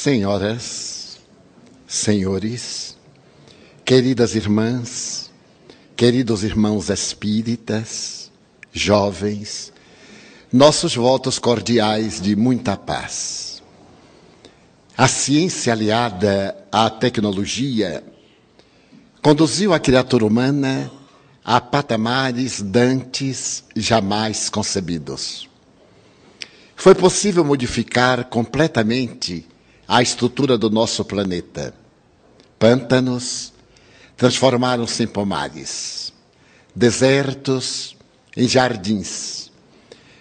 Senhoras, senhores, queridas irmãs, queridos irmãos espíritas, jovens, nossos votos cordiais de muita paz. A ciência aliada à tecnologia conduziu a criatura humana a patamares dantes jamais concebidos. Foi possível modificar completamente a estrutura do nosso planeta. Pântanos transformaram-se em pomares, desertos em jardins,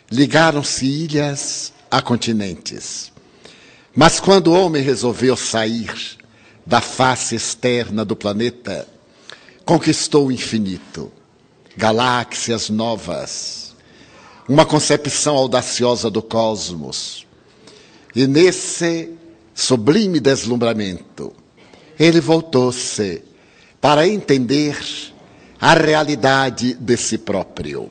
ligaram-se ilhas a continentes. Mas quando o homem resolveu sair da face externa do planeta, conquistou o infinito, galáxias novas, uma concepção audaciosa do cosmos. E nesse sublime deslumbramento, ele voltou-se para entender a realidade de si próprio.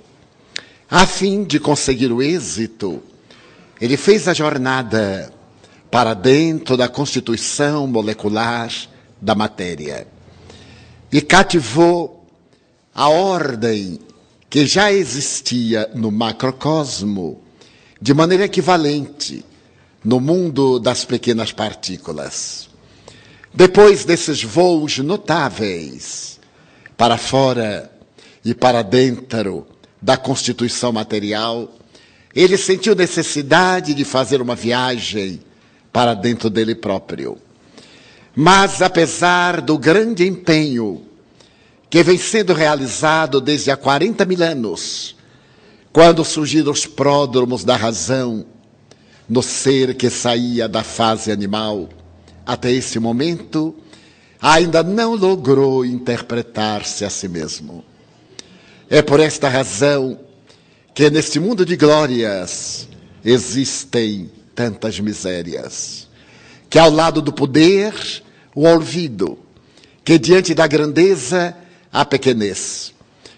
A fim de conseguir o êxito, ele fez a jornada para dentro da constituição molecular da matéria e cativou a ordem que já existia no macrocosmo de maneira equivalente no mundo das pequenas partículas. Depois desses voos notáveis para fora e para dentro da constituição material, ele sentiu necessidade de fazer uma viagem para dentro dele próprio. Mas, apesar do grande empenho que vem sendo realizado desde há 40 mil anos, quando surgiram os pródromos da razão no ser que saía da fase animal. Até esse momento, ainda não logrou interpretar-se a si mesmo. É por esta razão que neste mundo de glórias existem tantas misérias. Que ao lado do poder, o olvido. Que diante da grandeza, a pequenez.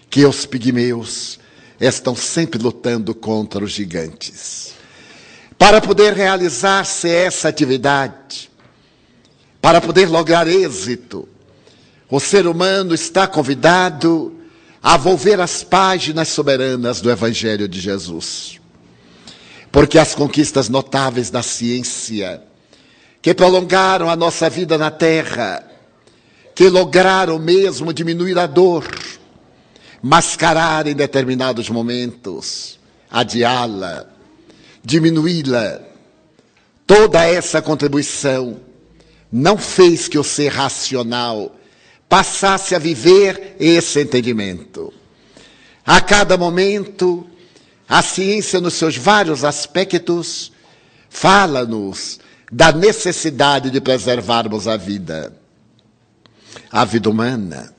Que os pigmeus estão sempre lutando contra os gigantes. Para poder realizar-se essa atividade, para poder lograr êxito, o ser humano está convidado a volver as páginas soberanas do Evangelho de Jesus. Porque as conquistas notáveis da ciência, que prolongaram a nossa vida na Terra, que lograram mesmo diminuir a dor, mascarar em determinados momentos, adiá-la, diminuí-la. Toda essa contribuição não fez que o ser racional passasse a viver esse entendimento. A cada momento, a ciência, nos seus vários aspectos, fala-nos da necessidade de preservarmos a vida. A vida humana,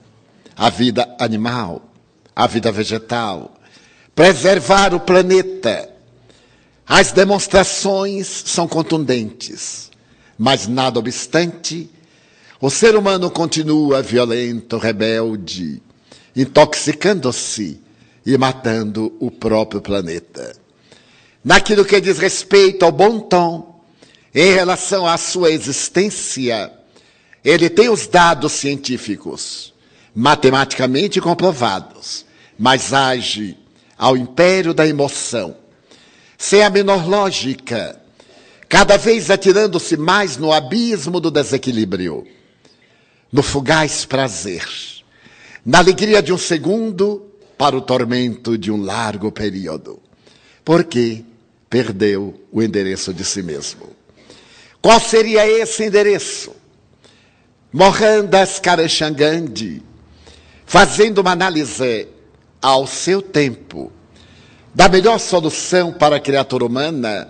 a vida animal, a vida vegetal. Preservar o planeta as demonstrações são contundentes, mas nada obstante, o ser humano continua violento, rebelde, intoxicando-se e matando o próprio planeta. Naquilo que diz respeito ao bom tom, em relação à sua existência, ele tem os dados científicos, matematicamente comprovados, mas age ao império da emoção sem a menor lógica, cada vez atirando-se mais no abismo do desequilíbrio, no fugaz prazer, na alegria de um segundo para o tormento de um largo período, porque perdeu o endereço de si mesmo. Qual seria esse endereço? Mohandas Karachangandy, fazendo uma análise ao seu tempo da melhor solução para a criatura humana,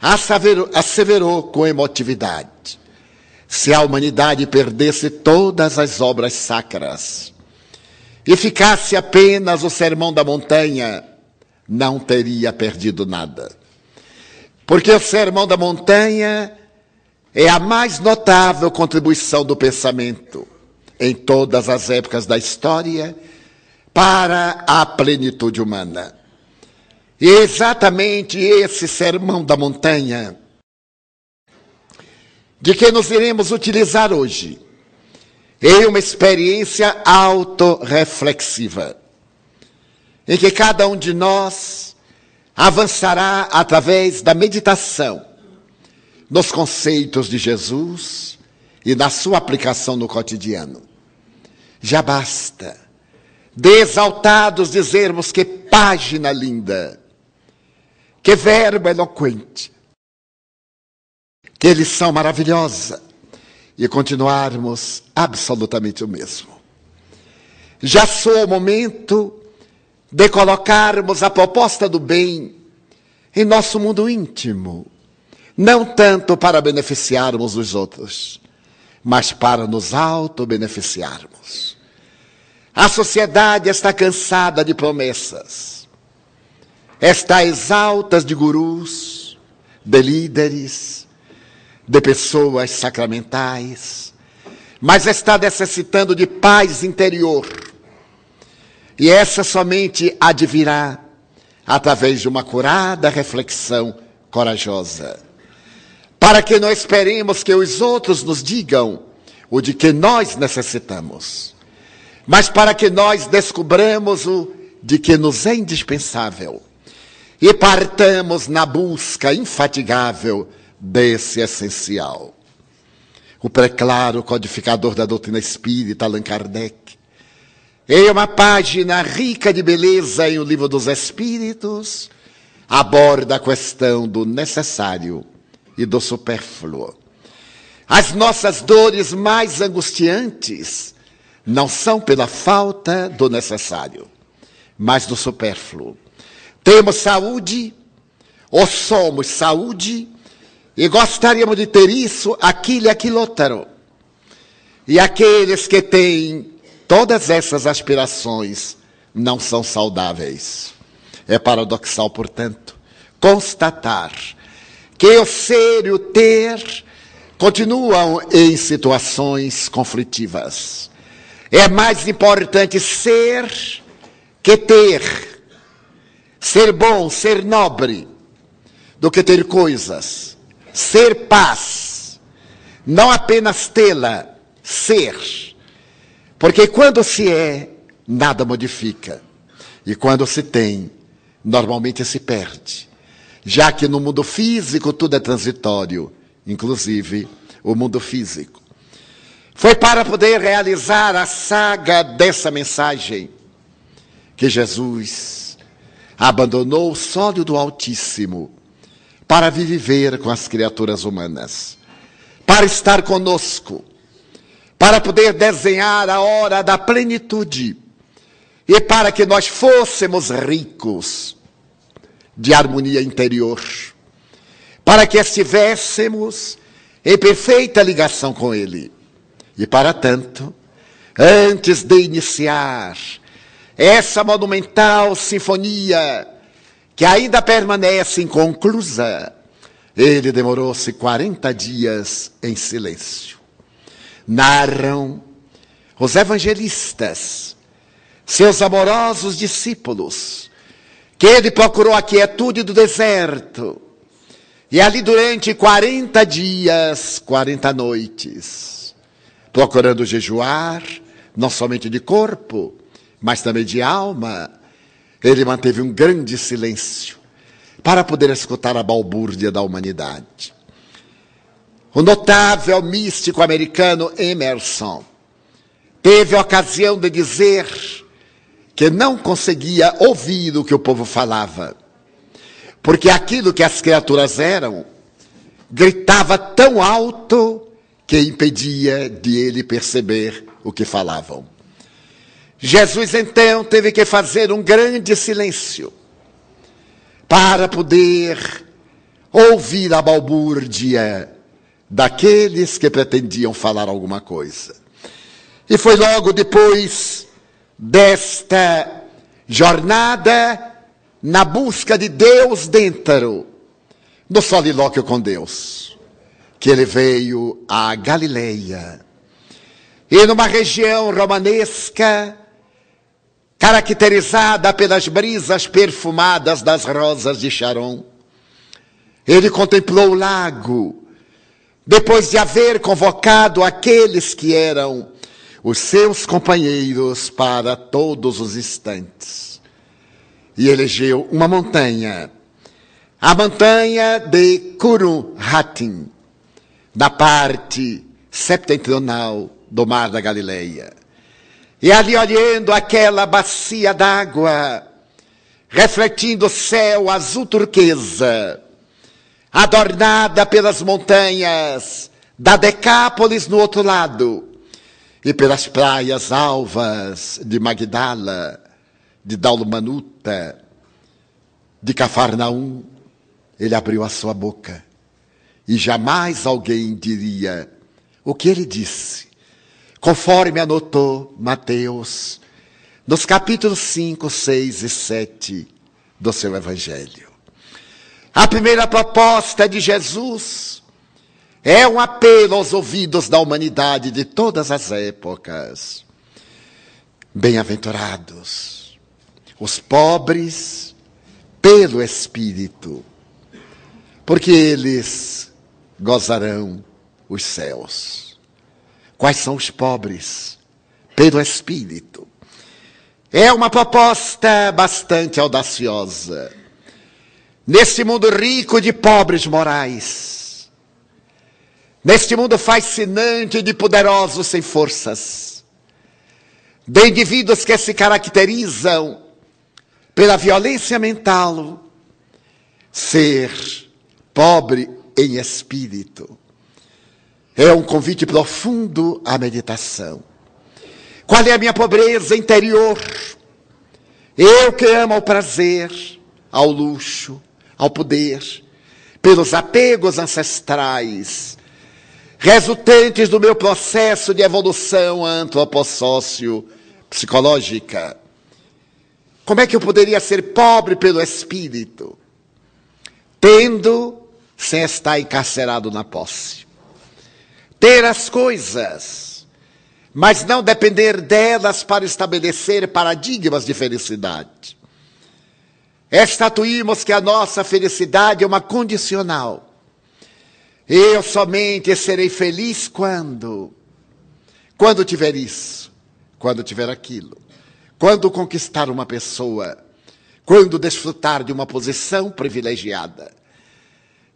asseverou, asseverou com emotividade: se a humanidade perdesse todas as obras sacras e ficasse apenas o sermão da montanha, não teria perdido nada. Porque o sermão da montanha é a mais notável contribuição do pensamento em todas as épocas da história para a plenitude humana. E é exatamente esse sermão da montanha de que nos iremos utilizar hoje em uma experiência autorreflexiva, em que cada um de nós avançará através da meditação nos conceitos de Jesus e na sua aplicação no cotidiano. Já basta, desaltados, dizermos que página linda que verbo eloquente! Que lição maravilhosa! E continuarmos absolutamente o mesmo. Já sou o momento de colocarmos a proposta do bem em nosso mundo íntimo, não tanto para beneficiarmos os outros, mas para nos auto-beneficiarmos. A sociedade está cansada de promessas estas altas de gurus, de líderes, de pessoas sacramentais, mas está necessitando de paz interior. E essa somente advirá através de uma curada reflexão corajosa. Para que não esperemos que os outros nos digam o de que nós necessitamos, mas para que nós descubramos o de que nos é indispensável e partamos na busca infatigável desse essencial. O preclaro codificador da doutrina espírita, Allan Kardec, em é uma página rica de beleza em O Livro dos Espíritos, aborda a questão do necessário e do supérfluo. As nossas dores mais angustiantes não são pela falta do necessário, mas do supérfluo. Temos saúde, ou somos saúde, e gostaríamos de ter isso, aquilo e aquilo outro. E aqueles que têm todas essas aspirações não são saudáveis. É paradoxal, portanto, constatar que o ser e o ter continuam em situações conflitivas. É mais importante ser que ter ser bom, ser nobre, do que ter coisas. Ser paz, não apenas tê-la, ser. Porque quando se é, nada modifica. E quando se tem, normalmente se perde. Já que no mundo físico tudo é transitório, inclusive o mundo físico. Foi para poder realizar a saga dessa mensagem que Jesus abandonou o sólido do Altíssimo para viver com as criaturas humanas, para estar conosco, para poder desenhar a hora da plenitude e para que nós fôssemos ricos de harmonia interior, para que estivéssemos em perfeita ligação com Ele. E para tanto, antes de iniciar essa monumental sinfonia que ainda permanece inconclusa. Ele demorou-se 40 dias em silêncio. Narram os evangelistas, seus amorosos discípulos, que ele procurou a quietude do deserto. E ali durante 40 dias, 40 noites, procurando jejuar, não somente de corpo, mas também de alma. Ele manteve um grande silêncio para poder escutar a balbúrdia da humanidade. O notável místico americano Emerson teve a ocasião de dizer que não conseguia ouvir o que o povo falava, porque aquilo que as criaturas eram gritava tão alto que impedia de ele perceber o que falavam. Jesus então teve que fazer um grande silêncio para poder ouvir a balbúrdia daqueles que pretendiam falar alguma coisa. E foi logo depois desta jornada na busca de Deus dentro do solilóquio com Deus, que ele veio à Galileia. E numa região romanesca, caracterizada pelas brisas perfumadas das rosas de Sharon. Ele contemplou o lago, depois de haver convocado aqueles que eram os seus companheiros para todos os instantes. E elegeu uma montanha, a montanha de Curum-Hatim, na parte septentrional do Mar da Galileia. E ali olhando aquela bacia d'água, refletindo o céu azul turquesa, adornada pelas montanhas da Decápolis no outro lado, e pelas praias alvas de Magdala, de Dalmanuta, de Cafarnaum, ele abriu a sua boca. E jamais alguém diria o que ele disse, conforme anotou Mateus, nos capítulos 5, 6 e 7 do seu Evangelho. A primeira proposta de Jesus é um apelo aos ouvidos da humanidade de todas as épocas. Bem-aventurados os pobres pelo Espírito, porque eles gozarão os céus. Quais são os pobres? Pelo é Espírito. É uma proposta bastante audaciosa. Neste mundo rico de pobres morais, neste mundo fascinante de poderosos sem forças, de indivíduos que se caracterizam pela violência mental, ser pobre em espírito é um convite profundo à meditação. Qual é a minha pobreza interior? Eu que amo ao prazer, ao luxo, ao poder, pelos apegos ancestrais, resultantes do meu processo de evolução antropossócio psicológica. Como é que eu poderia ser pobre pelo espírito, tendo sem estar encarcerado na posse? ter as coisas, mas não depender delas para estabelecer paradigmas de felicidade. Estatuímos que a nossa felicidade é uma condicional. Eu somente serei feliz quando? Quando tiver isso, quando tiver aquilo, quando conquistar uma pessoa, quando desfrutar de uma posição privilegiada.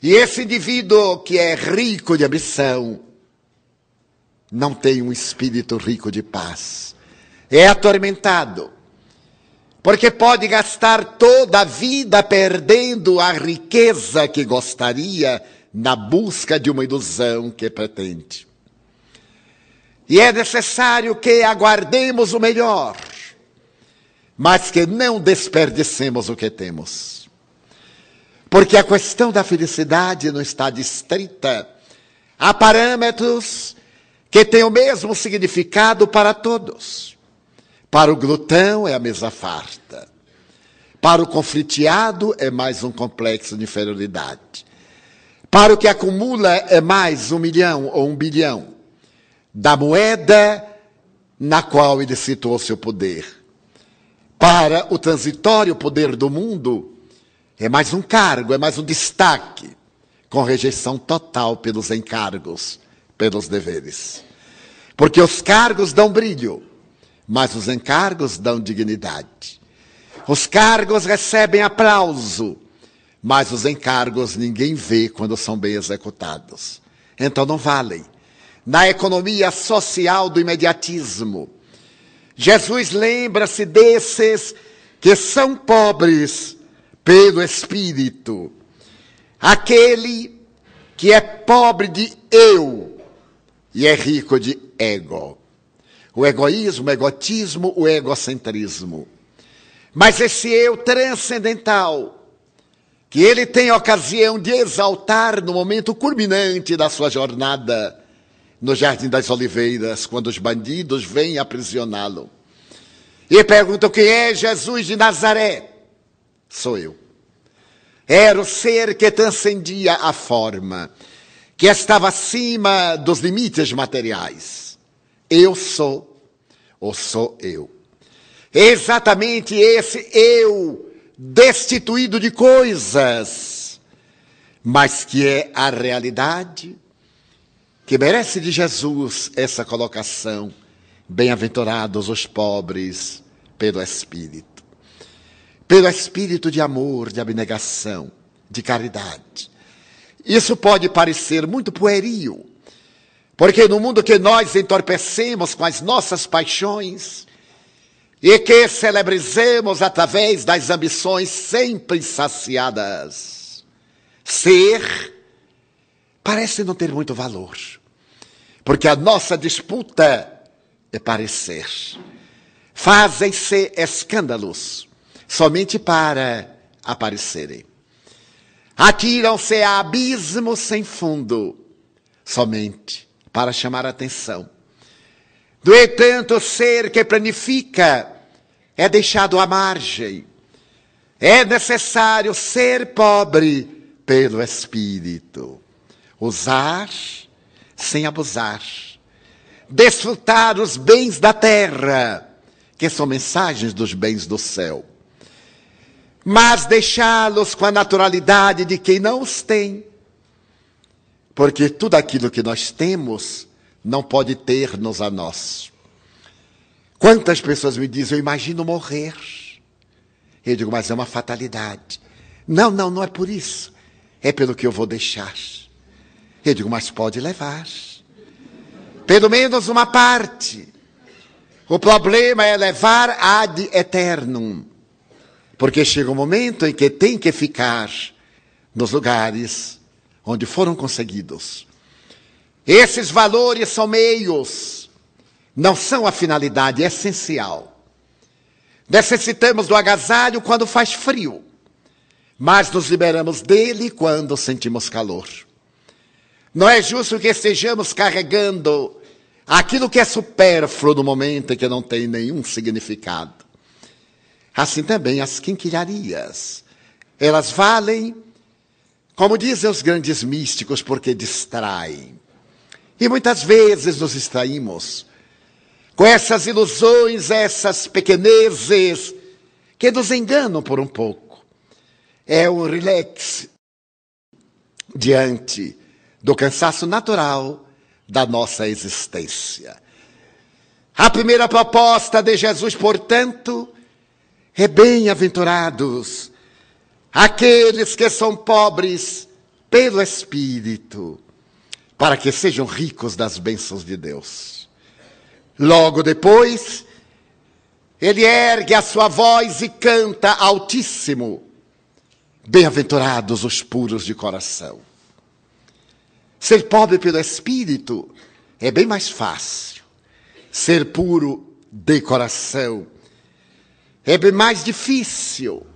E esse indivíduo que é rico de ambição, não tem um espírito rico de paz. É atormentado, porque pode gastar toda a vida perdendo a riqueza que gostaria na busca de uma ilusão que pretende. E é necessário que aguardemos o melhor, mas que não desperdicemos o que temos. Porque a questão da felicidade não está distrita a parâmetros que tem o mesmo significado para todos. Para o glutão é a mesa farta. Para o confliteado é mais um complexo de inferioridade. Para o que acumula é mais um milhão ou um bilhão da moeda na qual ele situou seu poder. Para o transitório poder do mundo é mais um cargo, é mais um destaque, com rejeição total pelos encargos, pelos deveres. Porque os cargos dão brilho, mas os encargos dão dignidade. Os cargos recebem aplauso, mas os encargos ninguém vê quando são bem executados. Então não valem. Na economia social do imediatismo, Jesus lembra-se desses que são pobres pelo espírito. Aquele que é pobre de eu e é rico de ego. O egoísmo, o egotismo, o egocentrismo. Mas esse eu transcendental, que ele tem a ocasião de exaltar no momento culminante da sua jornada no Jardim das Oliveiras, quando os bandidos vêm aprisioná-lo. E perguntam: quem é Jesus de Nazaré? Sou eu. Era o ser que transcendia a forma, que estava acima dos limites materiais. Eu sou, ou sou eu. Exatamente esse eu, destituído de coisas, mas que é a realidade, que merece de Jesus essa colocação. Bem-aventurados os pobres pelo Espírito. Pelo Espírito de amor, de abnegação, de caridade. Isso pode parecer muito pueril, porque no mundo que nós entorpecemos com as nossas paixões e que celebrizemos através das ambições sempre saciadas, ser parece não ter muito valor. Porque a nossa disputa é parecer. Fazem-se escândalos somente para aparecerem. Atiram-se a abismos sem fundo somente para chamar a atenção. Do entanto, o ser que planifica é deixado à margem. É necessário ser pobre pelo espírito, usar sem abusar, desfrutar os bens da terra, que são mensagens dos bens do céu, mas deixá-los com a naturalidade de quem não os tem porque tudo aquilo que nós temos não pode ter-nos a nós. Quantas pessoas me dizem, eu imagino morrer. Eu digo, mas é uma fatalidade. Não, não, não é por isso. É pelo que eu vou deixar. Eu digo, mas pode levar. Pelo menos uma parte. O problema é levar ad eternum. Porque chega um momento em que tem que ficar nos lugares onde foram conseguidos. Esses valores são meios, não são a finalidade essencial. Necessitamos do agasalho quando faz frio, mas nos liberamos dele quando sentimos calor. Não é justo que estejamos carregando aquilo que é supérfluo no momento em que não tem nenhum significado. Assim também as quinquilharias. Elas valem como dizem os grandes místicos, porque distraem. E muitas vezes nos distraímos com essas ilusões, essas pequenezes que nos enganam por um pouco. É um relax diante do cansaço natural da nossa existência. A primeira proposta de Jesus, portanto, é bem-aventurados aqueles que são pobres pelo Espírito, para que sejam ricos das bênçãos de Deus. Logo depois, ele ergue a sua voz e canta altíssimo: Bem-aventurados os puros de coração. Ser pobre pelo espírito é bem mais fácil. Ser puro de coração é bem mais difícil.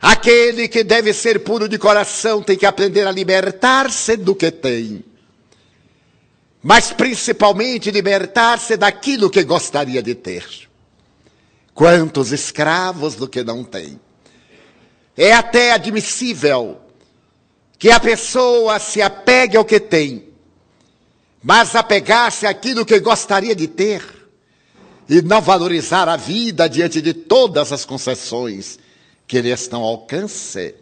Aquele que deve ser puro de coração tem que aprender a libertar-se do que tem, mas principalmente libertar-se daquilo que gostaria de ter. Quantos escravos do que não tem. É até admissível que a pessoa se apegue ao que tem, mas apegar-se àquilo que gostaria de ter e não valorizar a vida diante de todas as concessões que eles não alcancem,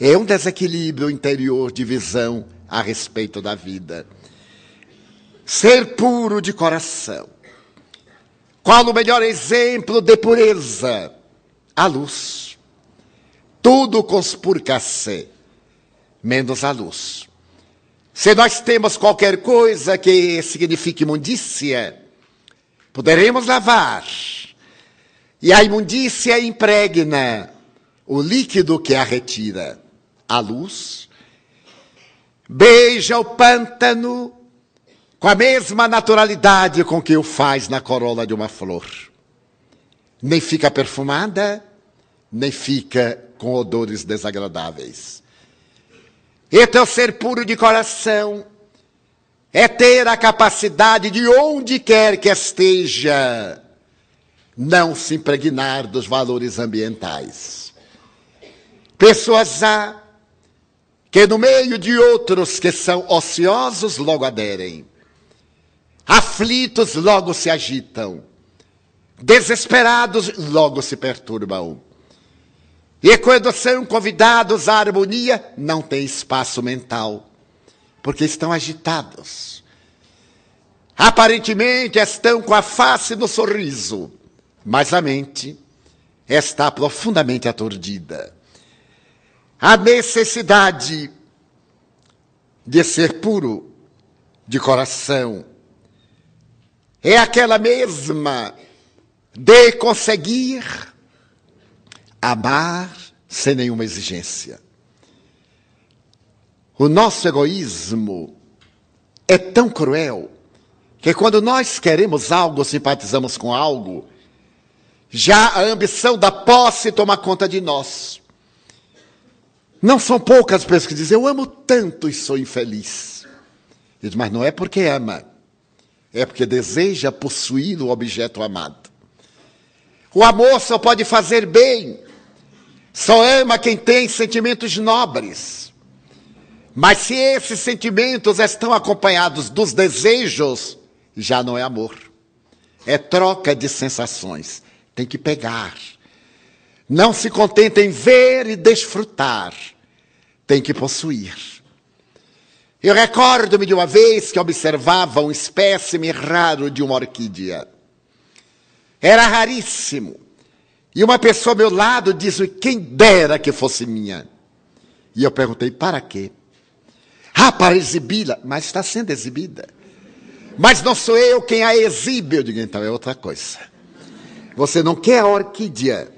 é um desequilíbrio interior de visão a respeito da vida. Ser puro de coração. Qual o melhor exemplo de pureza? A luz. Tudo conspurca-se, menos a luz. Se nós temos qualquer coisa que signifique imundícia, poderemos lavar. E a imundícia impregna o líquido que a retira, a luz, beija o pântano com a mesma naturalidade com que o faz na corola de uma flor. Nem fica perfumada, nem fica com odores desagradáveis. E é teu ser puro de coração é ter a capacidade de onde quer que esteja, não se impregnar dos valores ambientais. Pessoas há que no meio de outros que são ociosos logo aderem, aflitos logo se agitam, desesperados logo se perturbam. E quando são convidados à harmonia, não tem espaço mental, porque estão agitados. Aparentemente estão com a face no sorriso, mas a mente está profundamente aturdida a necessidade de ser puro de coração. É aquela mesma de conseguir amar sem nenhuma exigência. O nosso egoísmo é tão cruel que quando nós queremos algo, simpatizamos com algo, já a ambição da posse toma conta de nós. Não são poucas pessoas que dizem, eu amo tanto e sou infeliz. Diz, mas não é porque é ama, é porque deseja possuir o objeto amado. O amor só pode fazer bem, só ama quem tem sentimentos nobres. Mas se esses sentimentos estão acompanhados dos desejos, já não é amor. É troca de sensações. Tem que pegar não se contenta em ver e desfrutar, tem que possuir. Eu recordo-me de uma vez que observava um espécime raro de uma orquídea. Era raríssimo. E uma pessoa ao meu lado disse: Quem dera que fosse minha. E eu perguntei: Para quê? Ah, para exibi-la. Mas está sendo exibida. Mas não sou eu quem a exibe. Eu digo: Então é outra coisa. Você não quer a orquídea,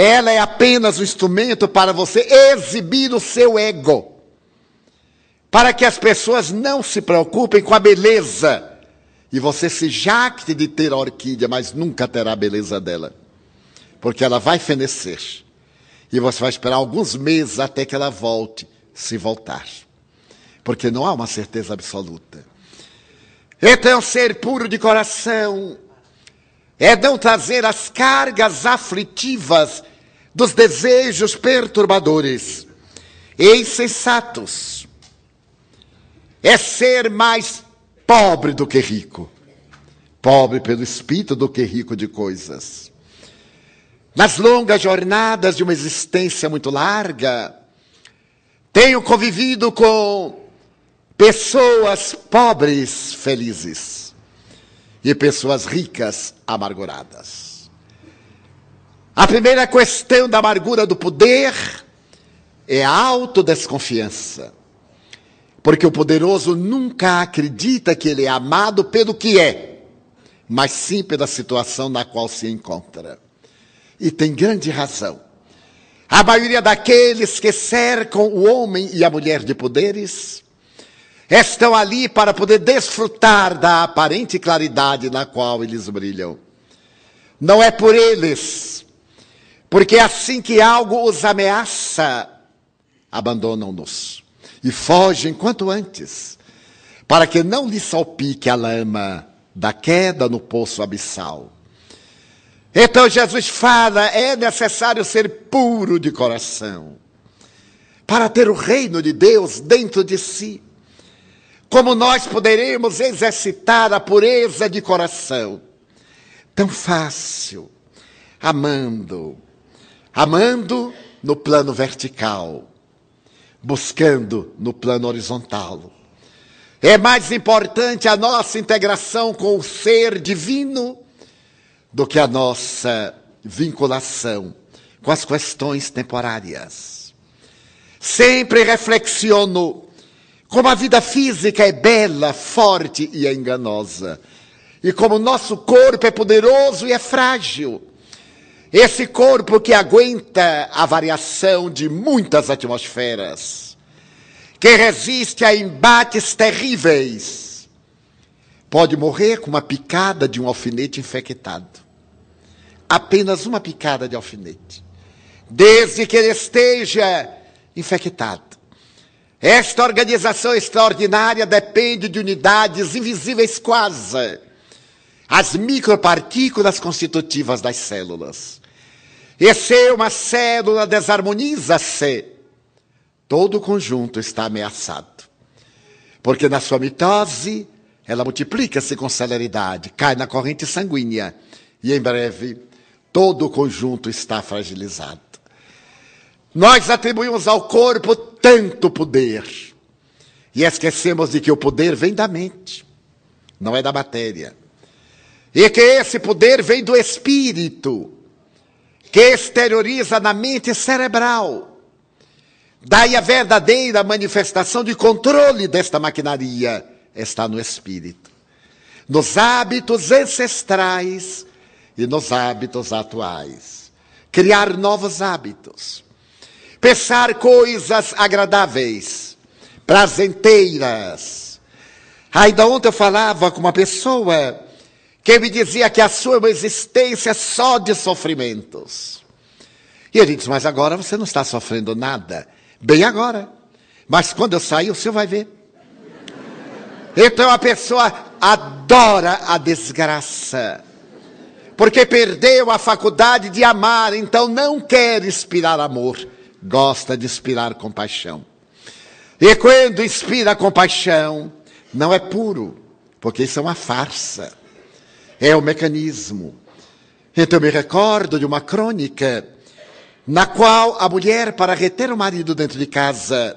ela é apenas um instrumento para você exibir o seu ego. Para que as pessoas não se preocupem com a beleza. E você se jacte de ter a orquídea, mas nunca terá a beleza dela. Porque ela vai fenecer. E você vai esperar alguns meses até que ela volte, se voltar. Porque não há uma certeza absoluta. Então, ser puro de coração é não trazer as cargas aflitivas dos desejos perturbadores e insensatos. É ser mais pobre do que rico. Pobre pelo espírito do que rico de coisas. Nas longas jornadas de uma existência muito larga, tenho convivido com pessoas pobres felizes e pessoas ricas amarguradas. A primeira questão da amargura do poder é a autodesconfiança. Porque o poderoso nunca acredita que ele é amado pelo que é, mas sim pela situação na qual se encontra. E tem grande razão. A maioria daqueles que cercam o homem e a mulher de poderes Estão ali para poder desfrutar da aparente claridade na qual eles brilham. Não é por eles, porque assim que algo os ameaça, abandonam-nos e fogem quanto antes, para que não lhes salpique a lama da queda no poço abissal. Então Jesus fala: é necessário ser puro de coração, para ter o reino de Deus dentro de si como nós poderemos exercitar a pureza de coração. Tão fácil, amando, amando no plano vertical, buscando no plano horizontal. É mais importante a nossa integração com o ser divino do que a nossa vinculação com as questões temporárias. Sempre reflexiono como a vida física é bela, forte e é enganosa. E como o nosso corpo é poderoso e é frágil. Esse corpo que aguenta a variação de muitas atmosferas. Que resiste a embates terríveis. Pode morrer com uma picada de um alfinete infectado. Apenas uma picada de alfinete. Desde que ele esteja infectado esta organização extraordinária depende de unidades invisíveis quase, as micropartículas constitutivas das células. E se uma célula desarmoniza-se, todo o conjunto está ameaçado. Porque na sua mitose, ela multiplica-se com celeridade, cai na corrente sanguínea e em breve todo o conjunto está fragilizado. Nós atribuímos ao corpo tanto poder. E esquecemos de que o poder vem da mente, não é da matéria. E que esse poder vem do espírito, que exterioriza na mente cerebral. Daí a verdadeira manifestação de controle desta maquinaria está no espírito, nos hábitos ancestrais e nos hábitos atuais. Criar novos hábitos pensar coisas agradáveis, prazenteiras. Ainda ontem eu falava com uma pessoa que me dizia que a sua existência é só de sofrimentos. E ele disse: Mas agora você não está sofrendo nada. Bem agora. Mas quando eu sair, o senhor vai ver. Então a pessoa adora a desgraça. Porque perdeu a faculdade de amar, então não quer inspirar amor gosta de inspirar compaixão. E quando inspira compaixão, não é puro, porque isso é uma farsa, é um mecanismo. Então, eu me recordo de uma crônica na qual a mulher, para reter o marido dentro de casa,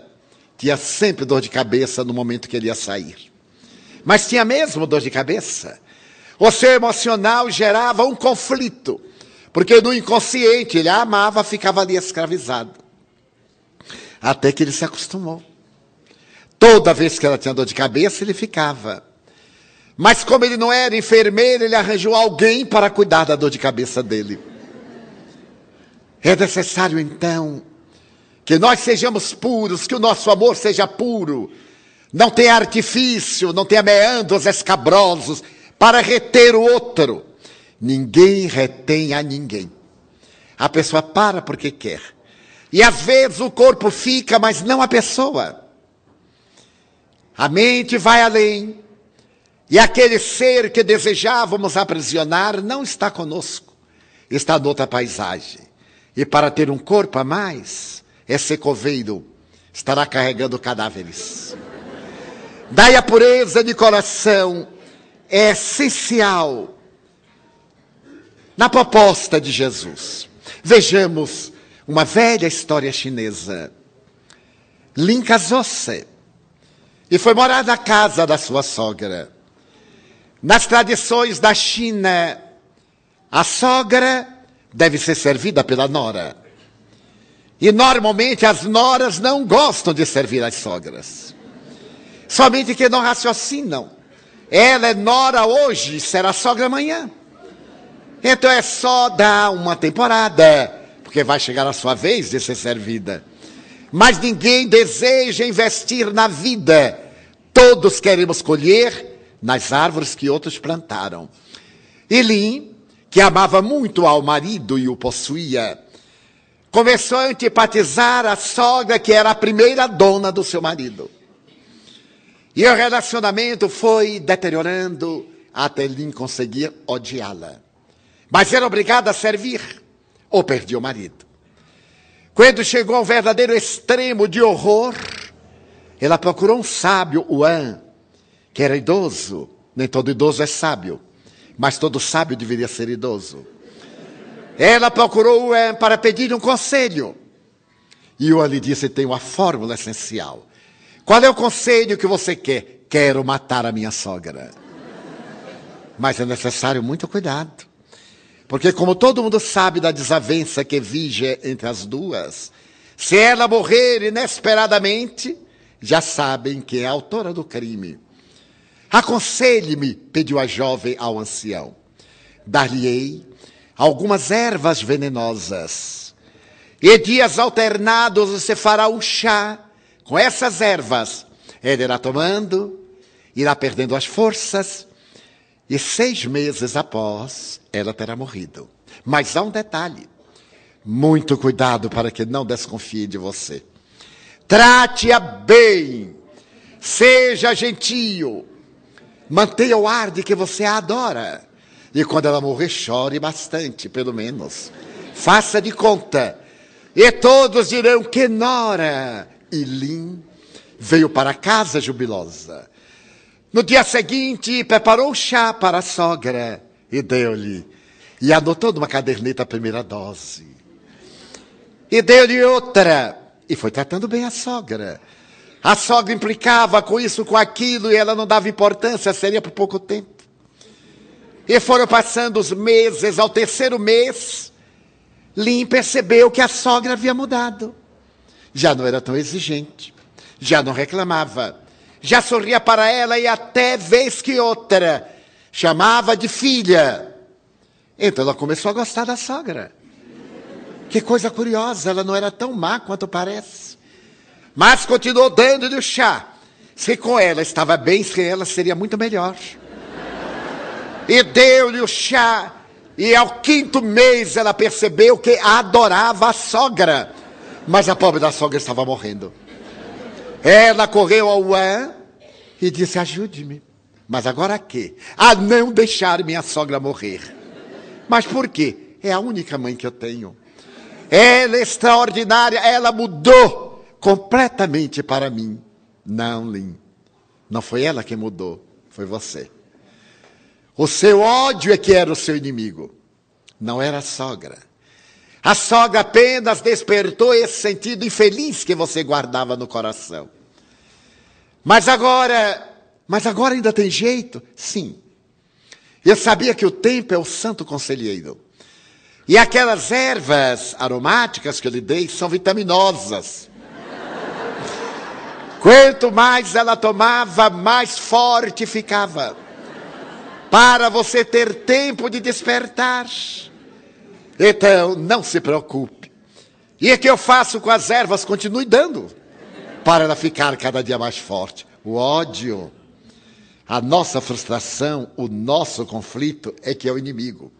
tinha sempre dor de cabeça no momento que ele ia sair. Mas tinha mesmo dor de cabeça. O seu emocional gerava um conflito, porque no inconsciente ele a amava, ficava ali escravizado até que ele se acostumou. Toda vez que ela tinha dor de cabeça, ele ficava. Mas como ele não era enfermeiro, ele arranjou alguém para cuidar da dor de cabeça dele. É necessário então que nós sejamos puros, que o nosso amor seja puro, não tenha artifício, não tenha meandros escabrosos para reter o outro. Ninguém retém a ninguém. A pessoa para porque quer. E às vezes o corpo fica, mas não a pessoa. A mente vai além. E aquele ser que desejávamos aprisionar não está conosco, está noutra paisagem. E para ter um corpo a mais, esse coveiro estará carregando cadáveres. Daí a pureza de coração é essencial na proposta de Jesus. Vejamos uma velha história chinesa. Lin casou-se e foi morar na casa da sua sogra. Nas tradições da China, a sogra deve ser servida pela nora. E normalmente as noras não gostam de servir as sogras. Somente que não raciocinam. Ela é nora hoje, será sogra amanhã. Então é só dar uma temporada porque vai chegar a sua vez de ser servida. Mas ninguém deseja investir na vida. Todos queremos colher nas árvores que outros plantaram. Elim, que amava muito ao marido e o possuía, começou a antipatizar a sogra, que era a primeira dona do seu marido. E o relacionamento foi deteriorando até Lin conseguir odiá-la. Mas era obrigada a servir ou perdi o marido. Quando chegou ao verdadeiro extremo de horror, ela procurou um sábio, An, que era idoso. Nem todo idoso é sábio, mas todo sábio deveria ser idoso. Ela procurou An para pedir um conselho. E An lhe disse: tem uma fórmula essencial. Qual é o conselho que você quer? Quero matar a minha sogra. Mas é necessário muito cuidado. Porque, como todo mundo sabe da desavença que vige entre as duas, se ela morrer inesperadamente, já sabem que é a autora do crime. Aconselhe-me, pediu a jovem ao ancião. Dar-lhe-ei algumas ervas venenosas. E dias alternados você fará um chá com essas ervas. Ele irá tomando, irá perdendo as forças e seis meses após, ela terá morrido. Mas há um detalhe: muito cuidado para que não desconfie de você. Trate-a bem, seja gentil, mantenha o ar de que você a adora. E quando ela morrer, chore bastante, pelo menos. Faça de conta. E todos dirão que Nora e Lin veio para casa jubilosa. No dia seguinte, preparou o chá para a sogra e deu-lhe. E anotou numa caderneta a primeira dose. E deu-lhe outra. E foi tratando bem a sogra. A sogra implicava com isso, com aquilo, e ela não dava importância, seria por pouco tempo. E foram passando os meses, ao terceiro mês, Lin percebeu que a sogra havia mudado. Já não era tão exigente, já não reclamava já sorria para ela e até vez que outra chamava de filha. Então ela começou a gostar da sogra. Que coisa curiosa, ela não era tão má quanto parece. Mas continuou dando-lhe o chá. Se com ela estava bem, sem ela seria muito melhor. E deu-lhe o chá. E ao quinto mês ela percebeu que adorava a sogra. Mas a pobre da sogra estava morrendo. Ela correu ao Ué e disse: Ajude-me. Mas agora a quê? A não deixar minha sogra morrer. Mas por quê? É a única mãe que eu tenho. Ela é extraordinária, ela mudou completamente para mim. Não, Lin. Não foi ela que mudou, foi você. O seu ódio é que era o seu inimigo. Não era a sogra a sogra apenas despertou esse sentido infeliz que você guardava no coração. Mas agora, mas agora ainda tem jeito? Sim. Eu sabia que o tempo é o santo conselheiro. E aquelas ervas aromáticas que eu lhe dei são vitaminosas. Quanto mais ela tomava, mais forte ficava. Para você ter tempo de despertar. Então, não se preocupe. E o que eu faço com as ervas? Continue dando, para ela ficar cada dia mais forte. O ódio, a nossa frustração, o nosso conflito é que é o inimigo.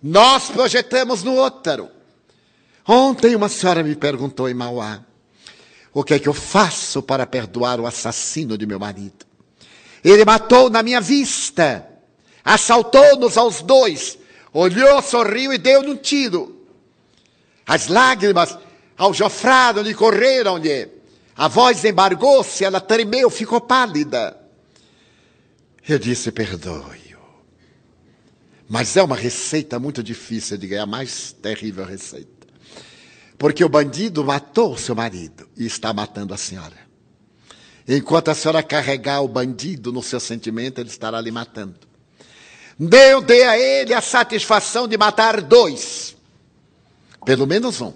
Nós projetamos no útero. Ontem uma senhora me perguntou em Mauá: o que é que eu faço para perdoar o assassino de meu marido? Ele matou na minha vista, assaltou-nos aos dois Olhou, sorriu e deu um tiro. As lágrimas aljofraram e correram-lhe. A voz embargou-se, ela tremeu, ficou pálida. Eu disse: perdoe-o. Mas é uma receita muito difícil de ganhar, a mais terrível receita. Porque o bandido matou o seu marido e está matando a senhora. Enquanto a senhora carregar o bandido no seu sentimento, ele estará lhe matando. Deus dê a ele a satisfação de matar dois, pelo menos um,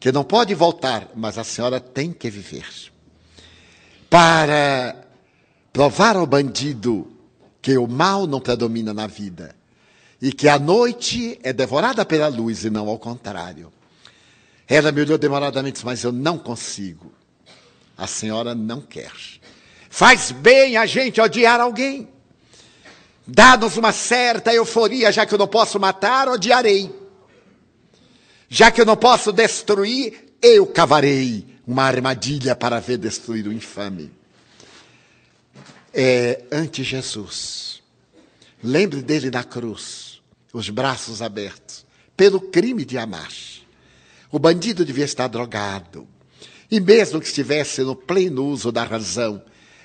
que não pode voltar, mas a senhora tem que viver. Para provar ao bandido que o mal não predomina na vida e que a noite é devorada pela luz e não ao contrário. Ela me olhou demoradamente, disse, mas eu não consigo. A senhora não quer. Faz bem a gente odiar alguém. Dá-nos uma certa euforia, já que eu não posso matar, odiarei. Já que eu não posso destruir, eu cavarei uma armadilha para ver destruído o infame. É ante jesus Lembre dele na cruz, os braços abertos, pelo crime de amar. O bandido devia estar drogado. E mesmo que estivesse no pleno uso da razão,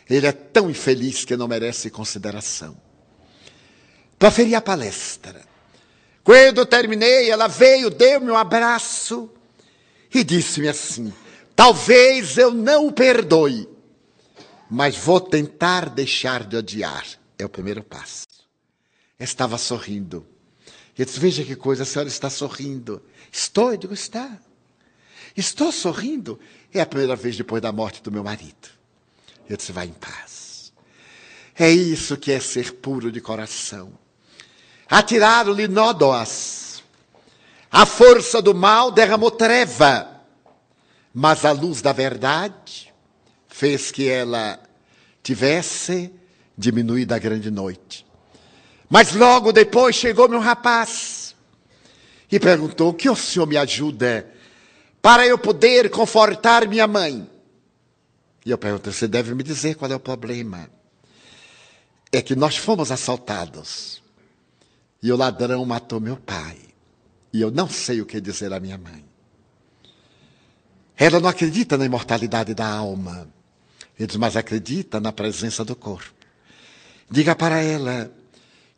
ele é tão infeliz que não merece consideração para ferir a palestra. Quando terminei, ela veio, deu-me um abraço e disse-me assim: Talvez eu não o perdoe, mas vou tentar deixar de odiar. É o primeiro passo. estava sorrindo. Eu disse: Veja que coisa, a senhora está sorrindo. Estou, eu digo: Está. Estou sorrindo. É a primeira vez depois da morte do meu marido. Eu disse: Vai em paz. É isso que é ser puro de coração atiraram-lhe nódoas. A força do mal derramou treva, mas a luz da verdade fez que ela tivesse diminuído a grande noite. Mas logo depois chegou-me um rapaz e perguntou: Que o senhor me ajuda para eu poder confortar minha mãe? E eu perguntei: Você deve me dizer qual é o problema? É que nós fomos assaltados. E o ladrão matou meu pai. E eu não sei o que dizer à minha mãe. Ela não acredita na imortalidade da alma. mas acredita na presença do corpo. Diga para ela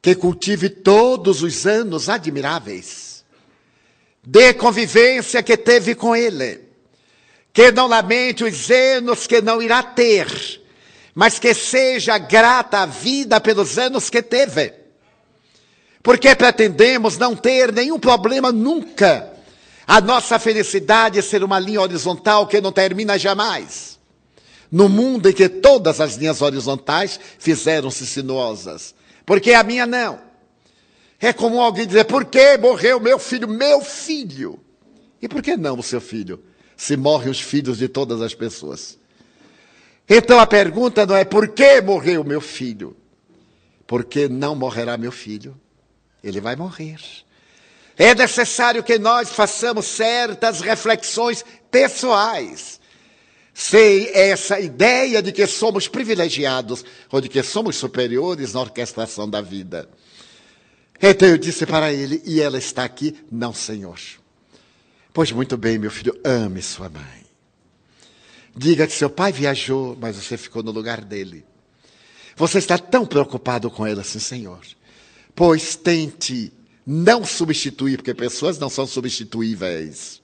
que cultive todos os anos admiráveis. Dê convivência que teve com ele. Que não lamente os anos que não irá ter, mas que seja grata à vida pelos anos que teve porque pretendemos não ter nenhum problema nunca. A nossa felicidade é ser uma linha horizontal que não termina jamais. No mundo em que todas as linhas horizontais fizeram-se sinuosas. Porque a minha não. É comum alguém dizer: por que morreu meu filho? Meu filho! E por que não o seu filho? Se morrem os filhos de todas as pessoas. Então a pergunta não é: por que morreu meu filho? Por que não morrerá meu filho? Ele vai morrer. É necessário que nós façamos certas reflexões pessoais, sem essa ideia de que somos privilegiados ou de que somos superiores na orquestração da vida. Então eu disse para ele: E ela está aqui? Não, senhor. Pois muito bem, meu filho, ame sua mãe. Diga que seu pai viajou, mas você ficou no lugar dele. Você está tão preocupado com ela, sim, senhor pois tente não substituir, porque pessoas não são substituíveis,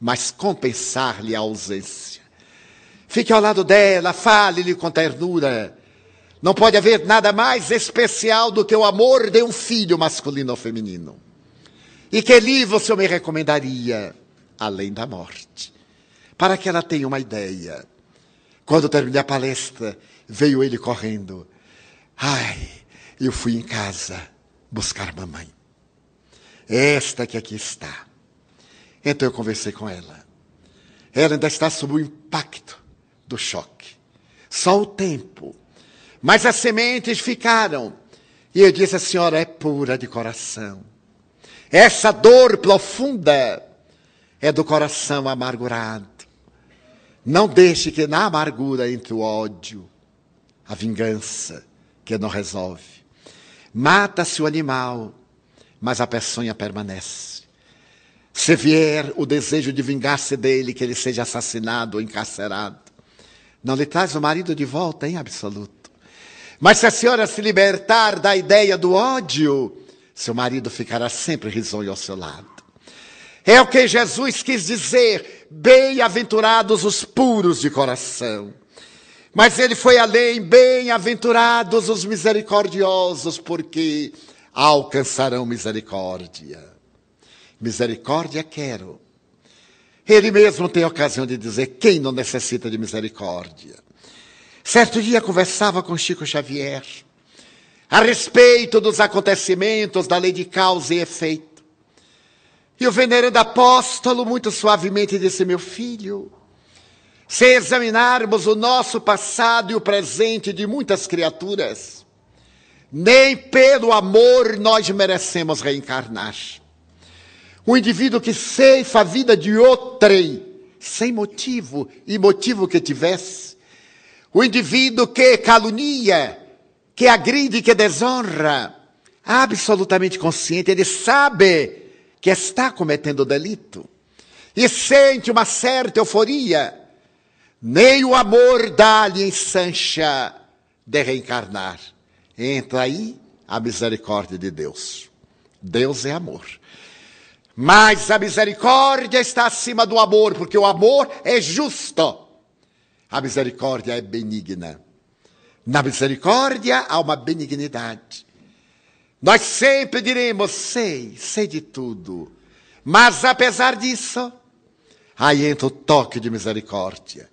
mas compensar-lhe a ausência. Fique ao lado dela, fale-lhe com ternura. Não pode haver nada mais especial do que o amor de um filho masculino ou feminino. E que livro o senhor me recomendaria? Além da morte. Para que ela tenha uma ideia. Quando terminei a palestra, veio ele correndo. Ai, eu fui em casa buscar mamãe. Esta que aqui está. Então eu conversei com ela. Ela ainda está sob o impacto do choque. Só o tempo. Mas as sementes ficaram. E eu disse: a senhora é pura de coração. Essa dor profunda é do coração amargurado. Não deixe que na amargura entre o ódio, a vingança, que não resolve. Mata-se o animal, mas a peçonha permanece. Se vier o desejo de vingar-se dele, que ele seja assassinado ou encarcerado, não lhe traz o marido de volta em absoluto. Mas se a senhora se libertar da ideia do ódio, seu marido ficará sempre risonho ao seu lado. É o que Jesus quis dizer: bem-aventurados os puros de coração, mas ele foi além, bem-aventurados os misericordiosos, porque alcançarão misericórdia. Misericórdia quero. Ele mesmo tem a ocasião de dizer quem não necessita de misericórdia. Certo dia conversava com Chico Xavier a respeito dos acontecimentos da lei de causa e efeito. E o venerando apóstolo, muito suavemente, disse: Meu filho, se examinarmos o nosso passado e o presente de muitas criaturas, nem pelo amor nós merecemos reencarnar. Um indivíduo que ceifa a vida de outrem, sem motivo e motivo que tivesse. O indivíduo que calunia, que agride, que desonra, absolutamente consciente, ele sabe que está cometendo delito e sente uma certa euforia nem o amor dá-lhe ensancha de reencarnar. Entra aí a misericórdia de Deus. Deus é amor. Mas a misericórdia está acima do amor, porque o amor é justo. A misericórdia é benigna. Na misericórdia há uma benignidade. Nós sempre diremos, sei, sei de tudo. Mas apesar disso, aí entra o toque de misericórdia.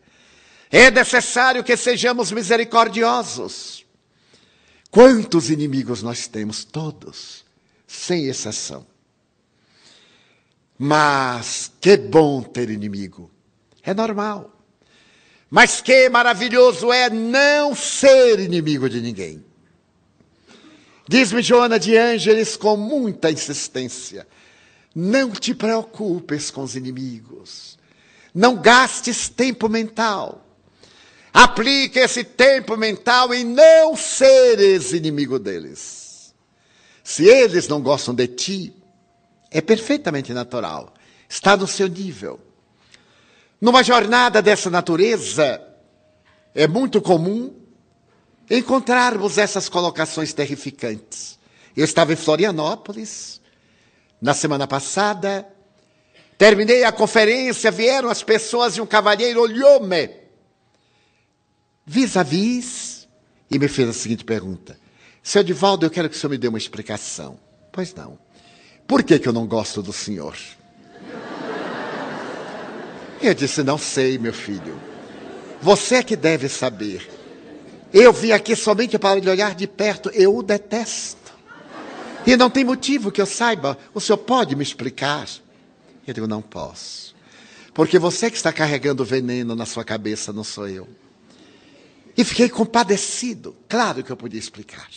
É necessário que sejamos misericordiosos. Quantos inimigos nós temos? Todos, sem exceção. Mas que bom ter inimigo. É normal. Mas que maravilhoso é não ser inimigo de ninguém. Diz-me Joana de Ângeles com muita insistência: não te preocupes com os inimigos. Não gastes tempo mental Aplique esse tempo mental em não seres inimigo deles. Se eles não gostam de ti, é perfeitamente natural. Está no seu nível. Numa jornada dessa natureza, é muito comum encontrarmos essas colocações terrificantes. Eu estava em Florianópolis na semana passada, terminei a conferência, vieram as pessoas e um cavalheiro olhou-me vis-à-vis, e me fez a seguinte pergunta: Seu Edivaldo, eu quero que o senhor me dê uma explicação. Pois não. Por que, que eu não gosto do senhor? Eu disse: Não sei, meu filho. Você é que deve saber. Eu vim aqui somente para lhe olhar de perto. Eu o detesto. E não tem motivo que eu saiba. O senhor pode me explicar? Eu digo: Não posso. Porque você que está carregando veneno na sua cabeça, não sou eu. E fiquei compadecido. Claro que eu podia explicar.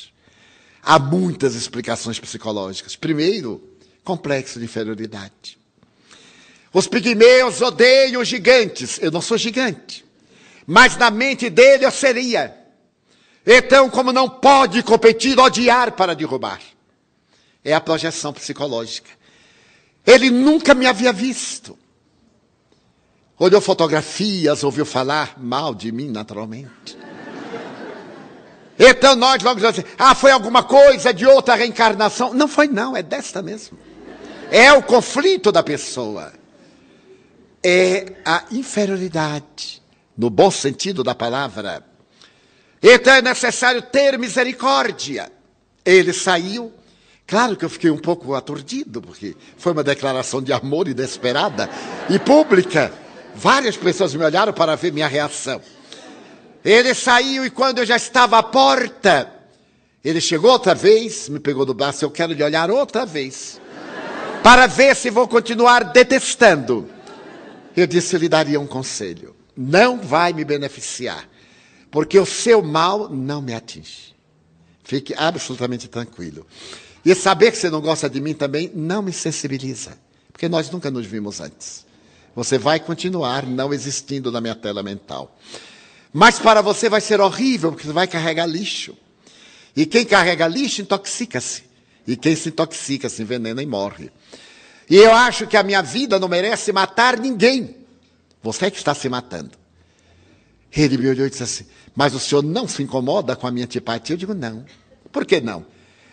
Há muitas explicações psicológicas. Primeiro, complexo de inferioridade. Os pigmeus odeiam gigantes. Eu não sou gigante. Mas na mente dele eu seria. Então, como não pode competir, odiar para derrubar. É a projeção psicológica. Ele nunca me havia visto. Olhou fotografias, ouviu falar mal de mim, naturalmente. Então nós vamos dizer assim: ah, foi alguma coisa de outra reencarnação. Não foi, não, é desta mesmo. É o conflito da pessoa. É a inferioridade, no bom sentido da palavra. Então é necessário ter misericórdia. Ele saiu. Claro que eu fiquei um pouco aturdido, porque foi uma declaração de amor inesperada e pública. Várias pessoas me olharam para ver minha reação. Ele saiu e quando eu já estava à porta, ele chegou outra vez, me pegou do braço, eu quero lhe olhar outra vez, para ver se vou continuar detestando. Eu disse, eu lhe daria um conselho, não vai me beneficiar, porque o seu mal não me atinge. Fique absolutamente tranquilo. E saber que você não gosta de mim também não me sensibiliza, porque nós nunca nos vimos antes. Você vai continuar não existindo na minha tela mental. Mas para você vai ser horrível, porque você vai carregar lixo. E quem carrega lixo intoxica-se. E quem se intoxica se envenena e morre. E eu acho que a minha vida não merece matar ninguém. Você é que está se matando. Ele me olhou e disse assim: Mas o senhor não se incomoda com a minha antipatia? Eu digo: Não. Por que não?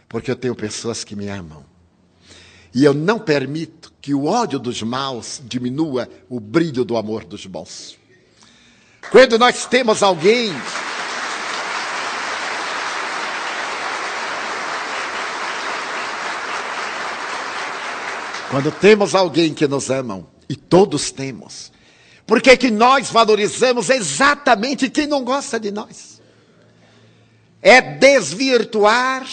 Porque eu tenho pessoas que me amam. E eu não permito que o ódio dos maus diminua o brilho do amor dos bons. Quando nós temos alguém Quando temos alguém que nos amam, e todos temos, por que, que nós valorizamos exatamente quem não gosta de nós? É desvirtuar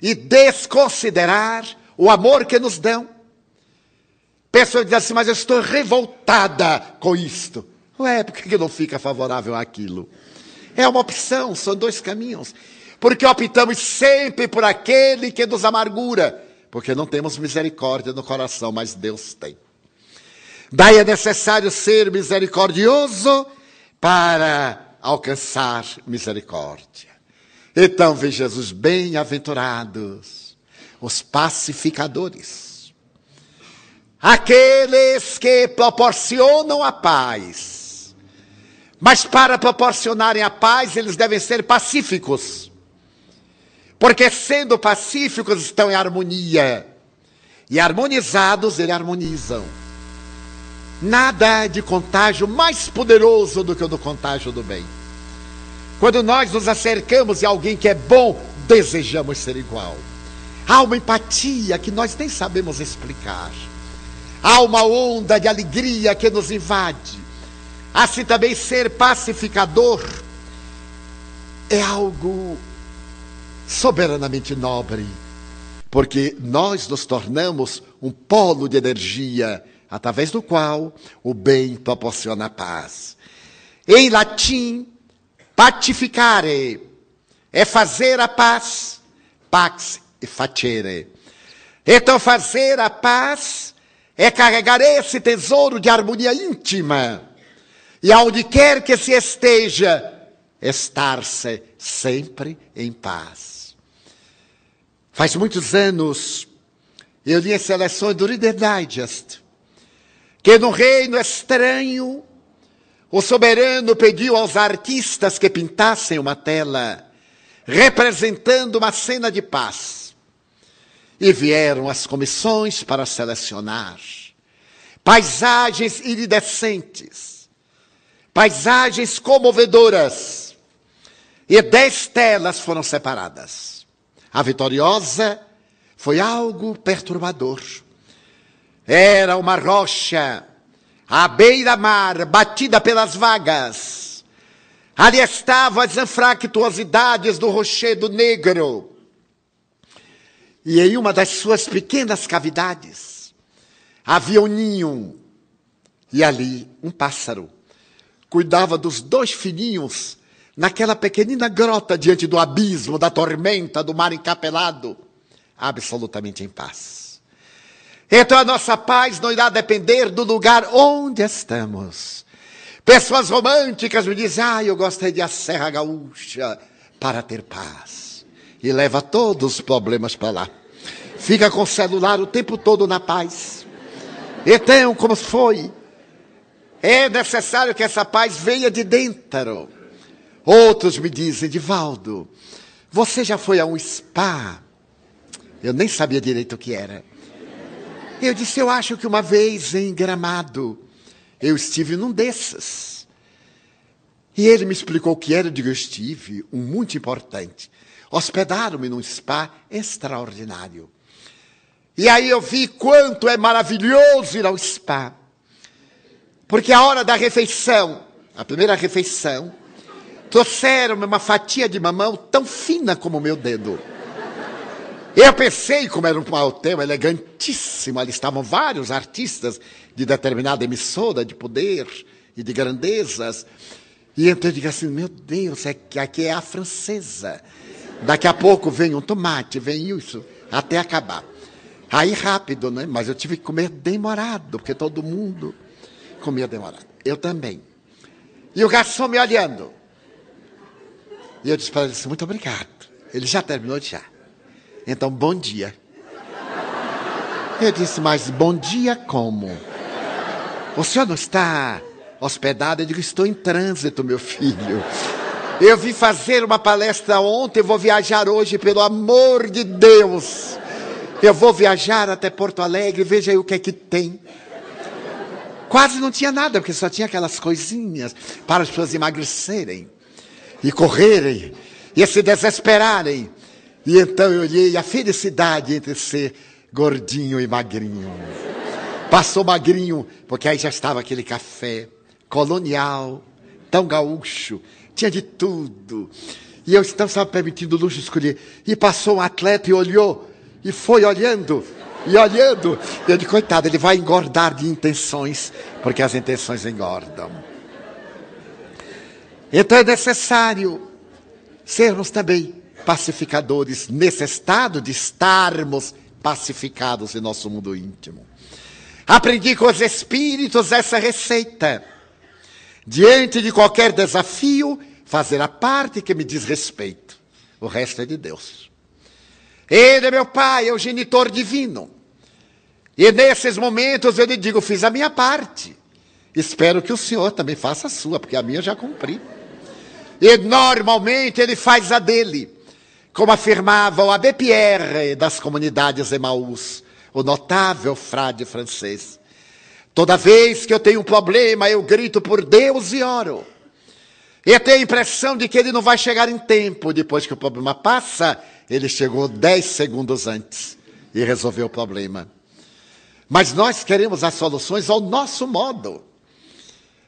e desconsiderar o amor que nos dão. Pessoas dizem assim, mas eu estou revoltada com isto. Ué, por que não fica favorável àquilo? É uma opção, são dois caminhos. Porque optamos sempre por aquele que nos amargura, porque não temos misericórdia no coração, mas Deus tem. Daí é necessário ser misericordioso para alcançar misericórdia. Então, veja Jesus, bem-aventurados os pacificadores, aqueles que proporcionam a paz mas para proporcionarem a paz, eles devem ser pacíficos. Porque sendo pacíficos estão em harmonia. E harmonizados, eles harmonizam. Nada é de contágio mais poderoso do que o do contágio do bem. Quando nós nos acercamos e alguém que é bom, desejamos ser igual. Há uma empatia que nós nem sabemos explicar. Há uma onda de alegria que nos invade. Assim também ser pacificador é algo soberanamente nobre, porque nós nos tornamos um polo de energia através do qual o bem proporciona paz. Em latim, pacificare é fazer a paz, pax e facere. Então, fazer a paz é carregar esse tesouro de harmonia íntima e aonde quer que se esteja, estar-se sempre em paz. Faz muitos anos eu li as seleções do Reader Digest, que no reino estranho, o soberano pediu aos artistas que pintassem uma tela representando uma cena de paz. E vieram as comissões para selecionar paisagens iridescentes, paisagens comovedoras. E dez telas foram separadas. A vitoriosa foi algo perturbador. Era uma rocha à beira-mar, batida pelas vagas. Ali estavam as anfractuosidades do rochedo negro. E em uma das suas pequenas cavidades havia um ninho. E ali um pássaro cuidava dos dois filhinhos naquela pequenina grota diante do abismo, da tormenta, do mar encapelado, absolutamente em paz. Então a nossa paz não irá depender do lugar onde estamos. Pessoas românticas me dizem, ah, eu gostei de a Serra Gaúcha para ter paz. E leva todos os problemas para lá. Fica com o celular o tempo todo na paz. Então, como foi? É necessário que essa paz venha de dentro. Outros me dizem, Divaldo, você já foi a um spa? Eu nem sabia direito o que era. Eu disse, eu acho que uma vez em Gramado, eu estive num desses. E ele me explicou o que era, eu digo, eu estive, um muito importante. Hospedaram-me num spa extraordinário. E aí eu vi quanto é maravilhoso ir ao spa. Porque é a hora da refeição, a primeira refeição, trouxeram-me uma fatia de mamão tão fina como o meu dedo. Eu pensei, como era um hotel elegantíssimo, ali estavam vários artistas de determinada emissora de poder e de grandezas. E então eu digo assim: meu Deus, é que aqui é a francesa. Daqui a pouco vem um tomate, vem isso, até acabar. Aí rápido, né? Mas eu tive que comer demorado, porque todo mundo comia demorado. Eu também. E o gato me olhando. E eu disse para ele assim, muito obrigado. Ele já terminou de Então, bom dia. Eu disse, mas bom dia como? O senhor não está hospedado? Eu digo, estou em trânsito, meu filho. Eu vim fazer uma palestra ontem, vou viajar hoje, pelo amor de Deus. Eu vou viajar até Porto Alegre, veja aí o que é que tem. Quase não tinha nada, porque só tinha aquelas coisinhas para as pessoas emagrecerem e correrem e se desesperarem. E então eu olhei a felicidade entre ser gordinho e magrinho. Passou magrinho, porque aí já estava aquele café colonial, tão gaúcho, tinha de tudo. E eu estava permitindo o luxo escolher. E passou um atleta e olhou, e foi olhando, e olhando. Eu digo, coitado, ele vai engordar de intenções, porque as intenções engordam. Então é necessário sermos também pacificadores, nesse estado de estarmos pacificados em nosso mundo íntimo. Aprendi com os espíritos essa receita. Diante de qualquer desafio, fazer a parte que me diz respeito. O resto é de Deus. Ele é meu Pai, é o genitor divino. E nesses momentos eu lhe digo: fiz a minha parte. Espero que o Senhor também faça a sua, porque a minha eu já cumpri. E normalmente ele faz a dele, como afirmava o Abbé Pierre das comunidades Emaús, o notável frade francês. Toda vez que eu tenho um problema, eu grito por Deus e oro. E tenho a impressão de que ele não vai chegar em tempo. Depois que o problema passa, ele chegou dez segundos antes e resolveu o problema. Mas nós queremos as soluções ao nosso modo.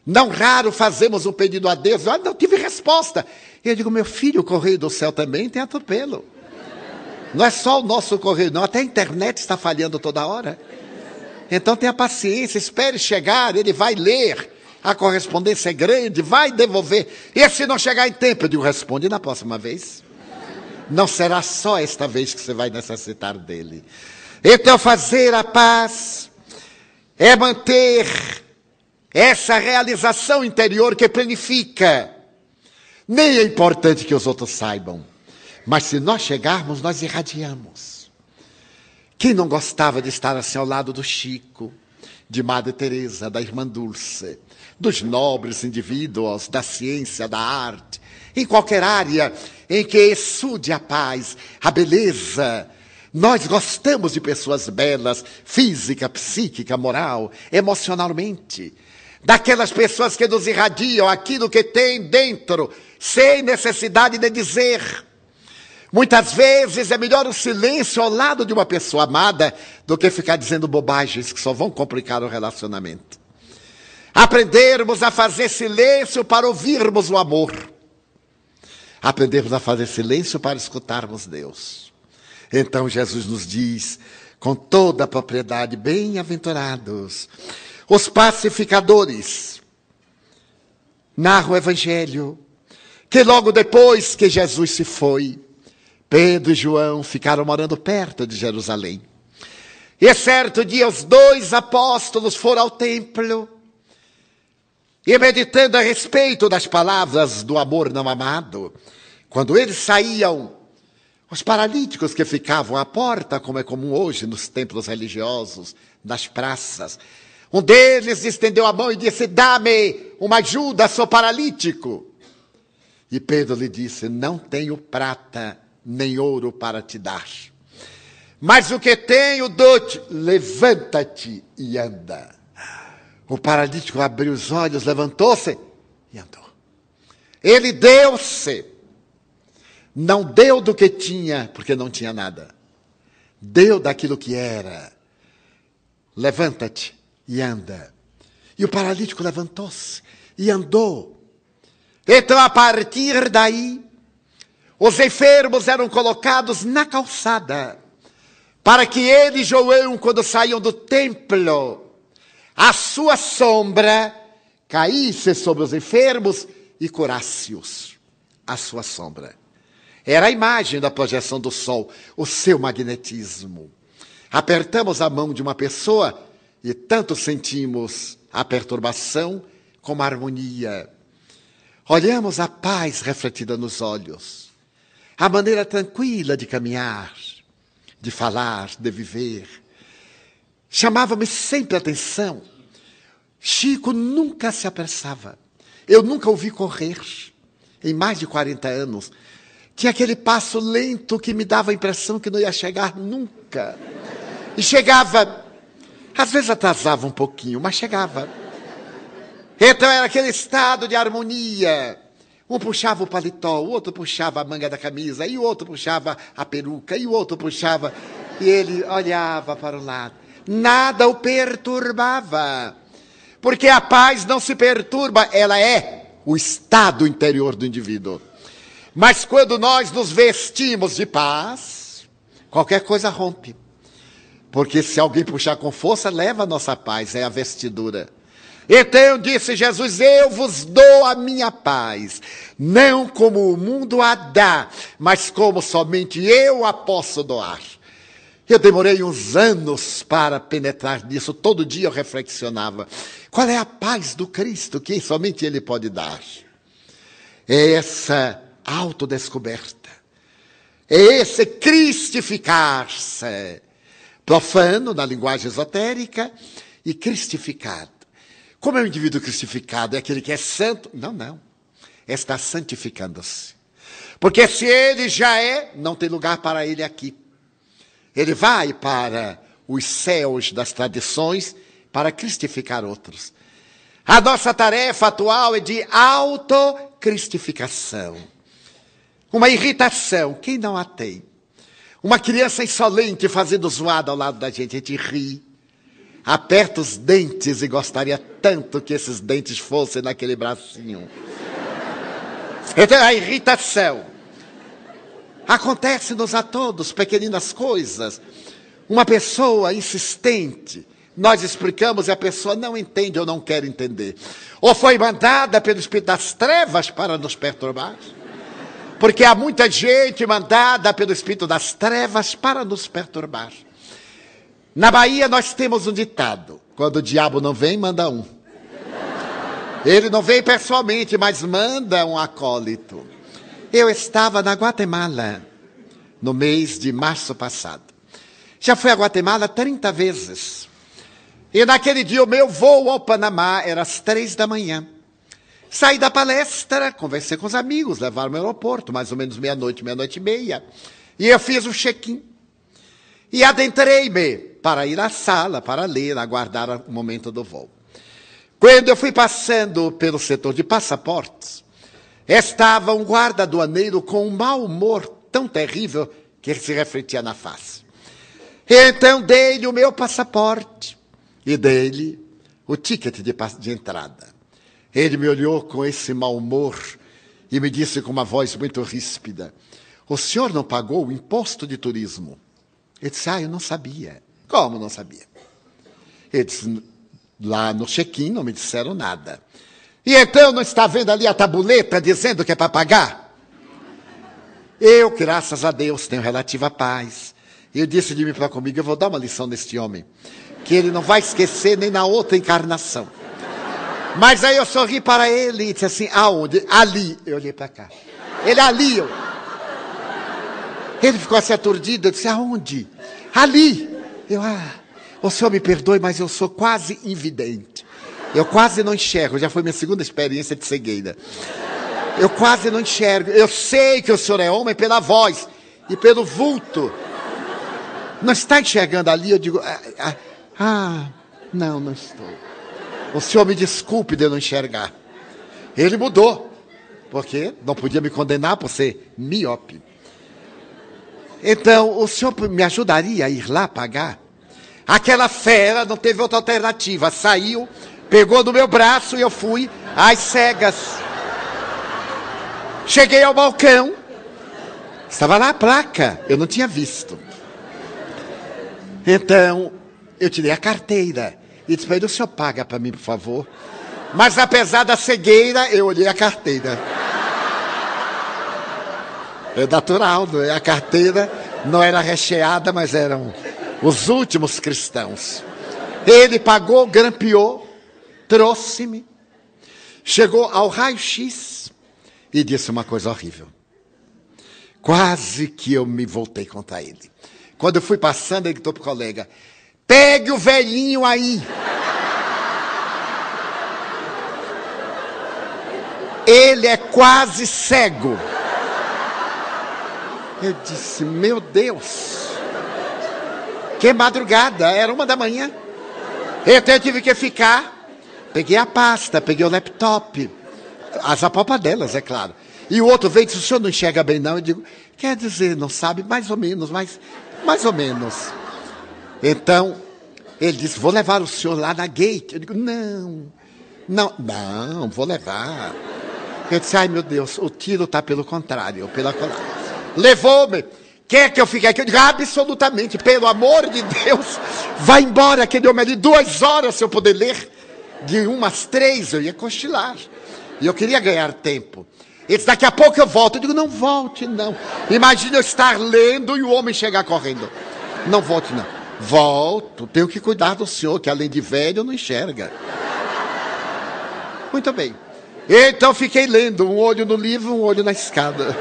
Não raro fazemos um pedido a Deus, ah, não tive resposta. E eu digo, meu filho, o correio do céu também tem atropelo. Não é só o nosso correio, não, até a internet está falhando toda hora. Então tenha paciência, espere chegar, ele vai ler. A correspondência é grande, vai devolver. E se não chegar em tempo, eu digo, responde na próxima vez. Não será só esta vez que você vai necessitar dele. Então, fazer a paz é manter essa realização interior que planifica. Nem é importante que os outros saibam, mas se nós chegarmos, nós irradiamos. Quem não gostava de estar assim ao lado do Chico, de Madre Teresa, da Irmã Dulce, dos nobres indivíduos da ciência, da arte, em qualquer área em que exude a paz, a beleza, nós gostamos de pessoas belas, física, psíquica, moral, emocionalmente. Daquelas pessoas que nos irradiam aquilo que tem dentro, sem necessidade de dizer. Muitas vezes é melhor o silêncio ao lado de uma pessoa amada do que ficar dizendo bobagens que só vão complicar o relacionamento. Aprendermos a fazer silêncio para ouvirmos o amor. Aprendermos a fazer silêncio para escutarmos Deus então Jesus nos diz, com toda a propriedade, bem-aventurados os pacificadores. Narra o Evangelho que logo depois que Jesus se foi, Pedro e João ficaram morando perto de Jerusalém. E é certo dia os dois apóstolos foram ao templo e meditando a respeito das palavras do amor não amado, quando eles saíam os paralíticos que ficavam à porta, como é comum hoje nos templos religiosos, nas praças. Um deles estendeu a mão e disse: Dá-me uma ajuda, sou paralítico. E Pedro lhe disse: Não tenho prata nem ouro para te dar. Mas o que tenho, dou-te. Levanta-te e anda. O paralítico abriu os olhos, levantou-se e andou. Ele deu-se não deu do que tinha, porque não tinha nada. Deu daquilo que era. Levanta-te e anda. E o paralítico levantou-se e andou. Então, a partir daí, os enfermos eram colocados na calçada, para que ele e João, quando saíam do templo, a sua sombra caísse sobre os enfermos e curasse-os. A sua sombra. Era a imagem da projeção do Sol, o seu magnetismo. Apertamos a mão de uma pessoa e tanto sentimos a perturbação como a harmonia. Olhamos a paz refletida nos olhos, a maneira tranquila de caminhar, de falar, de viver. Chamava-me sempre a atenção. Chico nunca se apressava. Eu nunca ouvi correr. Em mais de 40 anos, tinha aquele passo lento que me dava a impressão que não ia chegar nunca. E chegava. Às vezes atrasava um pouquinho, mas chegava. Então era aquele estado de harmonia. Um puxava o paletó, o outro puxava a manga da camisa, e o outro puxava a peruca, e o outro puxava. E ele olhava para o lado. Nada o perturbava. Porque a paz não se perturba, ela é o estado interior do indivíduo. Mas quando nós nos vestimos de paz, qualquer coisa rompe. Porque se alguém puxar com força, leva a nossa paz, é a vestidura. Então disse Jesus: Eu vos dou a minha paz, não como o mundo a dá, mas como somente eu a posso doar. Eu demorei uns anos para penetrar nisso, todo dia eu reflexionava. Qual é a paz do Cristo que somente Ele pode dar? É essa autodescoberta. É esse cristificar-se, profano na linguagem esotérica e cristificado. Como é o um indivíduo cristificado? É aquele que é santo? Não, não. É está santificando-se. Porque se ele já é, não tem lugar para ele aqui. Ele vai para os céus das tradições para cristificar outros. A nossa tarefa atual é de autocristificação uma irritação, quem não a tem? Uma criança insolente fazendo zoada ao lado da gente, a gente ri, aperta os dentes e gostaria tanto que esses dentes fossem naquele bracinho. Então, a irritação. Acontece-nos a todos pequeninas coisas. Uma pessoa insistente, nós explicamos e a pessoa não entende ou não quer entender. Ou foi mandada pelo Espírito das Trevas para nos perturbar. Porque há muita gente mandada pelo espírito das trevas para nos perturbar. Na Bahia nós temos um ditado: quando o diabo não vem, manda um. Ele não vem pessoalmente, mas manda um acólito. Eu estava na Guatemala no mês de março passado. Já fui a Guatemala 30 vezes. E naquele dia o meu voo ao Panamá era às três da manhã. Saí da palestra, conversei com os amigos, levaram ao aeroporto, mais ou menos meia-noite, meia-noite e meia. E eu fiz o um check-in. E adentrei-me para ir à sala, para ler, aguardar o momento do voo. Quando eu fui passando pelo setor de passaportes, estava um guarda aduaneiro com um mau humor tão terrível que ele se refletia na face. Então dei-lhe o meu passaporte e dei-lhe o ticket de, de entrada. Ele me olhou com esse mau humor e me disse com uma voz muito ríspida: O senhor não pagou o imposto de turismo? Ele disse: Ah, eu não sabia. Como não sabia? Ele disse: Lá no check-in não me disseram nada. E então não está vendo ali a tabuleta dizendo que é para pagar? Eu, graças a Deus, tenho relativa paz. Eu disse de mim para comigo: Eu vou dar uma lição neste homem, que ele não vai esquecer nem na outra encarnação. Mas aí eu sorri para ele e disse assim: aonde? Ali. Eu olhei para cá. Ele ali. Eu. Ele ficou assim aturdido. Eu disse: aonde? Ali. Eu, ah, o senhor me perdoe, mas eu sou quase invidente. Eu quase não enxergo. Já foi minha segunda experiência de cegueira. Eu quase não enxergo. Eu sei que o senhor é homem pela voz e pelo vulto. Não está enxergando ali? Eu digo: ah, ah, ah não, não estou. O senhor me desculpe de eu não enxergar. Ele mudou, porque não podia me condenar por ser miope. Então, o senhor me ajudaria a ir lá pagar? Aquela fera não teve outra alternativa. Saiu, pegou no meu braço e eu fui às cegas. Cheguei ao balcão, estava lá a placa, eu não tinha visto. Então, eu tirei a carteira e disse para ele: o senhor paga para mim, por favor? Mas apesar da cegueira, eu olhei a carteira. É natural, não é? A carteira não era recheada, mas eram os últimos cristãos. Ele pagou, grampeou, trouxe-me, chegou ao raio-x e disse uma coisa horrível. Quase que eu me voltei contra ele. Quando eu fui passando, ele gritou para o colega: Pegue o velhinho aí. Ele é quase cego. Eu disse, meu Deus. Que madrugada, era uma da manhã. Eu até tive que ficar. Peguei a pasta, peguei o laptop. As apopadelas, é claro. E o outro veio e disse, o senhor não enxerga bem não? Eu digo, quer dizer, não sabe? Mais ou menos, mais mais ou menos. Então, ele disse: Vou levar o senhor lá na gate. Eu digo: Não, não, não, vou levar. Ele disse: Ai meu Deus, o tiro está pelo contrário, pela Levou-me. Quer é que eu fique aqui? Eu digo, absolutamente, pelo amor de Deus, vai embora aquele homem ali, duas horas se eu poder ler, de umas três eu ia cochilar, e eu queria ganhar tempo. Ele disse, daqui a pouco eu volto. Eu digo, não volte não. Imagina eu estar lendo e o homem chegar correndo. Não volte não. Volto, tenho que cuidar do senhor, que além de velho não enxerga. Muito bem. Então fiquei lendo, um olho no livro, um olho na escada.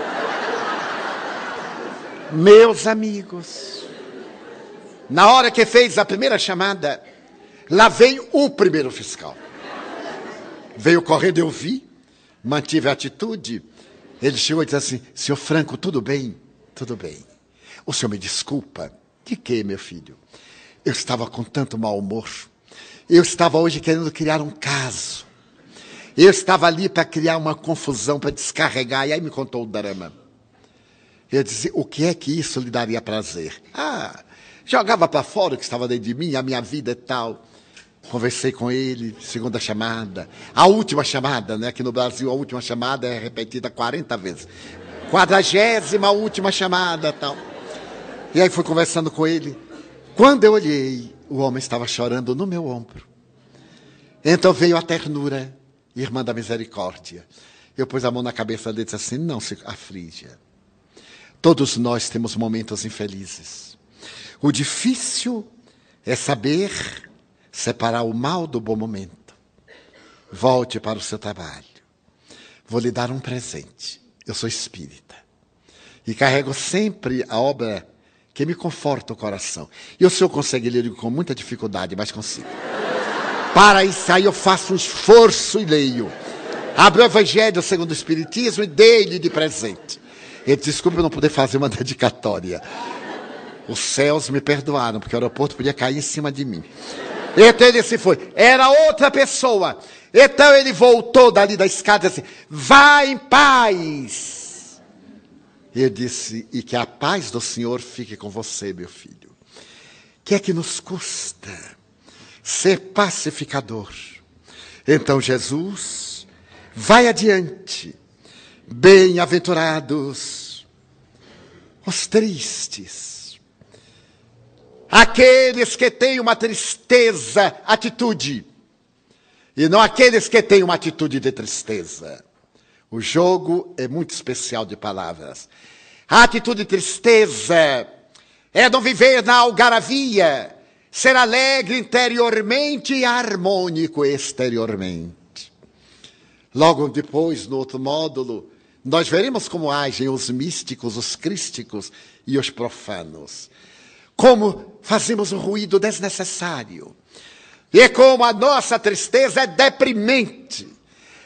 Meus amigos, na hora que fez a primeira chamada, lá veio o primeiro fiscal. Veio correndo, eu vi, mantive a atitude. Ele chegou e disse assim: Senhor Franco, tudo bem? Tudo bem. O senhor me desculpa. De quê, meu filho? Eu estava com tanto mau humor. Eu estava hoje querendo criar um caso. Eu estava ali para criar uma confusão, para descarregar. E aí me contou o drama. Eu disse: o que é que isso lhe daria prazer? Ah, jogava para fora o que estava dentro de mim, a minha vida e tal. Conversei com ele, segunda chamada. A última chamada, né? Aqui no Brasil, a última chamada é repetida 40 vezes. Quadragésima última chamada tal. E aí fui conversando com ele. Quando eu olhei, o homem estava chorando no meu ombro. Então veio a ternura, irmã da misericórdia. Eu pus a mão na cabeça dele e disse assim: Não se aflija. Todos nós temos momentos infelizes. O difícil é saber separar o mal do bom momento. Volte para o seu trabalho. Vou lhe dar um presente. Eu sou espírita. E carrego sempre a obra que me conforta o coração. E o senhor consegue ler com muita dificuldade, mas consigo. Para isso aí eu faço um esforço e leio. Abro o Evangelho segundo o Espiritismo e dei-lhe de presente. E desculpe eu não poder fazer uma dedicatória. Os céus me perdoaram, porque o aeroporto podia cair em cima de mim. Então ele se foi. Era outra pessoa. Então ele voltou dali da escada assim: vá em paz. Ele disse: E que a paz do Senhor fique com você, meu filho. O que é que nos custa ser pacificador? Então Jesus vai adiante. Bem-aventurados os tristes. Aqueles que têm uma tristeza, atitude. E não aqueles que têm uma atitude de tristeza. O jogo é muito especial de palavras. A atitude de tristeza é não viver na algaravia, ser alegre interiormente e harmônico exteriormente. Logo depois, no outro módulo, nós veremos como agem os místicos, os crísticos e os profanos. Como fazemos um ruído desnecessário. E é como a nossa tristeza é deprimente.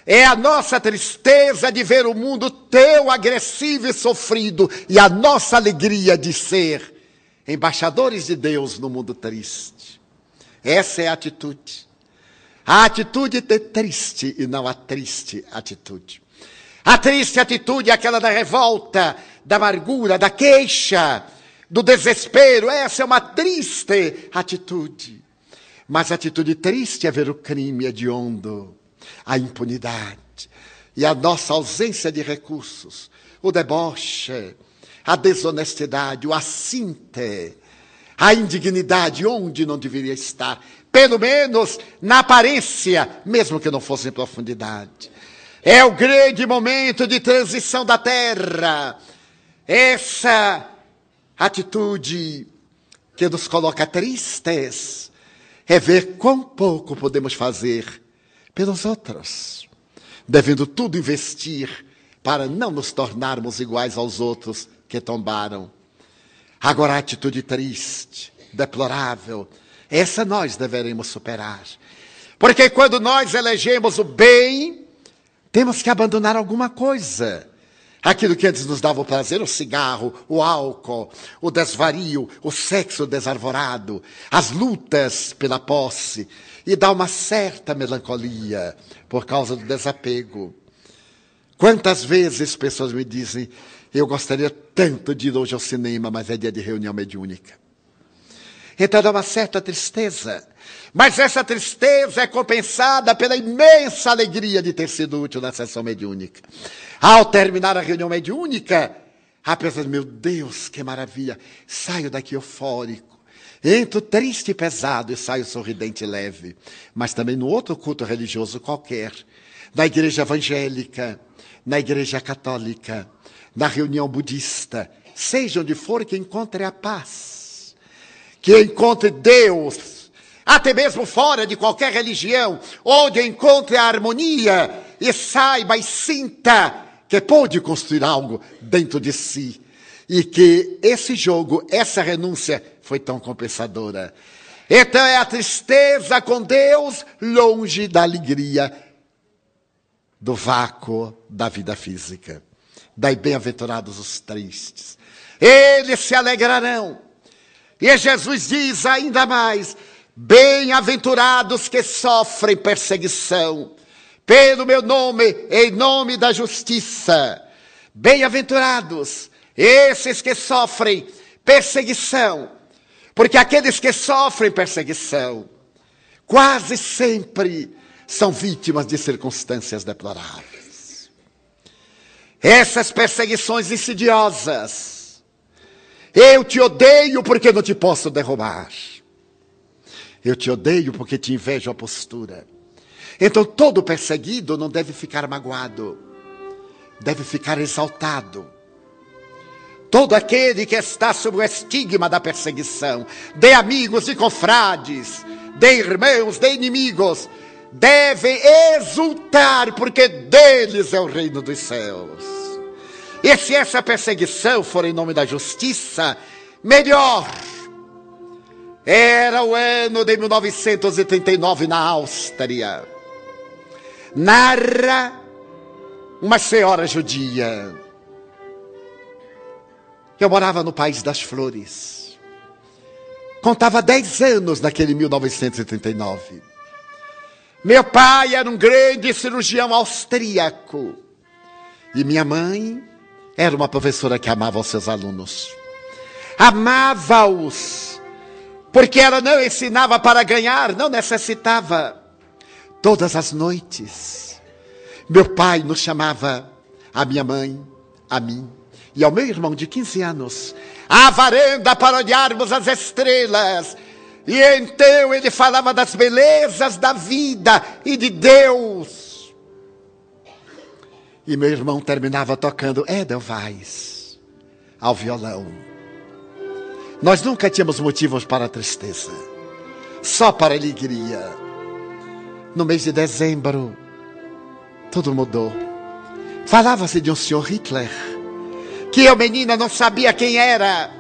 É a nossa tristeza de ver o mundo teu agressivo e sofrido, e a nossa alegria de ser embaixadores de Deus no mundo triste. Essa é a atitude. A atitude de triste e não a triste atitude. A triste atitude é aquela da revolta, da amargura, da queixa, do desespero. Essa é uma triste atitude. Mas a atitude triste é ver o crime hediondo a impunidade e a nossa ausência de recursos, o deboche, a desonestidade, o assinte, a indignidade onde não deveria estar, pelo menos na aparência, mesmo que não fosse em profundidade. É o grande momento de transição da terra. Essa atitude que nos coloca tristes é ver quão pouco podemos fazer pelos outros, devendo tudo investir para não nos tornarmos iguais aos outros que tombaram. Agora, a atitude triste, deplorável, essa nós deveremos superar. Porque quando nós elegemos o bem, temos que abandonar alguma coisa. Aquilo que antes nos dava o prazer, o cigarro, o álcool, o desvario, o sexo desarvorado, as lutas pela posse, e dá uma certa melancolia por causa do desapego. Quantas vezes pessoas me dizem: eu gostaria tanto de ir hoje ao cinema, mas é dia de reunião mediúnica. Então dá uma certa tristeza, mas essa tristeza é compensada pela imensa alegria de ter sido útil na sessão mediúnica. Ao terminar a reunião mediúnica, a pessoa diz: Meu Deus, que maravilha! Saio daqui eufórico. Entro triste e pesado e saio sorridente e leve. Mas também no outro culto religioso qualquer, na igreja evangélica, na igreja católica, na reunião budista, seja onde for que encontre a paz, que encontre Deus, até mesmo fora de qualquer religião, onde encontre a harmonia e saiba e sinta que pode construir algo dentro de si e que esse jogo, essa renúncia foi tão compensadora. Então é a tristeza com Deus longe da alegria, do vácuo da vida física. Daí bem-aventurados os tristes. Eles se alegrarão. E Jesus diz ainda mais: bem-aventurados que sofrem perseguição pelo meu nome, em nome da justiça. Bem-aventurados esses que sofrem perseguição porque aqueles que sofrem perseguição quase sempre são vítimas de circunstâncias deploráveis. Essas perseguições insidiosas. Eu te odeio porque não te posso derrubar. Eu te odeio porque te invejo a postura. Então todo perseguido não deve ficar magoado, deve ficar exaltado todo aquele que está sob o estigma da perseguição, de amigos, de confrades, de irmãos, de inimigos, deve exultar, porque deles é o reino dos céus. E se essa perseguição for em nome da justiça, melhor. Era o ano de 1939 na Áustria. Narra uma senhora judia eu morava no País das Flores. Contava 10 anos naquele 1939. Meu pai era um grande cirurgião austríaco. E minha mãe era uma professora que amava os seus alunos. Amava-os, porque ela não ensinava para ganhar, não necessitava. Todas as noites, meu pai nos chamava, a minha mãe, a mim, e ao meu irmão de 15 anos à varanda para olharmos as estrelas. E então ele falava das belezas da vida e de Deus. E meu irmão terminava tocando Edelweiss ao violão. Nós nunca tínhamos motivos para tristeza, só para alegria. No mês de dezembro, tudo mudou. Falava-se de um senhor Hitler que eu, menina, não sabia quem era.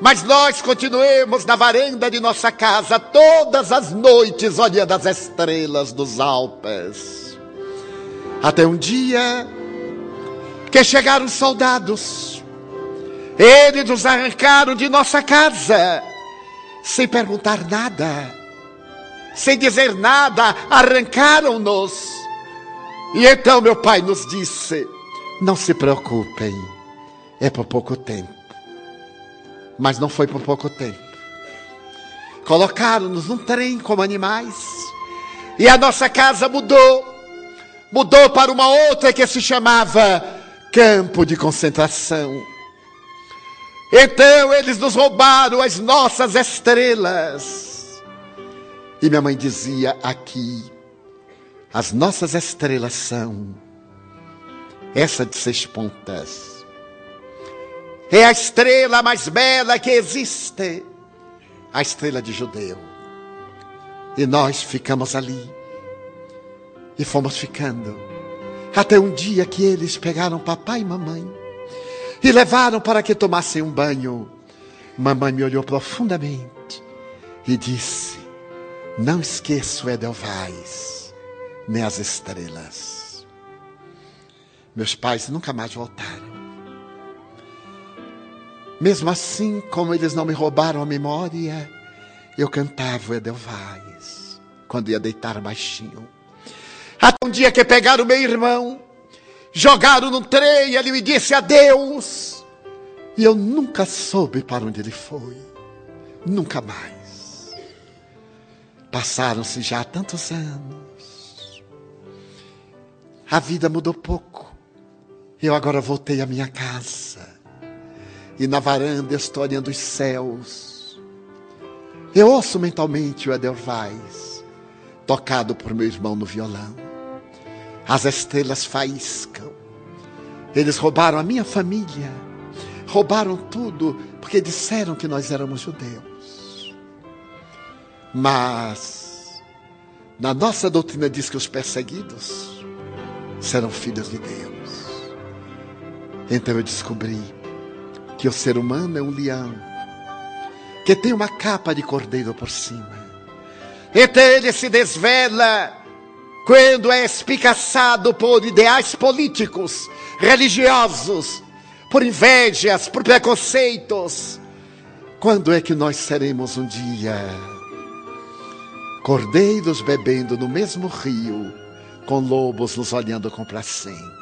Mas nós continuemos na varanda de nossa casa todas as noites olhando as estrelas dos Alpes. Até um dia que chegaram os soldados. Eles nos arrancaram de nossa casa, sem perguntar nada, sem dizer nada, arrancaram-nos. E então meu pai nos disse: não se preocupem, é por pouco tempo. Mas não foi por pouco tempo. Colocaram-nos num trem como animais, e a nossa casa mudou. Mudou para uma outra que se chamava Campo de Concentração. Então eles nos roubaram as nossas estrelas. E minha mãe dizia aqui: as nossas estrelas são essa de seis pontas. É a estrela mais bela que existe, a estrela de judeu. E nós ficamos ali, e fomos ficando, até um dia que eles pegaram papai e mamãe e levaram para que tomassem um banho. Mamãe me olhou profundamente e disse: Não esqueça o Edelweiss, nem as estrelas. Meus pais nunca mais voltaram. Mesmo assim, como eles não me roubaram a memória, eu cantava o Edelweiss quando ia deitar baixinho. Até um dia que pegaram meu irmão, jogaram no trem, ele me disse adeus. E eu nunca soube para onde ele foi. Nunca mais. Passaram-se já tantos anos. A vida mudou pouco. Eu agora voltei à minha casa. E na varanda, estou olhando os céus. Eu ouço mentalmente o Edel Vaz, tocado por meu irmão no violão. As estrelas faiscam. Eles roubaram a minha família. Roubaram tudo porque disseram que nós éramos judeus. Mas na nossa doutrina diz que os perseguidos serão filhos de Deus. Então eu descobri que o ser humano é um leão, que tem uma capa de cordeiro por cima. Então ele se desvela quando é espicaçado por ideais políticos, religiosos, por invejas, por preconceitos. Quando é que nós seremos um dia cordeiros bebendo no mesmo rio, com lobos nos olhando complacentes?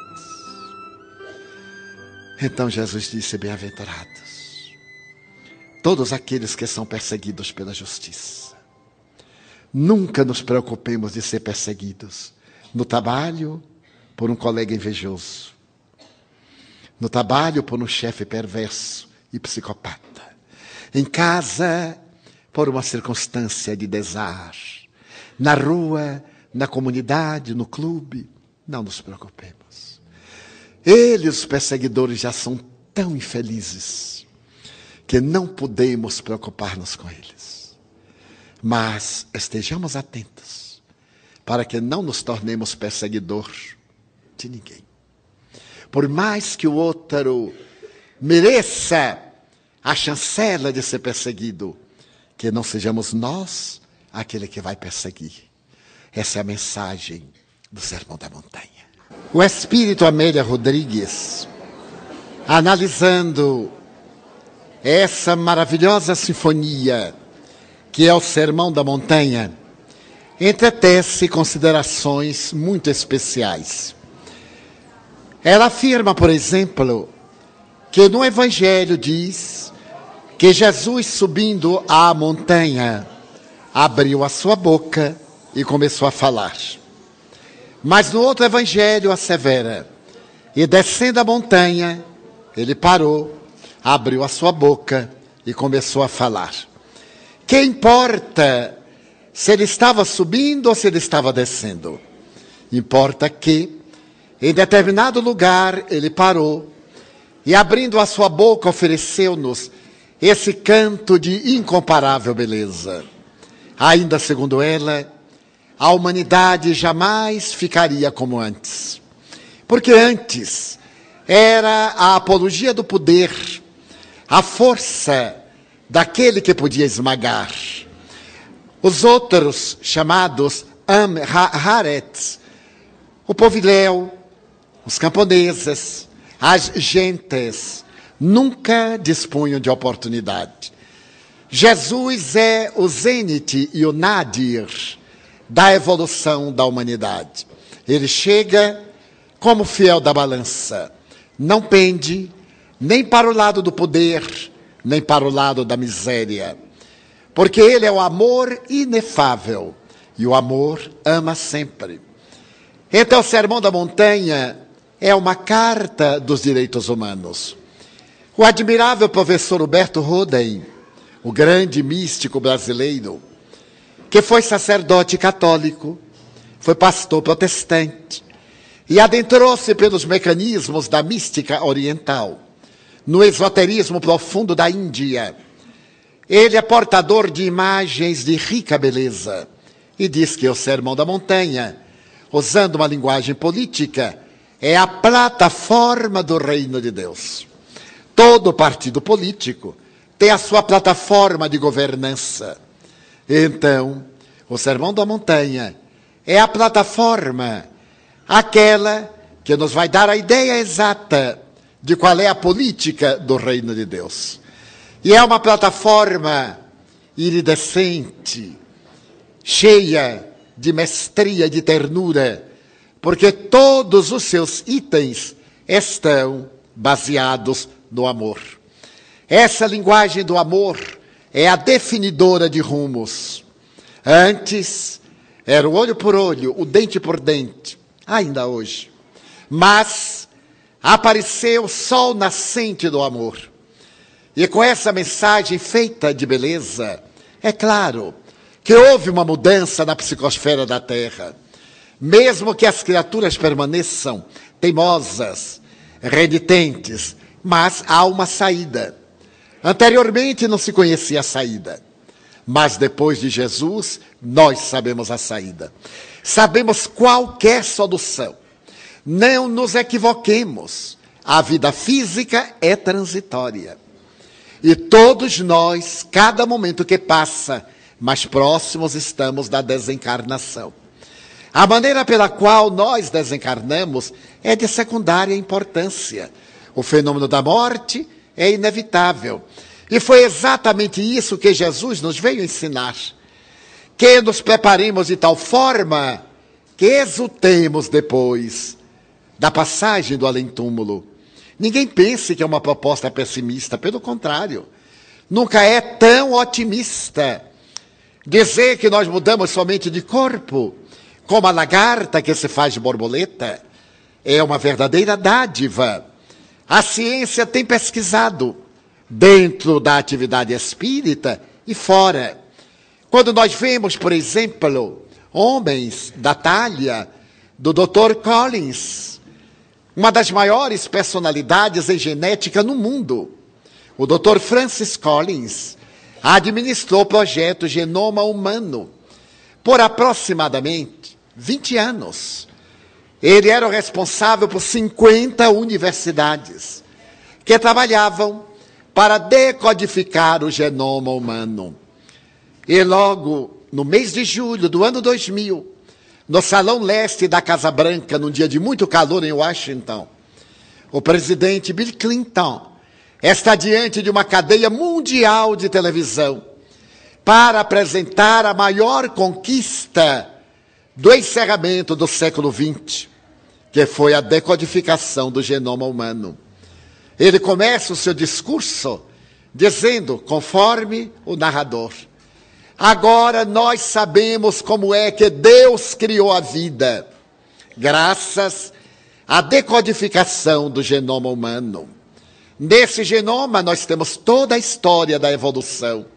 Então Jesus disse: Bem-aventurados todos aqueles que são perseguidos pela justiça. Nunca nos preocupemos de ser perseguidos no trabalho por um colega invejoso, no trabalho por um chefe perverso e psicopata, em casa por uma circunstância de desar, na rua, na comunidade, no clube. Não nos preocupemos. Eles, os perseguidores, já são tão infelizes que não podemos preocupar-nos com eles. Mas estejamos atentos para que não nos tornemos perseguidor de ninguém. Por mais que o outro mereça a chancela de ser perseguido, que não sejamos nós aquele que vai perseguir. Essa é a mensagem do Sermão da Montanha o espírito Amélia Rodrigues, analisando essa maravilhosa sinfonia que é o Sermão da Montanha, entretece considerações muito especiais. Ela afirma, por exemplo, que no Evangelho diz que Jesus, subindo à montanha, abriu a sua boca e começou a falar. Mas no outro evangelho assevera: E descendo a montanha, ele parou, abriu a sua boca e começou a falar. Que importa se ele estava subindo ou se ele estava descendo? Importa que, em determinado lugar, ele parou e, abrindo a sua boca, ofereceu-nos esse canto de incomparável beleza. Ainda segundo ela, a humanidade jamais ficaria como antes. Porque antes era a apologia do poder, a força daquele que podia esmagar. Os outros chamados Amharets, o povo os camponeses, as gentes, nunca dispunham de oportunidade. Jesus é o Zenit e o nadir da evolução da humanidade. Ele chega como fiel da balança, não pende nem para o lado do poder, nem para o lado da miséria. Porque ele é o amor inefável e o amor ama sempre. Então, o Sermão da Montanha é uma carta dos direitos humanos. O admirável professor Huberto Roden, o grande místico brasileiro, que foi sacerdote católico, foi pastor protestante e adentrou-se pelos mecanismos da mística oriental, no esoterismo profundo da Índia. Ele é portador de imagens de rica beleza e diz que o Sermão da Montanha, usando uma linguagem política, é a plataforma do reino de Deus. Todo partido político tem a sua plataforma de governança. Então, o Sermão da Montanha é a plataforma, aquela que nos vai dar a ideia exata de qual é a política do reino de Deus. E é uma plataforma iridescente, cheia de mestria, de ternura, porque todos os seus itens estão baseados no amor. Essa linguagem do amor é a definidora de rumos. Antes era o olho por olho, o dente por dente, ainda hoje. Mas apareceu o sol nascente do amor. E com essa mensagem feita de beleza, é claro que houve uma mudança na psicosfera da Terra. Mesmo que as criaturas permaneçam teimosas, renitentes, mas há uma saída. Anteriormente não se conhecia a saída, mas depois de Jesus, nós sabemos a saída. Sabemos qualquer solução. Não nos equivoquemos. A vida física é transitória. E todos nós, cada momento que passa, mais próximos estamos da desencarnação. A maneira pela qual nós desencarnamos é de secundária importância. O fenômeno da morte é inevitável. E foi exatamente isso que Jesus nos veio ensinar. Que nos preparemos de tal forma que exultemos depois da passagem do além-túmulo. Ninguém pense que é uma proposta pessimista, pelo contrário, nunca é tão otimista. Dizer que nós mudamos somente de corpo, como a lagarta que se faz de borboleta, é uma verdadeira dádiva a ciência tem pesquisado dentro da atividade espírita e fora. Quando nós vemos, por exemplo, homens da talha do Dr. Collins, uma das maiores personalidades em genética no mundo, o Dr. Francis Collins administrou o projeto Genoma Humano por aproximadamente 20 anos. Ele era o responsável por 50 universidades que trabalhavam para decodificar o genoma humano. E logo no mês de julho do ano 2000, no Salão Leste da Casa Branca, num dia de muito calor em Washington, o presidente Bill Clinton está diante de uma cadeia mundial de televisão para apresentar a maior conquista do encerramento do século XX, que foi a decodificação do genoma humano. Ele começa o seu discurso dizendo, conforme o narrador, agora nós sabemos como é que Deus criou a vida, graças à decodificação do genoma humano. Nesse genoma, nós temos toda a história da evolução,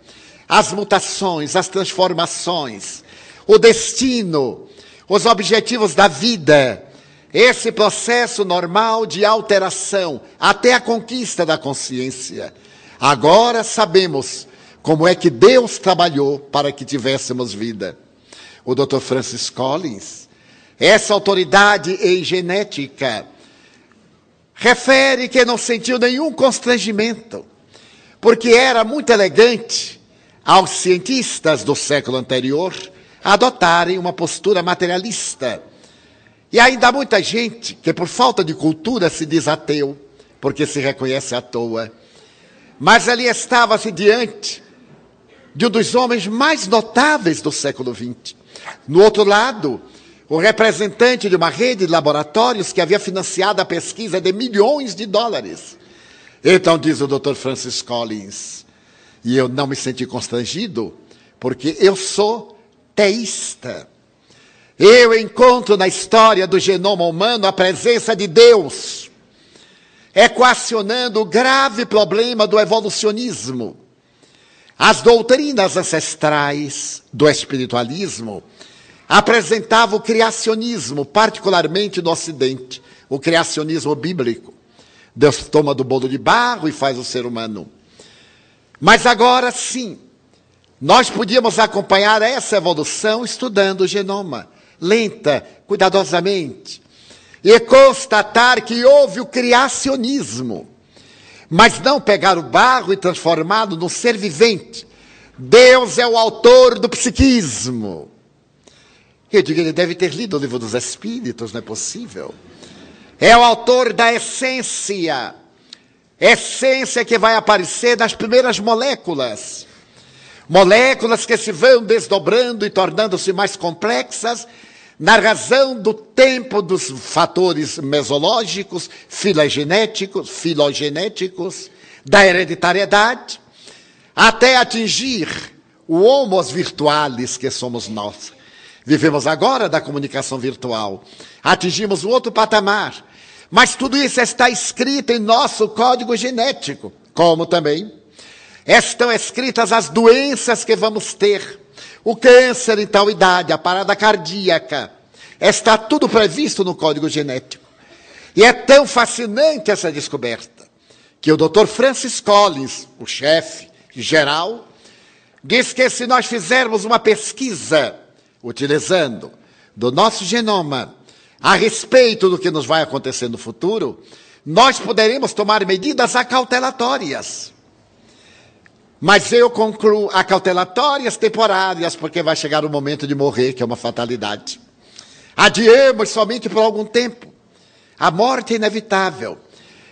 as mutações, as transformações, o destino, os objetivos da vida, esse processo normal de alteração até a conquista da consciência. Agora sabemos como é que Deus trabalhou para que tivéssemos vida. O Dr. Francis Collins, essa autoridade em genética, refere que não sentiu nenhum constrangimento, porque era muito elegante aos cientistas do século anterior adotarem uma postura materialista. E ainda há muita gente que, por falta de cultura, se diz ateu, porque se reconhece à toa. Mas ali estava-se diante de um dos homens mais notáveis do século XX. No outro lado, o representante de uma rede de laboratórios que havia financiado a pesquisa de milhões de dólares. Então diz o Dr. Francis Collins, e eu não me senti constrangido, porque eu sou teísta. Eu encontro na história do genoma humano a presença de Deus, equacionando o grave problema do evolucionismo. As doutrinas ancestrais do espiritualismo apresentavam o criacionismo, particularmente no Ocidente, o criacionismo bíblico. Deus toma do bolo de barro e faz o ser humano. Mas agora sim, nós podíamos acompanhar essa evolução estudando o genoma, lenta, cuidadosamente, e constatar que houve o criacionismo, mas não pegar o barro e transformá-lo num ser vivente. Deus é o autor do psiquismo. Eu digo, ele deve ter lido o livro dos Espíritos, não é possível. É o autor da essência. Essência que vai aparecer nas primeiras moléculas moléculas que se vão desdobrando e tornando-se mais complexas na razão do tempo dos fatores mesológicos, filogenéticos, filogenéticos da hereditariedade, até atingir o homos virtualis que somos nós. Vivemos agora da comunicação virtual. Atingimos um outro patamar. Mas tudo isso está escrito em nosso código genético, como também Estão escritas as doenças que vamos ter. O câncer em tal idade, a parada cardíaca. Está tudo previsto no código genético. E é tão fascinante essa descoberta que o Dr. Francis Collins, o chefe geral, diz que se nós fizermos uma pesquisa utilizando do nosso genoma a respeito do que nos vai acontecer no futuro, nós poderemos tomar medidas acautelatórias. Mas eu concluo acautelatórias temporárias, porque vai chegar o momento de morrer, que é uma fatalidade. Adiemos somente por algum tempo. A morte é inevitável.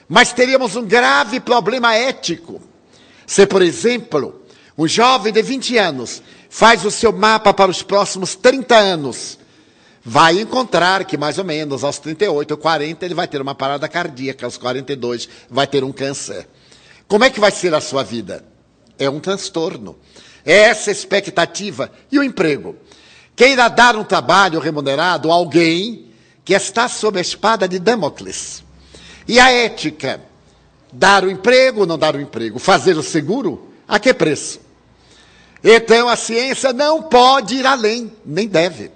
Mas teríamos um grave problema ético. Se, por exemplo, um jovem de 20 anos faz o seu mapa para os próximos 30 anos, vai encontrar que mais ou menos aos 38 ou 40 ele vai ter uma parada cardíaca, aos 42 vai ter um câncer. Como é que vai ser a sua vida? é um transtorno. É essa expectativa. E o emprego? Queira dar um trabalho remunerado a alguém que está sob a espada de Damocles. E a ética? Dar o emprego ou não dar o emprego? Fazer o seguro? A que preço? Então a ciência não pode ir além, nem deve.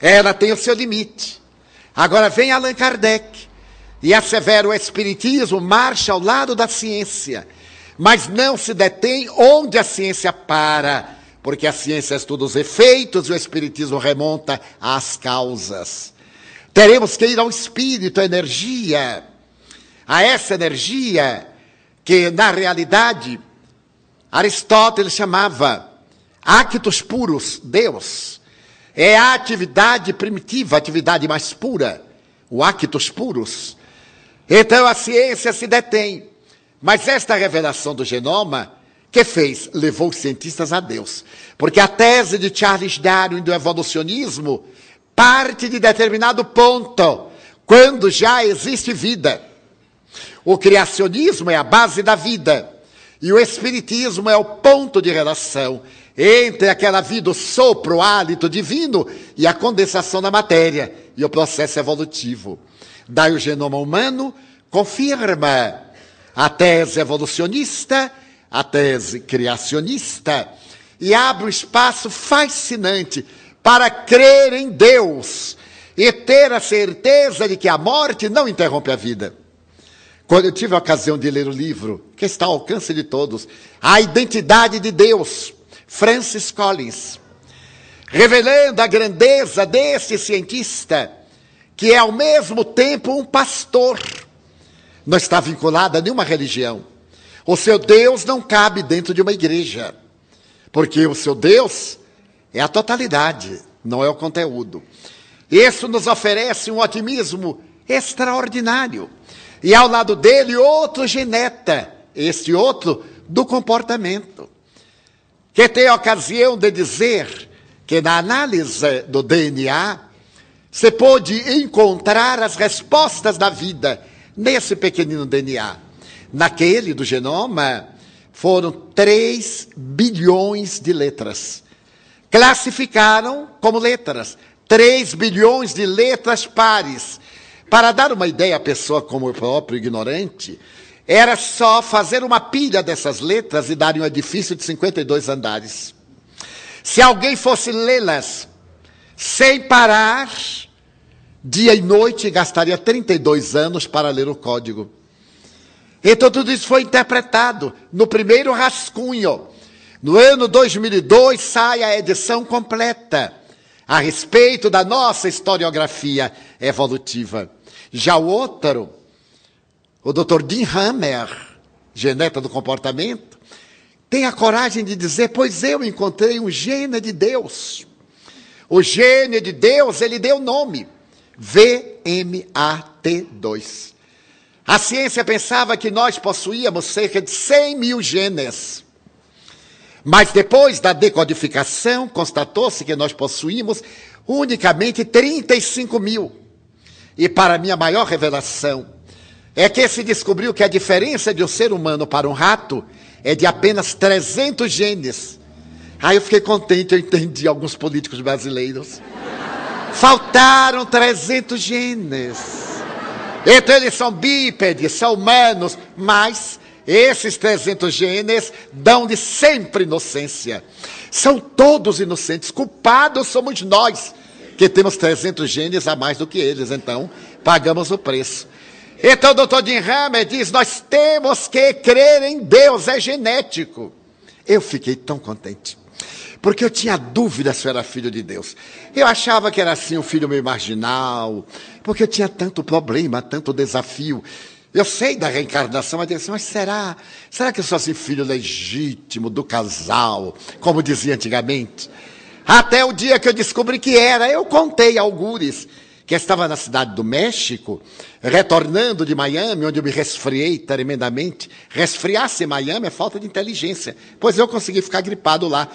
Ela tem o seu limite. Agora vem Allan Kardec e assevera o Espiritismo marcha ao lado da ciência mas não se detém onde a ciência para, porque a ciência estuda os efeitos e o espiritismo remonta às causas. Teremos que ir ao espírito, à energia, a essa energia que, na realidade, Aristóteles chamava actos puros, Deus. É a atividade primitiva, a atividade mais pura, o actos puros. Então a ciência se detém mas esta revelação do genoma, que fez? Levou os cientistas a Deus. Porque a tese de Charles Darwin do evolucionismo parte de determinado ponto, quando já existe vida. O criacionismo é a base da vida. E o espiritismo é o ponto de relação entre aquela vida, o sopro, o hálito divino e a condensação da matéria e o processo evolutivo. Daí o genoma humano confirma a tese evolucionista, a tese criacionista, e abre um espaço fascinante para crer em Deus e ter a certeza de que a morte não interrompe a vida. Quando eu tive a ocasião de ler o livro, que está ao alcance de todos, A Identidade de Deus, Francis Collins, revelando a grandeza desse cientista, que é ao mesmo tempo um pastor não está vinculada a nenhuma religião. O seu Deus não cabe dentro de uma igreja, porque o seu Deus é a totalidade, não é o conteúdo. Isso nos oferece um otimismo extraordinário. E ao lado dele, outro geneta, este outro do comportamento, que tem a ocasião de dizer que na análise do DNA se pôde encontrar as respostas da vida nesse pequenino DNA. Naquele do genoma, foram 3 bilhões de letras. Classificaram como letras. 3 bilhões de letras pares. Para dar uma ideia à pessoa como o próprio ignorante, era só fazer uma pilha dessas letras e dar um edifício de 52 andares. Se alguém fosse lê-las sem parar, dia e noite, e gastaria 32 anos para ler o código. Então tudo isso foi interpretado no primeiro rascunho. No ano 2002 sai a edição completa a respeito da nossa historiografia evolutiva. Já o outro, o Dr. Dean Hammer, geneta do comportamento, tem a coragem de dizer: Pois eu encontrei um gênio de Deus. O gênio de Deus, ele deu nome. VMAT2. A ciência pensava que nós possuíamos cerca de 100 mil genes. Mas depois da decodificação, constatou-se que nós possuímos unicamente 35 mil. E para minha maior revelação, é que se descobriu que a diferença de um ser humano para um rato é de apenas 300 genes. Aí eu fiquei contente, eu entendi alguns políticos brasileiros. Faltaram 300 genes. Então eles são bípedes, são humanos, mas esses 300 genes dão-lhe sempre inocência. São todos inocentes, culpados somos nós, que temos 300 genes a mais do que eles, então pagamos o preço. Então o doutor Jim Hammer diz, nós temos que crer em Deus, é genético. Eu fiquei tão contente porque eu tinha dúvida se eu era filho de Deus. Eu achava que era assim um filho meio marginal, porque eu tinha tanto problema, tanto desafio. Eu sei da reencarnação, mas disse, mas será? Será que eu sou assim filho legítimo do casal, como dizia antigamente? Até o dia que eu descobri que era, eu contei algures que estava na cidade do México, retornando de Miami, onde eu me resfriei tremendamente. Resfriar-se em Miami é falta de inteligência, pois eu consegui ficar gripado lá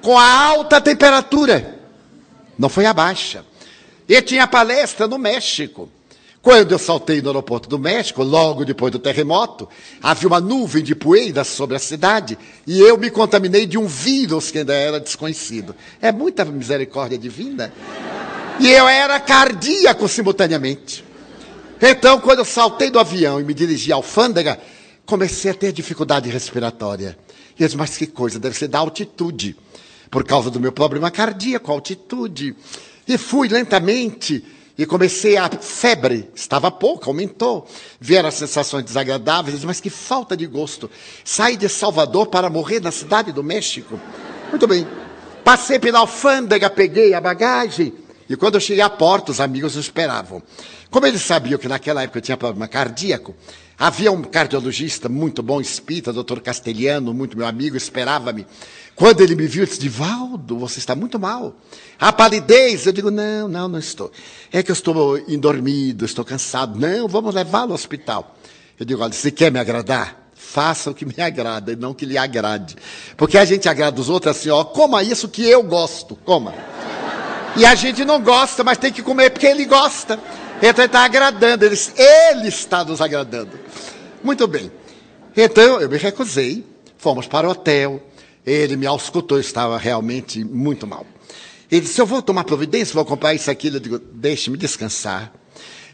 com a alta temperatura. Não foi a baixa. E tinha palestra no México. Quando eu saltei no aeroporto do México, logo depois do terremoto, havia uma nuvem de poeira sobre a cidade e eu me contaminei de um vírus que ainda era desconhecido. É muita misericórdia divina. E eu era cardíaco simultaneamente. Então, quando eu saltei do avião e me dirigi à alfândega, comecei a ter dificuldade respiratória. E eu disse, mas que coisa, deve ser da altitude por causa do meu problema cardíaco, altitude. E fui lentamente e comecei a febre, estava pouca, aumentou. Vieram as sensações desagradáveis, mas que falta de gosto. Saí de Salvador para morrer na cidade do México. Muito bem. Passei pela alfândega, peguei a bagagem. E quando eu cheguei à porta, os amigos me esperavam. Como eles sabiam que naquela época eu tinha problema cardíaco, Havia um cardiologista muito bom, espírita, doutor Castelhano, muito meu amigo, esperava-me. Quando ele me viu, ele disse, Divaldo, você está muito mal. A palidez, eu digo, não, não, não estou. É que eu estou indormido, estou cansado. Não, vamos levá-lo ao hospital. Eu digo, olha, se quer me agradar, faça o que me agrada e não o que lhe agrade. Porque a gente agrada os outros assim, ó, coma isso que eu gosto, coma. E a gente não gosta, mas tem que comer porque ele gosta. Então ele está agradando, ele, ele está nos agradando. Muito bem. Então eu me recusei, fomos para o hotel, ele me auscultou, estava realmente muito mal. Ele disse: Eu vou tomar providência, vou comprar isso, aqui. Eu digo: Deixe-me descansar.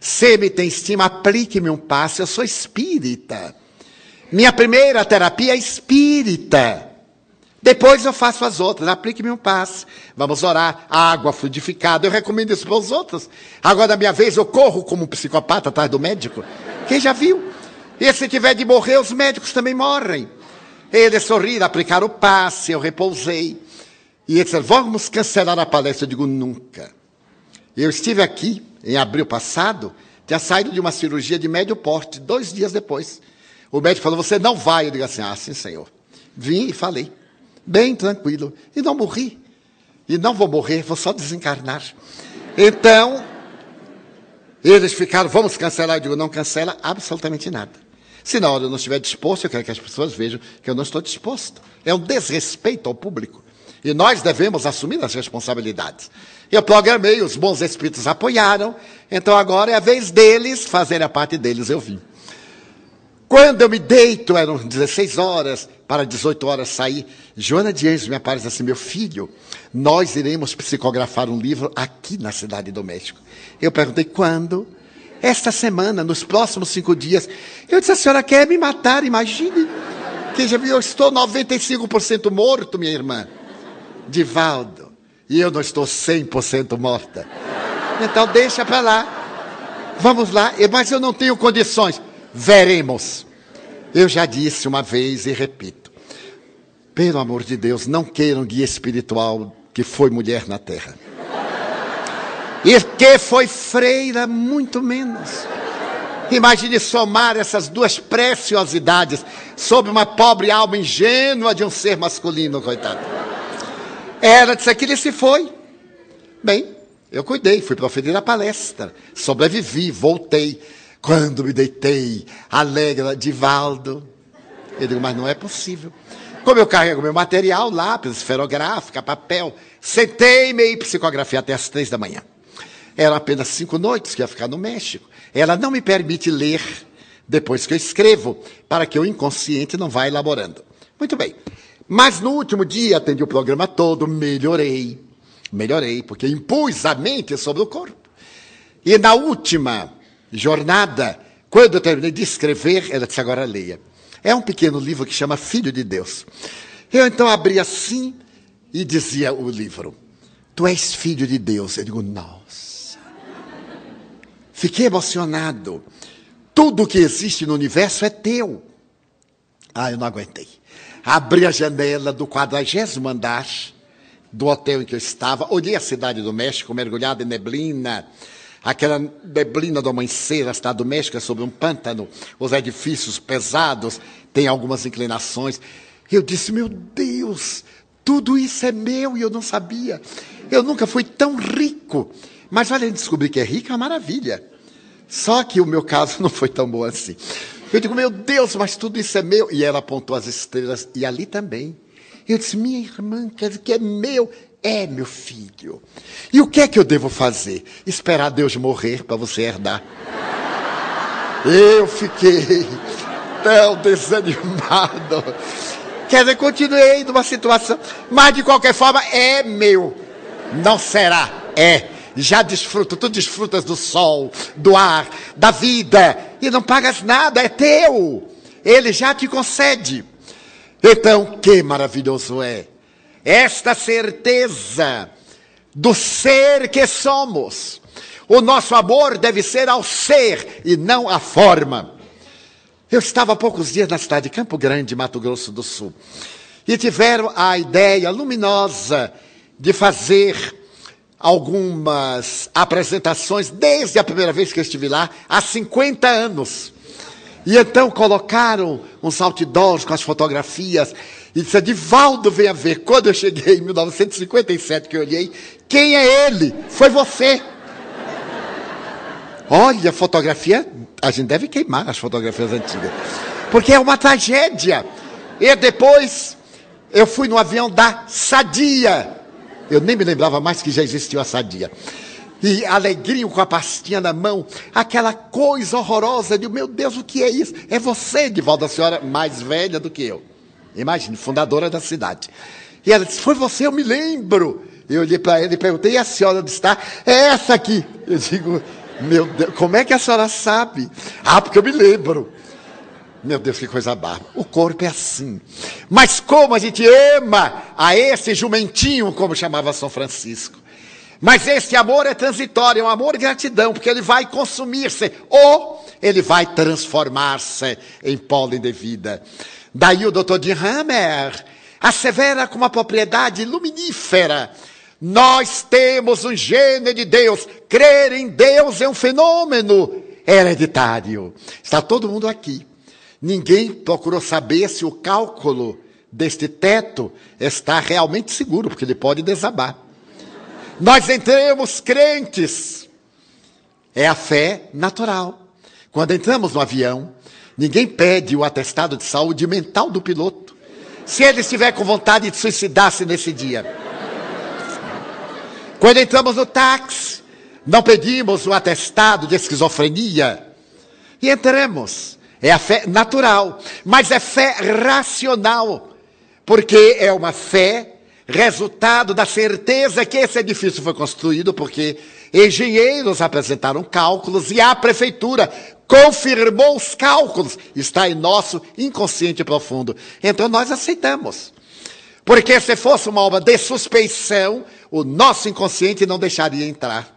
Se me tem estima, aplique-me um passo. Eu sou espírita. Minha primeira terapia é espírita. Depois eu faço as outras, aplique-me um passe. Vamos orar, água fluidificada, eu recomendo isso para os outros. Agora, da minha vez, eu corro como um psicopata atrás do médico. Quem já viu? E se tiver de morrer, os médicos também morrem. Eles sorriram, aplicaram o passe, eu repousei. E eles disseram, vamos cancelar a palestra. Eu digo, nunca. Eu estive aqui, em abril passado, tinha saído de uma cirurgia de médio porte, dois dias depois. O médico falou, você não vai. Eu digo assim, ah, sim, senhor. Vim e falei bem tranquilo. E não morri. E não vou morrer, vou só desencarnar. Então, eles ficaram, vamos cancelar. Eu digo, não cancela absolutamente nada. Se na hora eu não estiver disposto, eu quero que as pessoas vejam que eu não estou disposto. É um desrespeito ao público. E nós devemos assumir as responsabilidades. Eu programei, os bons espíritos apoiaram, então agora é a vez deles fazer a parte deles. Eu vim. Quando eu me deito, eram 16 horas, para 18 horas sair. Joana de Anjos me aparece assim: meu filho, nós iremos psicografar um livro aqui na Cidade do México. Eu perguntei: quando? Esta semana, nos próximos cinco dias. Eu disse: a senhora quer me matar? Imagine. Que já eu estou 95% morto, minha irmã. Divaldo. E eu não estou 100% morta. Então deixa para lá. Vamos lá. Mas eu não tenho condições. Veremos. Eu já disse uma vez e repito. Pelo amor de Deus, não queiram guia espiritual que foi mulher na terra. E que foi freira, muito menos. Imagine somar essas duas preciosidades sobre uma pobre alma ingênua de um ser masculino, coitado. Era disse que ele se foi. Bem, eu cuidei, fui proferir a palestra, sobrevivi, voltei. Quando me deitei, alegra Divaldo. Eu digo, mas não é possível. Como eu carrego meu material, lápis, esferográfica, papel, sentei-me e psicografei até as três da manhã. Era apenas cinco noites que ia ficar no México. Ela não me permite ler depois que eu escrevo, para que o inconsciente não vá elaborando. Muito bem. Mas no último dia atendi o programa todo, melhorei. Melhorei, porque impus a mente sobre o corpo. E na última jornada. Quando eu terminei de escrever, ela disse: agora leia. É um pequeno livro que chama Filho de Deus. Eu então abri assim e dizia o livro: Tu és filho de Deus. Eu digo: Nossa. Fiquei emocionado. Tudo que existe no universo é teu. Ah, eu não aguentei. Abri a janela do quadragésimo andar do hotel em que eu estava, olhei a cidade do México mergulhada em neblina aquela neblina do amanhecer, a cidade doméstica é sobre um pântano, os edifícios pesados, têm algumas inclinações. Eu disse, meu Deus, tudo isso é meu e eu não sabia. Eu nunca fui tão rico. Mas olha, descobrir que é rico é uma maravilha. Só que o meu caso não foi tão bom assim. Eu digo, meu Deus, mas tudo isso é meu. E ela apontou as estrelas, e ali também. Eu disse, minha irmã, quer dizer que é meu. É, meu filho. E o que é que eu devo fazer? Esperar Deus morrer para você herdar. Eu fiquei tão desanimado. Quer dizer, continuei numa situação. Mas de qualquer forma, é meu. Não será. É. Já desfruto. Tu desfrutas do sol, do ar, da vida. E não pagas nada. É teu. Ele já te concede. Então, que maravilhoso é esta certeza do ser que somos. O nosso amor deve ser ao ser e não à forma. Eu estava há poucos dias na cidade de Campo Grande, Mato Grosso do Sul, e tiveram a ideia luminosa de fazer algumas apresentações desde a primeira vez que eu estive lá, há 50 anos. E então colocaram uns outdoors com as fotografias e disse, vem venha ver. Quando eu cheguei em 1957, que eu olhei, quem é ele? Foi você. Olha, fotografia, a gente deve queimar as fotografias antigas. Porque é uma tragédia. E depois, eu fui no avião da Sadia. Eu nem me lembrava mais que já existiu a Sadia e alegrinho com a pastinha na mão, aquela coisa horrorosa de, meu Deus, o que é isso? É você, Divaldo, a senhora mais velha do que eu. Imagine, fundadora da cidade. E ela disse: Foi você, eu me lembro. Eu olhei para ela e perguntei: E a senhora onde está? É essa aqui. Eu digo: Meu Deus, como é que a senhora sabe? Ah, porque eu me lembro. Meu Deus, que coisa barba. O corpo é assim. Mas como a gente ama a esse jumentinho, como chamava São Francisco. Mas esse amor é transitório, é um amor gratidão, porque ele vai consumir-se ou ele vai transformar-se em pólen de vida. Daí o doutor de Hammer assevera com uma propriedade luminífera. Nós temos um gênio de Deus. Crer em Deus é um fenômeno hereditário. Está todo mundo aqui. Ninguém procurou saber se o cálculo deste teto está realmente seguro, porque ele pode desabar. Nós entremos crentes. É a fé natural. Quando entramos no avião, Ninguém pede o atestado de saúde mental do piloto. Se ele estiver com vontade de suicidar-se nesse dia. Quando entramos no táxi, não pedimos o atestado de esquizofrenia. E entramos. É a fé natural, mas é fé racional, porque é uma fé resultado da certeza que esse edifício foi construído porque engenheiros apresentaram cálculos e a prefeitura confirmou os cálculos, está em nosso inconsciente profundo. Então nós aceitamos. Porque se fosse uma obra de suspeição, o nosso inconsciente não deixaria entrar.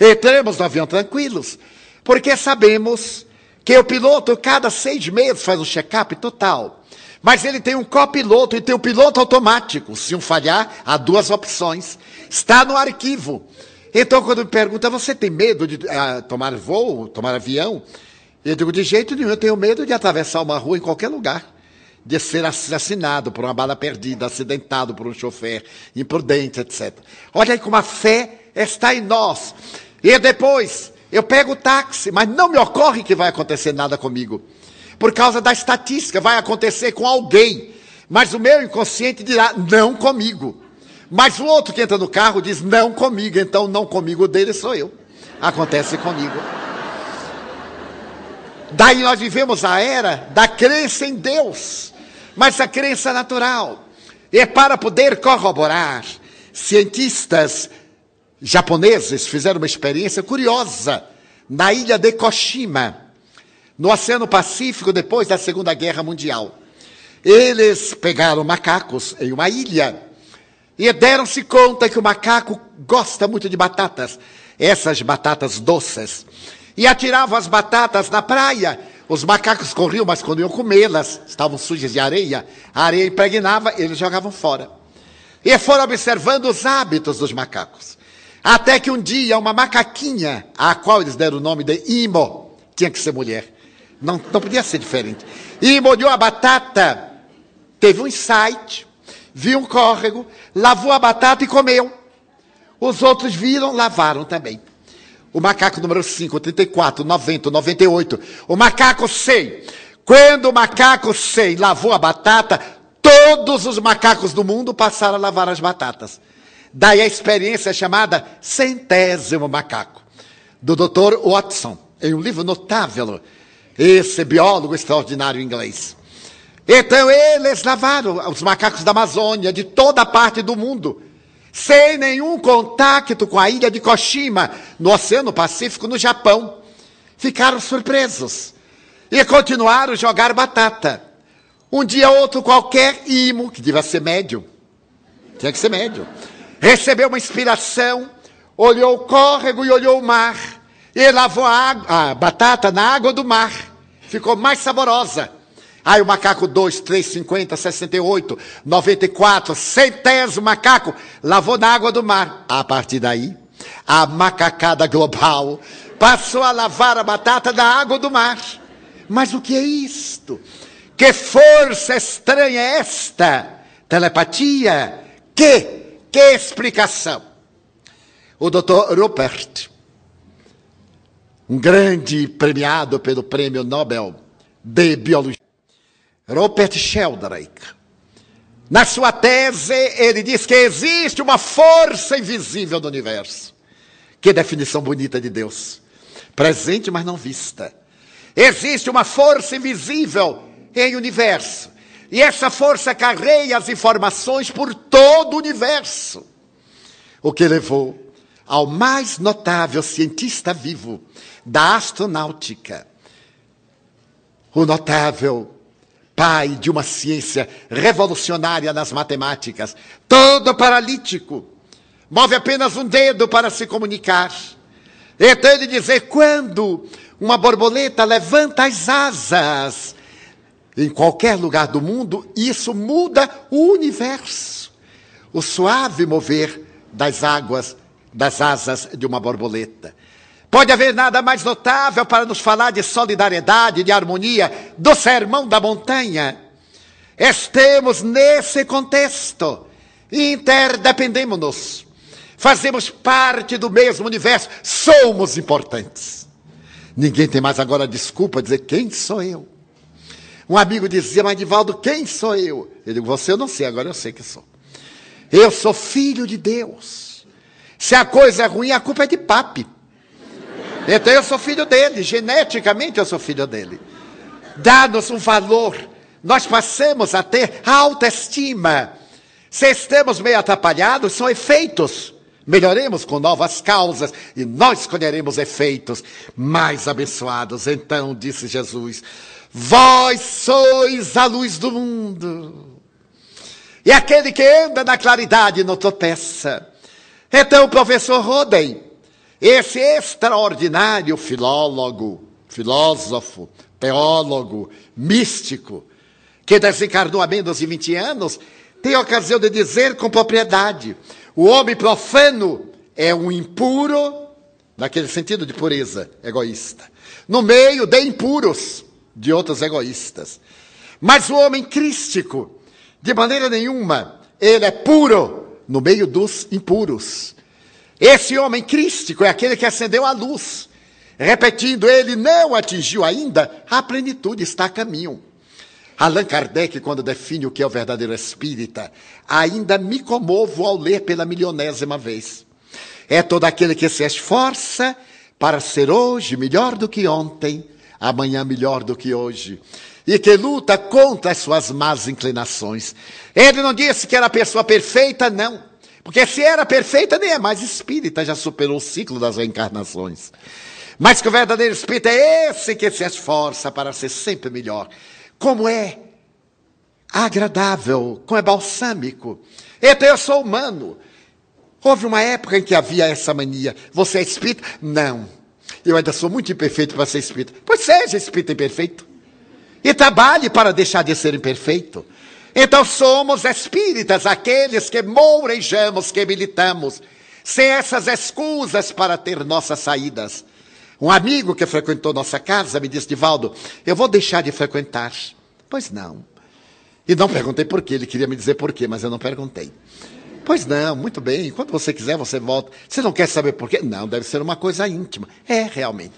Entramos no avião tranquilos, porque sabemos que o piloto, cada seis meses, faz um check-up total. Mas ele tem um copiloto e tem um piloto automático. Se um falhar, há duas opções. Está no arquivo. Então, quando me pergunta, você tem medo de ah, tomar voo, tomar avião? Eu digo, de jeito nenhum, eu tenho medo de atravessar uma rua em qualquer lugar, de ser assassinado por uma bala perdida, acidentado por um chofer imprudente, etc. Olha aí como a fé está em nós. E depois, eu pego o táxi, mas não me ocorre que vai acontecer nada comigo. Por causa da estatística, vai acontecer com alguém. Mas o meu inconsciente dirá, não comigo. Mas o outro que entra no carro diz: Não comigo, então não comigo dele sou eu. Acontece comigo. Daí nós vivemos a era da crença em Deus, mas a crença natural. E é para poder corroborar, cientistas japoneses fizeram uma experiência curiosa na ilha de Koshima, no Oceano Pacífico, depois da Segunda Guerra Mundial. Eles pegaram macacos em uma ilha e deram-se conta que o macaco gosta muito de batatas, essas batatas doces. E atiravam as batatas na praia. Os macacos corriam, mas quando iam comê-las, estavam sujas de areia, a areia impregnava, eles jogavam fora. E foram observando os hábitos dos macacos. Até que um dia uma macaquinha, a qual eles deram o nome de Imo, tinha que ser mulher. Não, não podia ser diferente. Imo olhou a batata, teve um insight, viu um córrego, lavou a batata e comeu. Os outros viram, lavaram também. O macaco número 5, 34, 90, 98. O macaco 100. Quando o macaco 100 lavou a batata, todos os macacos do mundo passaram a lavar as batatas. Daí a experiência chamada centésimo macaco, do Dr. Watson, em um livro notável, esse biólogo extraordinário inglês. Então eles lavaram os macacos da Amazônia, de toda parte do mundo, sem nenhum contato com a ilha de Koshima, no Oceano Pacífico, no Japão. Ficaram surpresos e continuaram a jogar batata. Um dia outro qualquer imo, que devia ser médio, tinha que ser médio, recebeu uma inspiração, olhou o córrego e olhou o mar, e lavou a, água, a batata na água do mar, ficou mais saborosa. Aí o macaco 2, 3, 50, 68, 94, centésimo macaco lavou na água do mar. A partir daí, a macacada global passou a lavar a batata da água do mar. Mas o que é isto? Que força estranha é esta? Telepatia? Que? Que explicação? O doutor Rupert, um grande premiado pelo Prêmio Nobel de Biologia, Robert Sheldrake. Na sua tese, ele diz que existe uma força invisível do universo. Que definição bonita de Deus! Presente, mas não vista. Existe uma força invisível em universo. E essa força carrega as informações por todo o universo. O que levou ao mais notável cientista vivo da astronáutica, o notável pai de uma ciência revolucionária nas matemáticas, todo paralítico, move apenas um dedo para se comunicar. Então ele dizer quando uma borboleta levanta as asas em qualquer lugar do mundo, isso muda o universo. O suave mover das águas, das asas de uma borboleta. Pode haver nada mais notável para nos falar de solidariedade, de harmonia, do sermão da montanha. Estemos nesse contexto, interdependemos-nos, fazemos parte do mesmo universo, somos importantes. Ninguém tem mais agora desculpa dizer quem sou eu. Um amigo dizia, mas Divaldo, quem sou eu? Eu digo, você eu não sei, agora eu sei que sou. Eu sou filho de Deus. Se a coisa é ruim, a culpa é de papo. Então eu sou filho dele, geneticamente eu sou filho dele. Dá-nos um valor. Nós passamos a ter autoestima. Se estamos meio atrapalhados, são efeitos. Melhoremos com novas causas e nós colheremos efeitos mais abençoados. Então disse Jesus: Vós sois a luz do mundo. E aquele que anda na claridade não tropeça. Então, professor Roden, esse extraordinário filólogo, filósofo, teólogo, místico, que desencarnou há menos de 20 anos, tem a ocasião de dizer com propriedade: o homem profano é um impuro, naquele sentido de pureza, egoísta, no meio de impuros, de outros egoístas. Mas o homem crístico, de maneira nenhuma, ele é puro no meio dos impuros. Esse homem crístico é aquele que acendeu a luz. Repetindo, ele não atingiu ainda a plenitude, está a caminho. Allan Kardec, quando define o que é o verdadeiro espírita, ainda me comovo ao ler pela milionésima vez. É todo aquele que se esforça para ser hoje melhor do que ontem, amanhã melhor do que hoje, e que luta contra as suas más inclinações. Ele não disse que era a pessoa perfeita, não. Porque se era perfeita, nem é mais espírita, já superou o ciclo das reencarnações. Mas que o verdadeiro espírito é esse que se esforça para ser sempre melhor. Como é agradável, como é balsâmico. Então eu sou humano. Houve uma época em que havia essa mania. Você é espírita? Não. Eu ainda sou muito imperfeito para ser espírita. Pois seja espírita imperfeito. E trabalhe para deixar de ser imperfeito. Então somos espíritas, aqueles que mourejamos, que militamos, sem essas escusas para ter nossas saídas. Um amigo que frequentou nossa casa me disse, Divaldo, eu vou deixar de frequentar. Pois não. E não perguntei por quê, ele queria me dizer por quê, mas eu não perguntei. Pois não, muito bem, quando você quiser você volta. Você não quer saber por quê? Não, deve ser uma coisa íntima. É, realmente.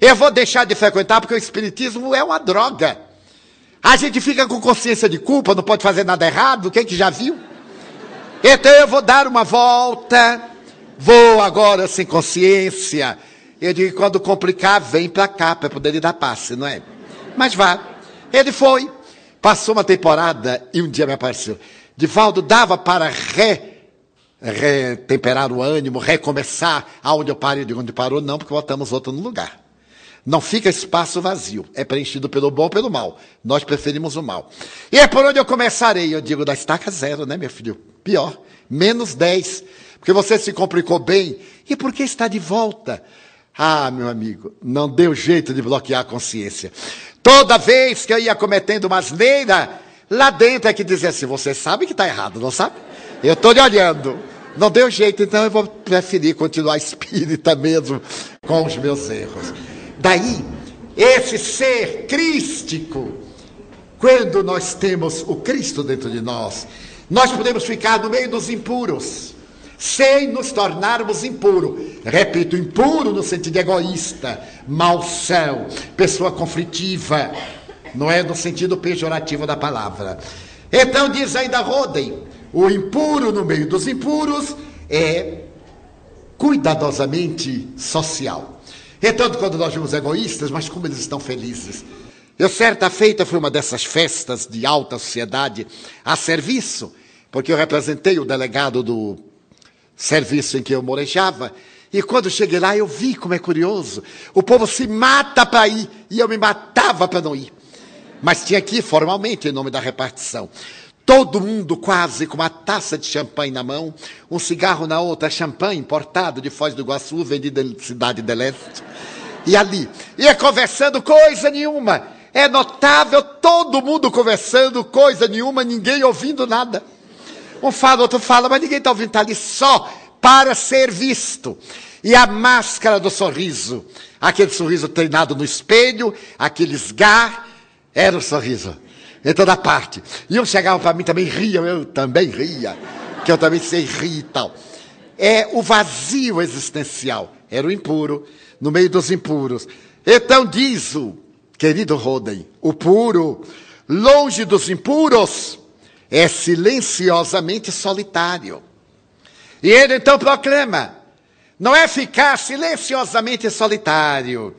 Eu vou deixar de frequentar porque o espiritismo é uma droga. A gente fica com consciência de culpa, não pode fazer nada errado, quem que já viu? Então eu vou dar uma volta, vou agora sem consciência. Eu digo, quando complicar, vem para cá para poder lhe dar passe, não é? Mas vá. Ele foi, passou uma temporada e um dia me apareceu. Divaldo dava para re retemperar o ânimo, recomeçar aonde eu parei, de onde parou, não, porque botamos outro no lugar. Não fica espaço vazio. É preenchido pelo bom ou pelo mal. Nós preferimos o mal. E é por onde eu começarei. Eu digo, da estaca zero, né, meu filho? Pior. Menos 10. Porque você se complicou bem. E por que está de volta? Ah, meu amigo, não deu jeito de bloquear a consciência. Toda vez que eu ia cometendo uma asneira, lá dentro é que dizia assim: você sabe que está errado, não sabe? Eu estou lhe olhando. Não deu jeito, então eu vou preferir continuar espírita mesmo com os meus erros. Daí, esse ser crístico, quando nós temos o Cristo dentro de nós, nós podemos ficar no meio dos impuros, sem nos tornarmos impuro. Repito, impuro no sentido egoísta, céu, pessoa conflitiva, não é no sentido pejorativo da palavra. Então diz ainda Roden, o impuro no meio dos impuros é cuidadosamente social. Então, é quando nós somos egoístas, mas como eles estão felizes. Eu, certa feita, fui uma dessas festas de alta sociedade a serviço, porque eu representei o delegado do serviço em que eu morejava. E quando cheguei lá, eu vi como é curioso. O povo se mata para ir e eu me matava para não ir. Mas tinha que ir formalmente em nome da repartição. Todo mundo quase com uma taça de champanhe na mão, um cigarro na outra, champanhe importado de Foz do Iguaçu, vendido em Cidade de Leste. E ali, ia é conversando coisa nenhuma. É notável, todo mundo conversando coisa nenhuma, ninguém ouvindo nada. Um fala, outro fala, mas ninguém está ouvindo, está ali só para ser visto. E a máscara do sorriso, aquele sorriso treinado no espelho, aquele esgar, era o sorriso em toda parte. E eu chegava para mim também riam eu também ria, que eu também sei rir e tal. É o vazio existencial, era o impuro, no meio dos impuros. Então diz o querido Roden, o puro, longe dos impuros, é silenciosamente solitário. E ele então proclama: não é ficar silenciosamente solitário,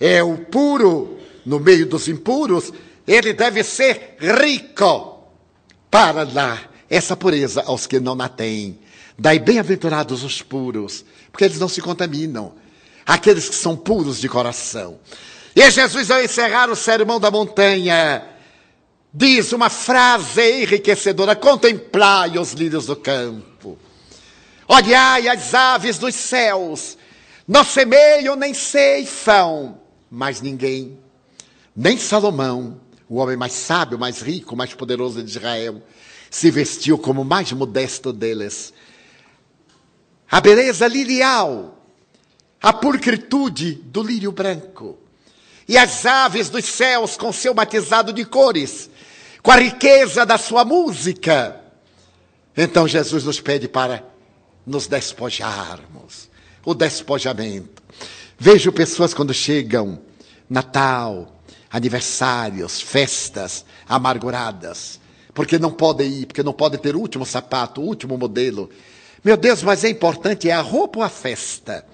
é o puro no meio dos impuros ele deve ser rico para dar essa pureza aos que não a têm. Dai bem-aventurados os puros, porque eles não se contaminam. Aqueles que são puros de coração. E Jesus, ao encerrar o sermão da montanha, diz uma frase enriquecedora: Contemplai os lírios do campo, olhai as aves dos céus, não semeiam nem ceifam, mas ninguém, nem Salomão, o homem mais sábio, mais rico, mais poderoso de Israel, se vestiu como o mais modesto deles. A beleza lirial, a pulcritude do lírio branco, e as aves dos céus com seu batizado de cores, com a riqueza da sua música. Então Jesus nos pede para nos despojarmos o despojamento. Vejo pessoas quando chegam, Natal, aniversários, festas amarguradas, porque não pode ir, porque não pode ter o último sapato, o último modelo. Meu Deus, mas é importante, é a roupa ou a festa?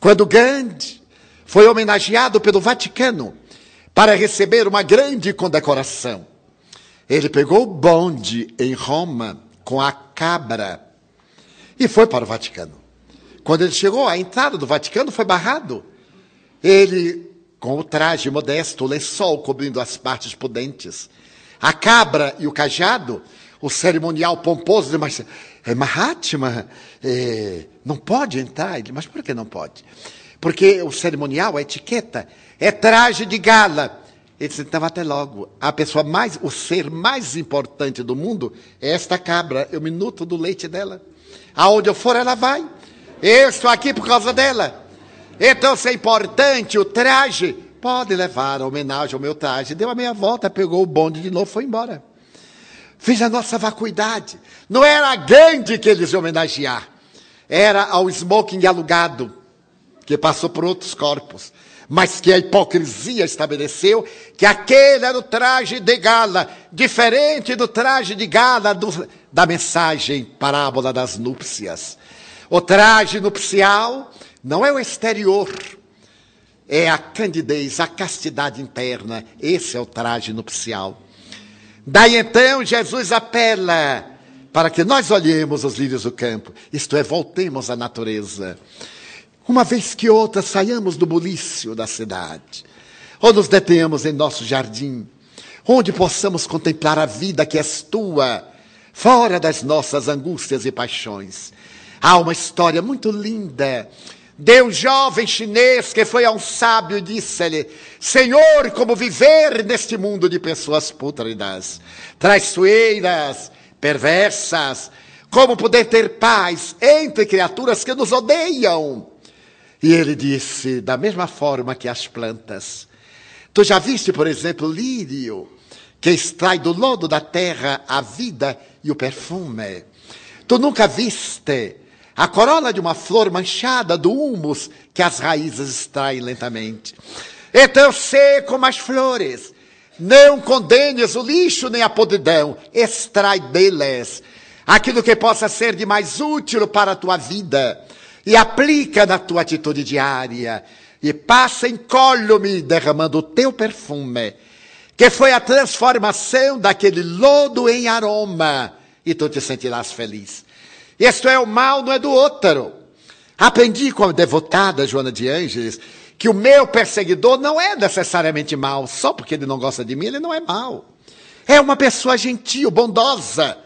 Quando Gandhi foi homenageado pelo Vaticano para receber uma grande condecoração, ele pegou o bonde em Roma com a cabra e foi para o Vaticano. Quando ele chegou, a entrada do Vaticano foi barrado. Ele com o traje modesto, o lençol cobrindo as partes pudentes, a cabra e o cajado, o cerimonial pomposo, mas é Mahatma, é, não pode entrar. Ele, mas por que não pode? Porque o cerimonial, a etiqueta, é traje de gala. Ele disse, então até logo. A pessoa mais, o ser mais importante do mundo é esta cabra. Eu é minuto do leite dela. Aonde eu for, ela vai. Eu estou aqui por causa dela. Então, se é importante o traje, pode levar a homenagem ao meu traje. Deu a meia volta, pegou o bonde de novo foi embora. Fiz a nossa vacuidade. Não era a Gandhi que eles iam homenagear, era ao smoking alugado, que passou por outros corpos. Mas que a hipocrisia estabeleceu que aquele era o traje de gala, diferente do traje de gala do, da mensagem parábola das núpcias. O traje nupcial não é o exterior, é a candidez, a castidade interna. Esse é o traje nupcial. Daí então Jesus apela para que nós olhemos os lírios do campo, isto é, voltemos à natureza. Uma vez que outra, saiamos do bulício da cidade, ou nos detenhamos em nosso jardim, onde possamos contemplar a vida que és tua, fora das nossas angústias e paixões. Há uma história muito linda de um jovem chinês que foi a um sábio e disse-lhe: Senhor, como viver neste mundo de pessoas pútridas, traiçoeiras, perversas? Como poder ter paz entre criaturas que nos odeiam? E ele disse: Da mesma forma que as plantas. Tu já viste, por exemplo, o lírio, que extrai do lodo da terra a vida e o perfume? Tu nunca viste a corola de uma flor manchada do humus que as raízes extraem lentamente. Então, seco como as flores, não condenes o lixo nem a podridão, extrai deles aquilo que possa ser de mais útil para a tua vida e aplica na tua atitude diária e passa em colo-me derramando o teu perfume, que foi a transformação daquele lodo em aroma, e tu te sentirás feliz. Isto é, o mal não é do outro. Aprendi com a devotada Joana de Ângeles que o meu perseguidor não é necessariamente mal, só porque ele não gosta de mim, ele não é mal. É uma pessoa gentil, bondosa.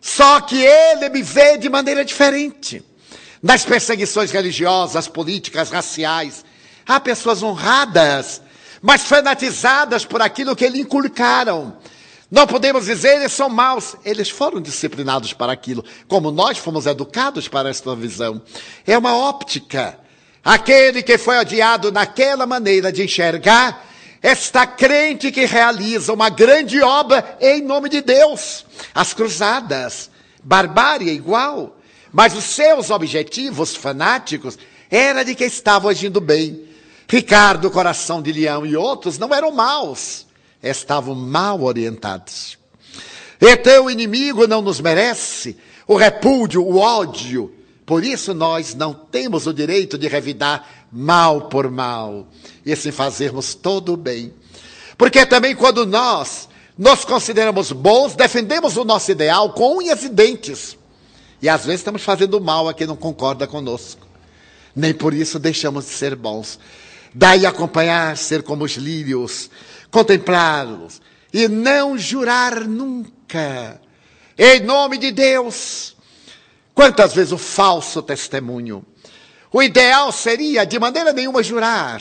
Só que ele me vê de maneira diferente. Nas perseguições religiosas, políticas, raciais, há pessoas honradas, mas fanatizadas por aquilo que lhe inculcaram. Não podemos dizer eles são maus. Eles foram disciplinados para aquilo, como nós fomos educados para esta visão. É uma óptica. Aquele que foi odiado naquela maneira de enxergar, está crente que realiza uma grande obra em nome de Deus. As cruzadas, barbárie é igual, mas os seus objetivos fanáticos era de que estavam agindo bem. Ricardo, Coração de Leão e outros não eram maus estavam mal orientados. Então o inimigo não nos merece o repúdio, o ódio. Por isso nós não temos o direito de revidar mal por mal, e sim fazermos todo o bem. Porque também quando nós nos consideramos bons, defendemos o nosso ideal com unhas e dentes. E às vezes estamos fazendo mal a quem não concorda conosco. Nem por isso deixamos de ser bons. Daí acompanhar, ser como os lírios, contemplá-los e não jurar nunca. Em nome de Deus! Quantas vezes o falso testemunho? O ideal seria, de maneira nenhuma, jurar.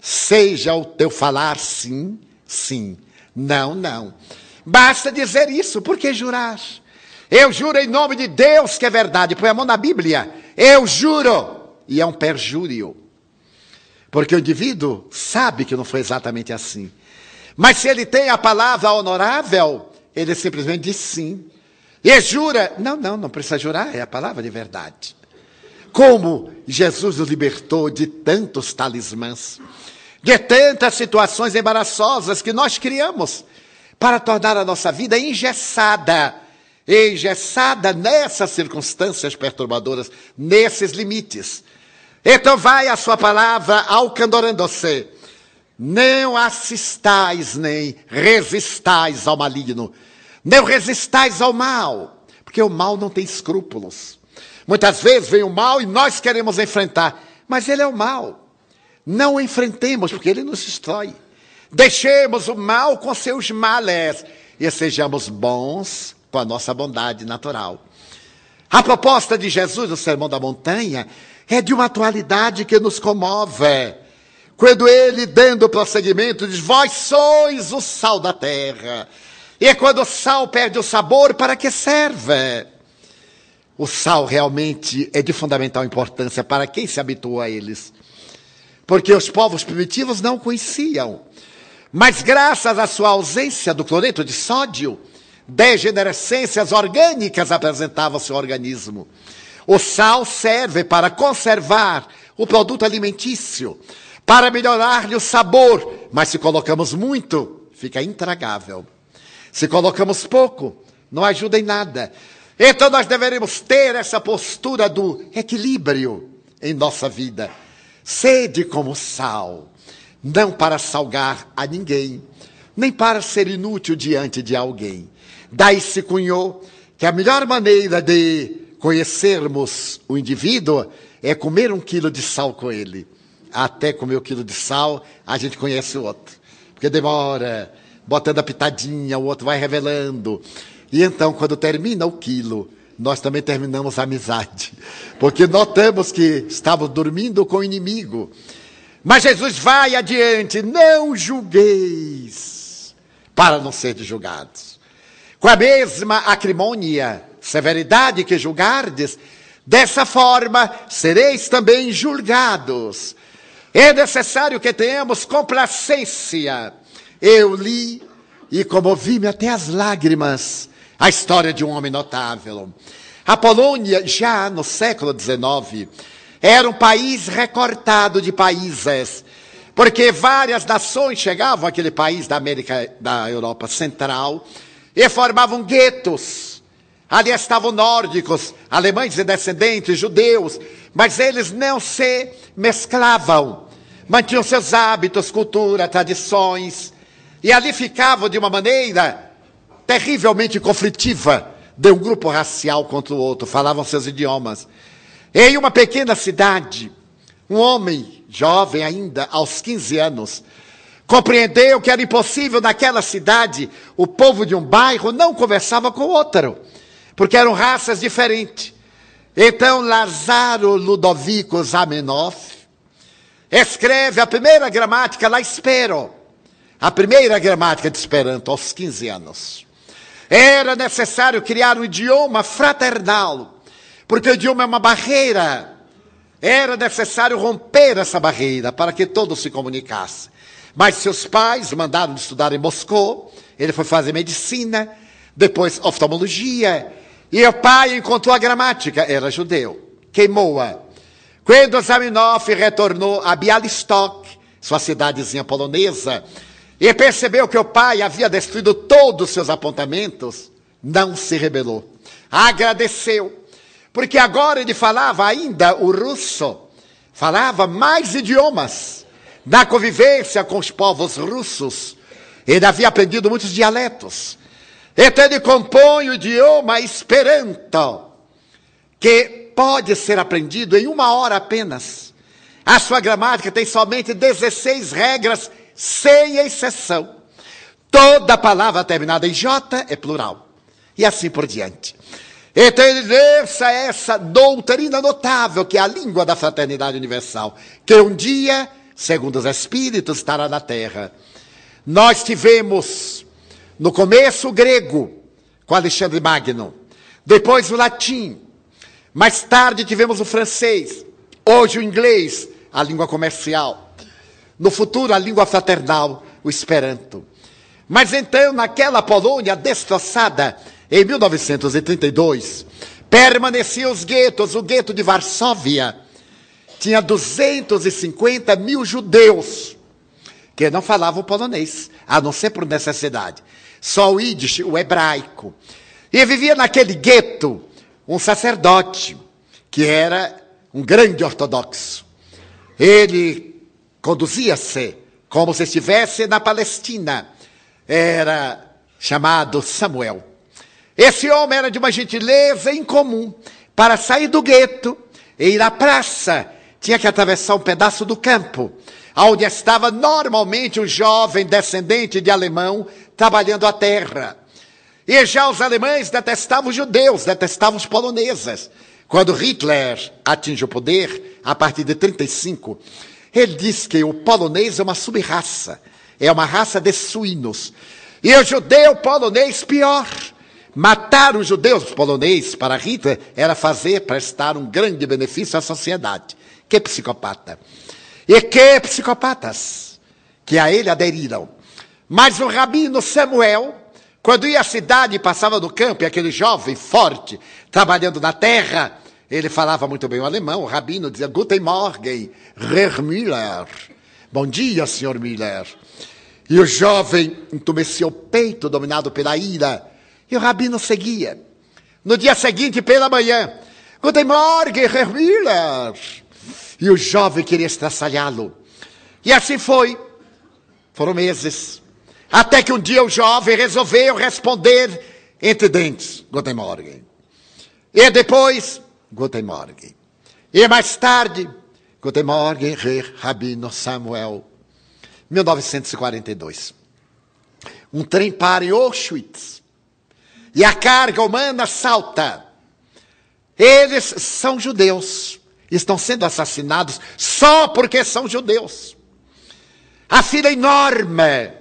Seja o teu falar sim, sim. Não, não. Basta dizer isso, por que jurar? Eu juro em nome de Deus que é verdade. Põe a mão na Bíblia. Eu juro. E é um perjúrio. Porque o indivíduo sabe que não foi exatamente assim. Mas se ele tem a palavra honorável, ele simplesmente diz sim. E jura. Não, não, não precisa jurar, é a palavra de verdade. Como Jesus o libertou de tantos talismãs, de tantas situações embaraçosas que nós criamos para tornar a nossa vida engessada. Engessada nessas circunstâncias perturbadoras, nesses limites. Então vai a sua palavra alcandorando-se não assistais nem resistais ao maligno, não resistais ao mal, porque o mal não tem escrúpulos. Muitas vezes vem o mal e nós queremos enfrentar, mas ele é o mal. Não enfrentemos, porque ele nos destrói. Deixemos o mal com seus males e sejamos bons com a nossa bondade natural. A proposta de Jesus no Sermão da Montanha é de uma atualidade que nos comove quando ele, dando prosseguimento, diz: Vós sois o sal da terra. E é quando o sal perde o sabor, para que serve? O sal realmente é de fundamental importância para quem se habituou a eles. Porque os povos primitivos não conheciam. Mas graças à sua ausência do cloreto de sódio, degenerescências orgânicas apresentava-se organismo. O sal serve para conservar o produto alimentício, para melhorar-lhe o sabor, mas se colocamos muito, fica intragável. Se colocamos pouco, não ajuda em nada. Então nós deveremos ter essa postura do equilíbrio em nossa vida. Sede como sal, não para salgar a ninguém, nem para ser inútil diante de alguém. Daí se cunhou que a melhor maneira de conhecermos o indivíduo é comer um quilo de sal com ele até comer o quilo de sal, a gente conhece o outro. Porque demora, botando a pitadinha, o outro vai revelando. E então, quando termina o quilo, nós também terminamos a amizade. Porque notamos que estávamos dormindo com o inimigo. Mas Jesus vai adiante, não julgueis, para não ser julgados. Com a mesma acrimônia, severidade que julgardes, dessa forma sereis também julgados. É necessário que tenhamos complacência. Eu li e comovi-me até as lágrimas a história de um homem notável. A Polônia, já no século XIX, era um país recortado de países, porque várias nações chegavam àquele país da América, da Europa Central, e formavam guetos. Ali estavam nórdicos, alemães e descendentes, judeus, mas eles não se mesclavam mantinham seus hábitos, cultura, tradições, e ali ficavam de uma maneira terrivelmente conflitiva de um grupo racial contra o outro, falavam seus idiomas. Em uma pequena cidade, um homem, jovem ainda, aos 15 anos, compreendeu que era impossível naquela cidade o povo de um bairro não conversava com o outro, porque eram raças diferentes. Então Lazaro Ludovico Zamenhof escreve a primeira gramática lá espero. A primeira gramática de Esperanto aos 15 anos. Era necessário criar um idioma fraternal, porque o idioma é uma barreira. Era necessário romper essa barreira para que todos se comunicassem. Mas seus pais mandaram estudar em Moscou, ele foi fazer medicina, depois oftalmologia, e o pai encontrou a gramática, era judeu, queimou-a quando Zaminoff retornou a Bialystok, sua cidadezinha polonesa, e percebeu que o pai havia destruído todos os seus apontamentos, não se rebelou. Agradeceu, porque agora ele falava ainda o russo, falava mais idiomas. Na convivência com os povos russos, ele havia aprendido muitos dialetos. Então ele compõe o idioma Esperanto, que pode ser aprendido em uma hora apenas. A sua gramática tem somente 16 regras, sem exceção. Toda palavra terminada em J é plural. E assim por diante. Então essa doutrina notável, que é a língua da fraternidade universal, que um dia, segundo os Espíritos, estará na Terra. Nós tivemos, no começo, o grego, com Alexandre Magno, depois o latim, mais tarde tivemos o francês, hoje o inglês, a língua comercial. No futuro, a língua fraternal, o esperanto. Mas então, naquela Polônia destroçada, em 1932, permaneciam os guetos. O gueto de Varsóvia tinha 250 mil judeus que não falavam polonês, a não ser por necessidade. Só o o hebraico. E vivia naquele gueto um sacerdote que era um grande ortodoxo. Ele conduzia-se como se estivesse na Palestina. Era chamado Samuel. Esse homem era de uma gentileza incomum. Para sair do gueto e ir à praça, tinha que atravessar um pedaço do campo, onde estava normalmente um jovem descendente de alemão trabalhando a terra. E já os alemães detestavam os judeus, detestavam os poloneses. Quando Hitler atinge o poder, a partir de 35, ele diz que o polonês é uma subraça, é uma raça de suínos. E o judeu polonês, pior. Matar os judeus poloneses para Hitler era fazer, prestar um grande benefício à sociedade. Que psicopata. E que psicopatas que a ele aderiram. Mas o rabino Samuel, quando ia à cidade passava no campo, e aquele jovem forte, trabalhando na terra, ele falava muito bem o alemão, o rabino dizia Guten Morgen, Herr Müller. Bom dia, senhor Müller. E o jovem entumecia o peito, dominado pela ira, e o rabino seguia. No dia seguinte, pela manhã, Guten Morgen, Herr Müller. E o jovem queria estraçalhá-lo. E assim foi. Foram meses. Até que um dia o jovem resolveu responder entre dentes, Guten Morgen. E depois, Guten Morgen. E mais tarde, Guten Morgen, Herr Rabino Samuel. 1942. Um trem para em Auschwitz. E a carga humana salta. Eles são judeus. Estão sendo assassinados só porque são judeus. A fila é enorme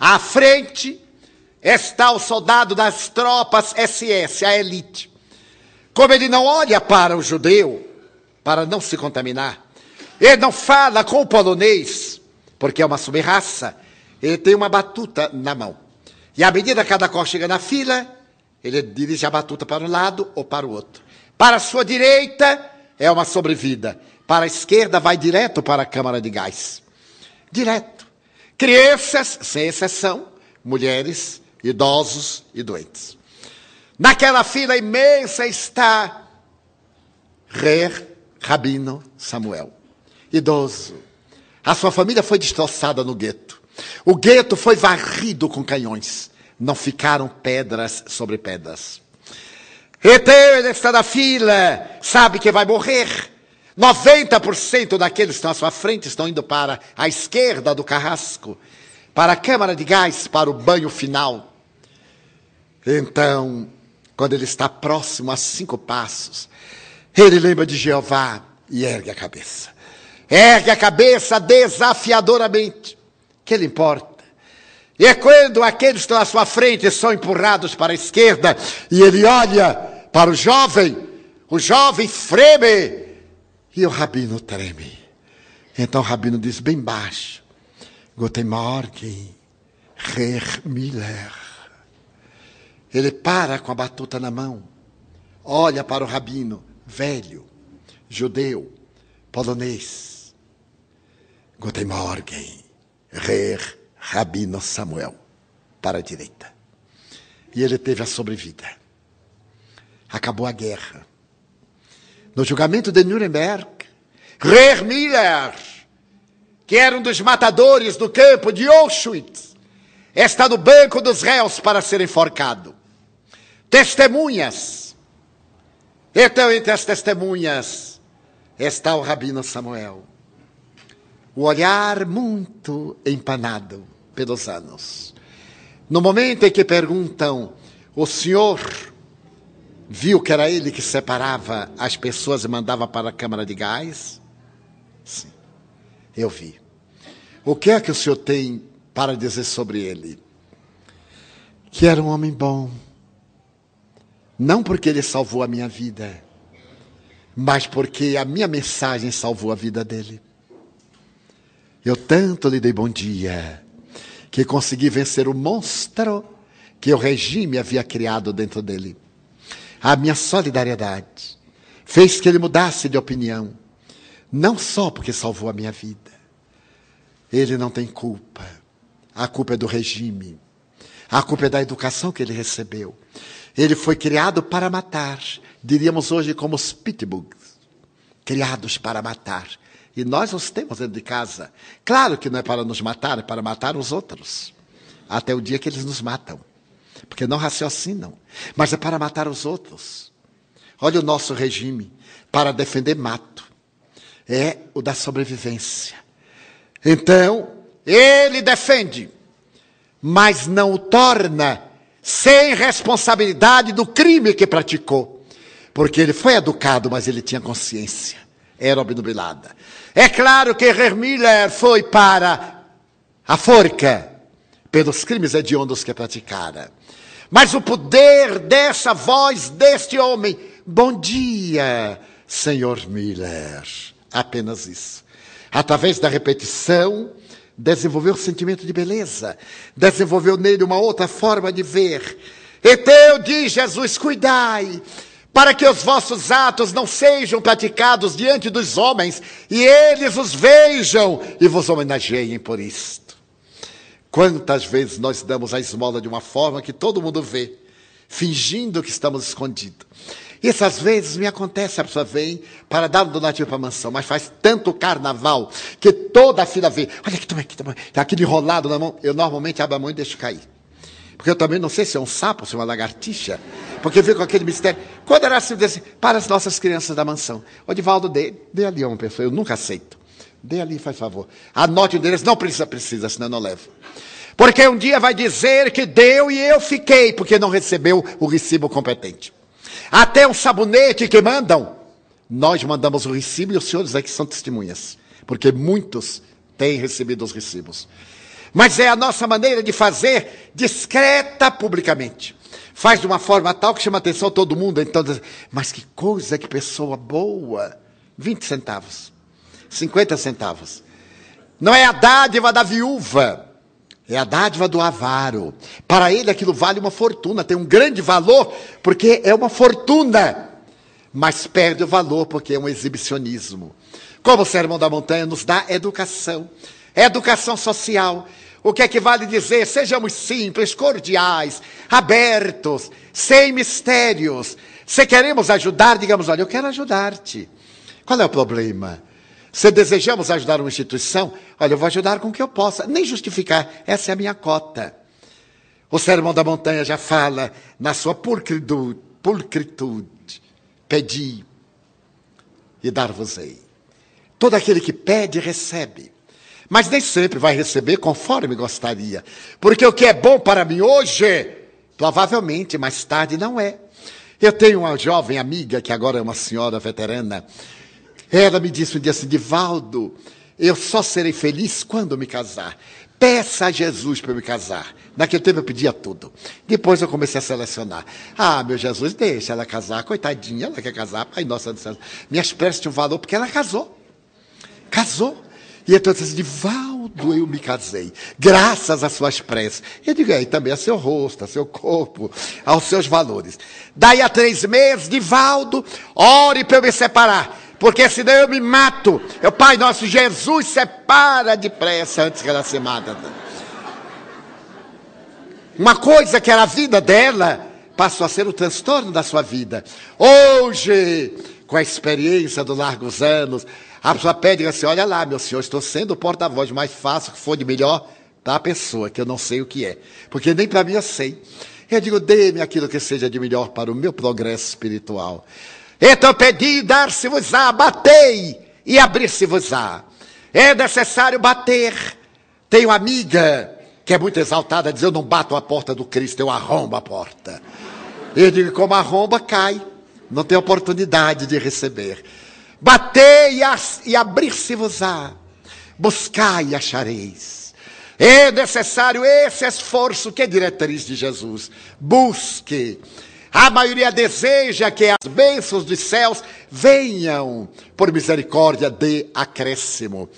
à frente está o soldado das tropas SS, a elite. Como ele não olha para o judeu, para não se contaminar, ele não fala com o polonês, porque é uma subraça, ele tem uma batuta na mão. E à medida que cada cor chega na fila, ele dirige a batuta para um lado ou para o outro. Para a sua direita é uma sobrevida, para a esquerda vai direto para a câmara de gás. Direto crianças, sem exceção, mulheres, idosos e doentes. Naquela fila imensa está Rer Rabino Samuel, idoso. A sua família foi destroçada no gueto. O gueto foi varrido com canhões. Não ficaram pedras sobre pedras. Então ele está na fila, sabe que vai morrer. 90% daqueles que estão à sua frente estão indo para a esquerda do carrasco, para a câmara de gás, para o banho final. Então, quando ele está próximo a cinco passos, ele lembra de Jeová e ergue a cabeça. Ergue a cabeça desafiadoramente. Que lhe importa? E é quando aqueles que estão à sua frente são empurrados para a esquerda e ele olha para o jovem, o jovem freme e o rabino treme. Então o rabino diz bem baixo: Guten Morgen, Herr Miller. Ele para com a batuta na mão, olha para o rabino, velho, judeu, polonês. Guten Morgen, Herr Rabino Samuel, para a direita. E ele teve a sobrevida. Acabou a guerra no julgamento de Nuremberg, Miller, que era um dos matadores do campo de Auschwitz, está no banco dos réus para ser enforcado. Testemunhas. Então, entre as testemunhas está o Rabino Samuel. O olhar muito empanado pelos anos. No momento em que perguntam, o senhor viu que era ele que separava as pessoas e mandava para a câmara de gás? Sim, eu vi. O que é que o senhor tem para dizer sobre ele? Que era um homem bom. Não porque ele salvou a minha vida, mas porque a minha mensagem salvou a vida dele. Eu tanto lhe dei bom dia que consegui vencer o monstro que o regime havia criado dentro dele a minha solidariedade. Fez que ele mudasse de opinião, não só porque salvou a minha vida. Ele não tem culpa. A culpa é do regime. A culpa é da educação que ele recebeu. Ele foi criado para matar, diríamos hoje como os pitbulls, criados para matar. E nós os temos dentro de casa. Claro que não é para nos matar, é para matar os outros. Até o dia que eles nos matam porque não raciocinam, mas é para matar os outros. Olha o nosso regime para defender mato. É o da sobrevivência. Então, ele defende, mas não o torna sem responsabilidade do crime que praticou. Porque ele foi educado, mas ele tinha consciência. Era obnubilada. É claro que Hermiller foi para a forca pelos crimes hediondos que praticara. Mas o poder dessa voz deste homem, bom dia, senhor Miller. Apenas isso. Através da repetição, desenvolveu o sentimento de beleza, desenvolveu nele uma outra forma de ver. E teu, diz Jesus: cuidai, para que os vossos atos não sejam praticados diante dos homens, e eles os vejam e vos homenageiem por isto. Quantas vezes nós damos a esmola de uma forma que todo mundo vê, fingindo que estamos escondidos. E essas vezes me acontece, a pessoa vem para dar um donativo para a mansão, mas faz tanto carnaval que toda a fila vê. Olha aqui, toma aqui, toma Está aquele enrolado na mão. Eu normalmente abro a mão e deixo cair. Porque eu também não sei se é um sapo, se é uma lagartixa. Porque fica com aquele mistério. Quando era assim, eu disse, para as nossas crianças da mansão. O Divaldo dê, dê ali uma pessoa. Eu nunca aceito. Dê ali, faz favor. Anote o endereço, não precisa, precisa, senão eu não levo. Porque um dia vai dizer que deu e eu fiquei, porque não recebeu o recibo competente. Até o sabonete que mandam, nós mandamos o recibo e os senhores aqui é são testemunhas, porque muitos têm recebido os recibos. Mas é a nossa maneira de fazer discreta publicamente. Faz de uma forma tal que chama atenção todo mundo. Então, mas que coisa, que pessoa boa. 20 centavos. 50 centavos. Não é a dádiva da viúva, é a dádiva do avaro. Para ele aquilo vale uma fortuna, tem um grande valor, porque é uma fortuna, mas perde o valor porque é um exibicionismo. Como o Sermão da Montanha nos dá educação, educação social. O que é que vale dizer? Sejamos simples, cordiais, abertos, sem mistérios. Se queremos ajudar, digamos: olha, eu quero ajudar-te. Qual é o problema? Se desejamos ajudar uma instituição, olha, eu vou ajudar com o que eu possa, nem justificar, essa é a minha cota. O Sermão da Montanha já fala, na sua pulcritude, pulcritude pedi e dar-vos-ei. Todo aquele que pede, recebe. Mas nem sempre vai receber conforme gostaria. Porque o que é bom para mim hoje, provavelmente mais tarde não é. Eu tenho uma jovem amiga, que agora é uma senhora veterana, ela me disse um dia assim: Divaldo, eu só serei feliz quando me casar. Peça a Jesus para me casar. Naquele tempo eu pedia tudo. Depois eu comecei a selecionar. Ah, meu Jesus, deixa ela casar. Coitadinha, ela quer casar. Pai, nossa, minhas preces tinham valor porque ela casou. Casou. E então eu disse, assim, Divaldo, eu me casei, graças às suas preces. Eu digo, aí é, também a seu rosto, a seu corpo, aos seus valores. Daí a três meses, Divaldo, ore para eu me separar porque senão eu me mato. meu Pai nosso, Jesus, separa depressa antes que ela se mata. Uma coisa que era a vida dela passou a ser o transtorno da sua vida. Hoje, com a experiência dos largos anos, a pessoa pede assim: olha lá, meu senhor, estou sendo o porta-voz mais fácil, que for de melhor da pessoa, que eu não sei o que é. Porque nem para mim eu sei. Eu digo, dê-me aquilo que seja de melhor para o meu progresso espiritual. Então pedi e dar-se-vos-á, batei e abrir-se-vos-á. É necessário bater. Tenho amiga que é muito exaltada, diz: Eu não bato a porta do Cristo, eu arrombo a porta. Eu digo: Como arromba, cai. Não tem oportunidade de receber. Batei e, e abrir-se-vos-á. Buscai e achareis. É necessário esse esforço que é diretriz de Jesus. Busque a maioria deseja que as bênçãos dos céus venham por misericórdia de acréscimo.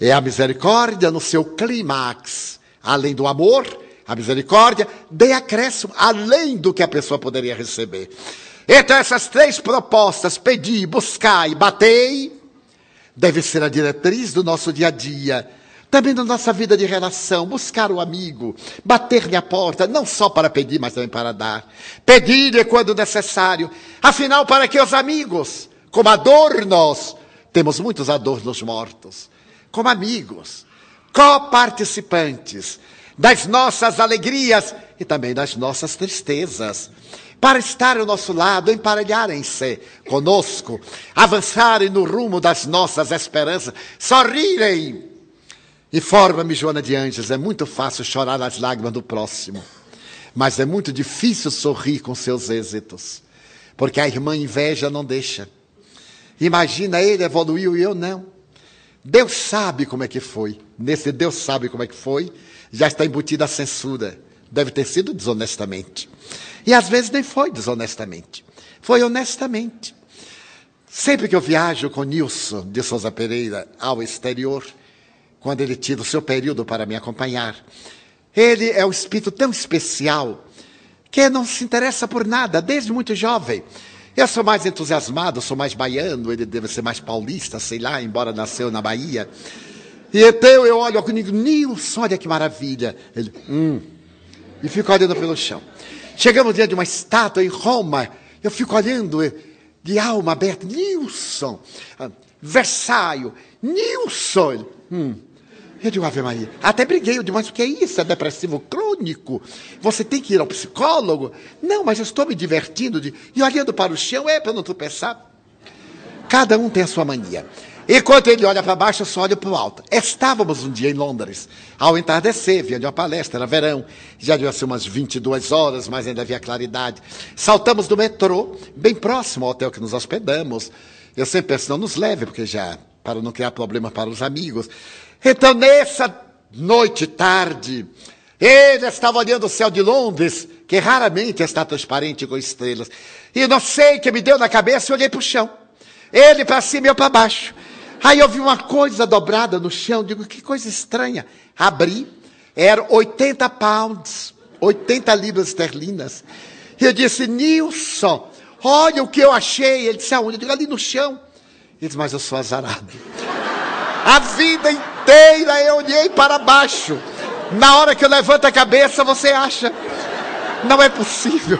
É a misericórdia no seu clímax. Além do amor, a misericórdia de acréscimo, além do que a pessoa poderia receber. Então, essas três propostas, pedir, buscar e batei, deve ser a diretriz do nosso dia a dia também na nossa vida de relação, buscar o amigo, bater-lhe a porta, não só para pedir, mas também para dar. Pedir-lhe é quando necessário. Afinal, para que os amigos, como adornos, temos muitos adornos mortos, como amigos, coparticipantes das nossas alegrias e também das nossas tristezas para estar ao nosso lado, emparelharem-se conosco, avançarem no rumo das nossas esperanças, sorrirem e forma-me, Joana de Anjos, é muito fácil chorar as lágrimas do próximo, mas é muito difícil sorrir com seus êxitos, porque a irmã inveja não deixa. Imagina ele evoluiu e eu não. Deus sabe como é que foi. Nesse Deus sabe como é que foi, já está embutida a censura. Deve ter sido desonestamente. E às vezes nem foi desonestamente, foi honestamente. Sempre que eu viajo com Nilson de Souza Pereira ao exterior, quando ele tira o seu período para me acompanhar. Ele é um espírito tão especial que não se interessa por nada desde muito jovem. Eu sou mais entusiasmado, sou mais baiano, ele deve ser mais paulista, sei lá, embora nasceu na Bahia. E então eu olho e digo, Nilson, olha que maravilha. Ele, hum. E fico olhando pelo chão. Chegamos diante de uma estátua em Roma, eu fico olhando de alma aberta, Nilson, ah, Versailles, Nilson. Ele, hum. Eu digo, Ave Maria. Até briguei, eu digo, mas o que é isso? É depressivo crônico? Você tem que ir ao psicólogo? Não, mas eu estou me divertindo de... e olhando para o chão, é para não tropeçar. Cada um tem a sua mania. Enquanto ele olha para baixo, eu só olho para o alto. Estávamos um dia em Londres. Ao entardecer, vinha de uma palestra, era verão. Já deu ser umas 22 horas, mas ainda havia claridade. Saltamos do metrô, bem próximo ao hotel que nos hospedamos. Eu sempre penso, não nos leve, porque já, para não criar problema para os amigos. Então, nessa noite tarde, ele estava olhando o céu de Londres, que raramente está transparente com estrelas. E não sei o que me deu na cabeça e olhei para o chão. Ele para cima e eu para baixo. Aí eu vi uma coisa dobrada no chão, digo, que coisa estranha. Abri, era 80 pounds, 80 libras esterlinas. E eu disse, Nilson, olha o que eu achei. Ele disse, aonde? Eu digo, ali no chão. Ele disse, mas eu sou azarado. A vida inteira inteira eu olhei para baixo. Na hora que eu levanto a cabeça, você acha. Não é possível.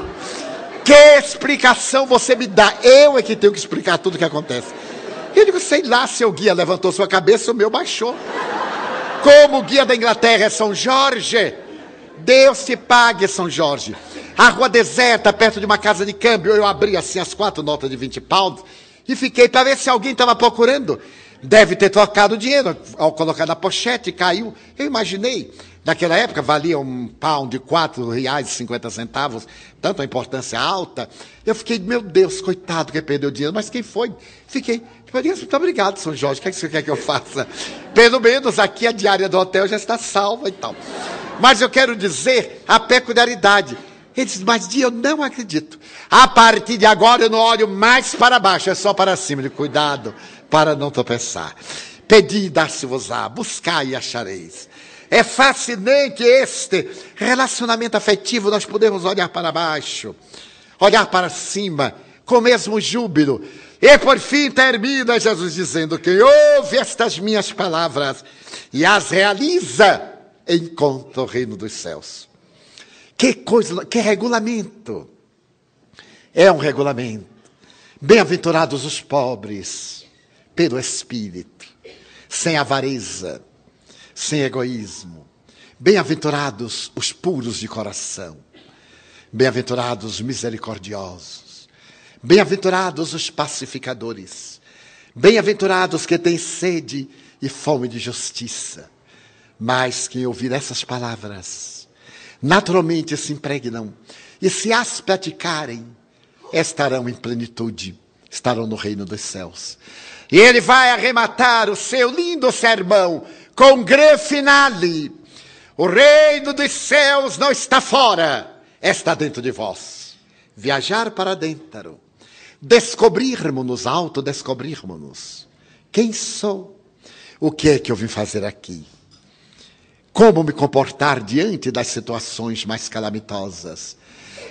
Que explicação você me dá? Eu é que tenho que explicar tudo o que acontece. Eu digo, sei lá, seu guia levantou sua cabeça, o meu baixou. Como o guia da Inglaterra é São Jorge, Deus te pague, São Jorge. A rua deserta, perto de uma casa de câmbio, eu abri assim as quatro notas de 20 pounds e fiquei para ver se alguém estava procurando. Deve ter trocado o dinheiro ao colocar na pochete, caiu. Eu imaginei, naquela época valia um pound de quatro reais e cinquenta centavos, tanto a importância alta. Eu fiquei, meu Deus, coitado que perdeu dinheiro, mas quem foi? Fiquei, tipo, muito obrigado, São Jorge, o que, é que você quer que eu faça? Pelo menos aqui a diária do hotel já está salva e tal. Mas eu quero dizer a peculiaridade. Ele disse, mas dia, eu não acredito. A partir de agora eu não olho mais para baixo, é só para cima. Ele, cuidado, para não tropeçar. Pedi e dar-se-vos-á, buscai e achareis. É fascinante este relacionamento afetivo, nós podemos olhar para baixo, olhar para cima, com o mesmo júbilo. E por fim termina Jesus dizendo: que ouve estas minhas palavras e as realiza, encontra o reino dos céus. Que coisa, que regulamento! É um regulamento. Bem-aventurados os pobres pelo Espírito, sem avareza, sem egoísmo. Bem-aventurados os puros de coração, bem-aventurados os misericordiosos, bem-aventurados os pacificadores, bem-aventurados que têm sede e fome de justiça. Mas quem ouvir essas palavras, naturalmente se impregnam e se as praticarem, estarão em plenitude, estarão no reino dos céus. E ele vai arrematar o seu lindo sermão com um grande finale. O reino dos céus não está fora, está dentro de vós. Viajar para dentro, descobrirmos-nos, autodescobrirmos-nos. Quem sou? O que é que eu vim fazer aqui? Como me comportar diante das situações mais calamitosas?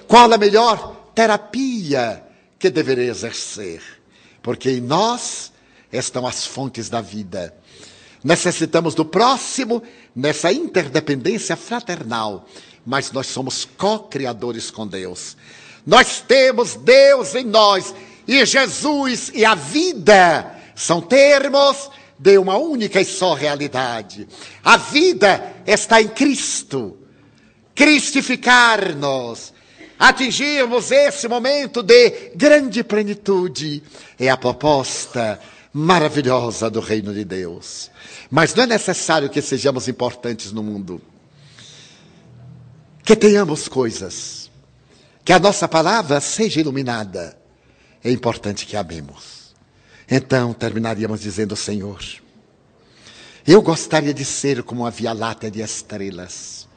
Qual a melhor terapia que deverei exercer? Porque em nós estão as fontes da vida. Necessitamos do próximo nessa interdependência fraternal, mas nós somos co-criadores com Deus. Nós temos Deus em nós e Jesus e a vida são termos de uma única e só realidade. A vida está em Cristo. Cristificar-nos, atingirmos esse momento de grande plenitude é a proposta maravilhosa do reino de Deus. Mas não é necessário que sejamos importantes no mundo, que tenhamos coisas, que a nossa palavra seja iluminada. É importante que amemos. Então terminaríamos dizendo: Senhor, eu gostaria de ser como a Via Láctea de estrelas,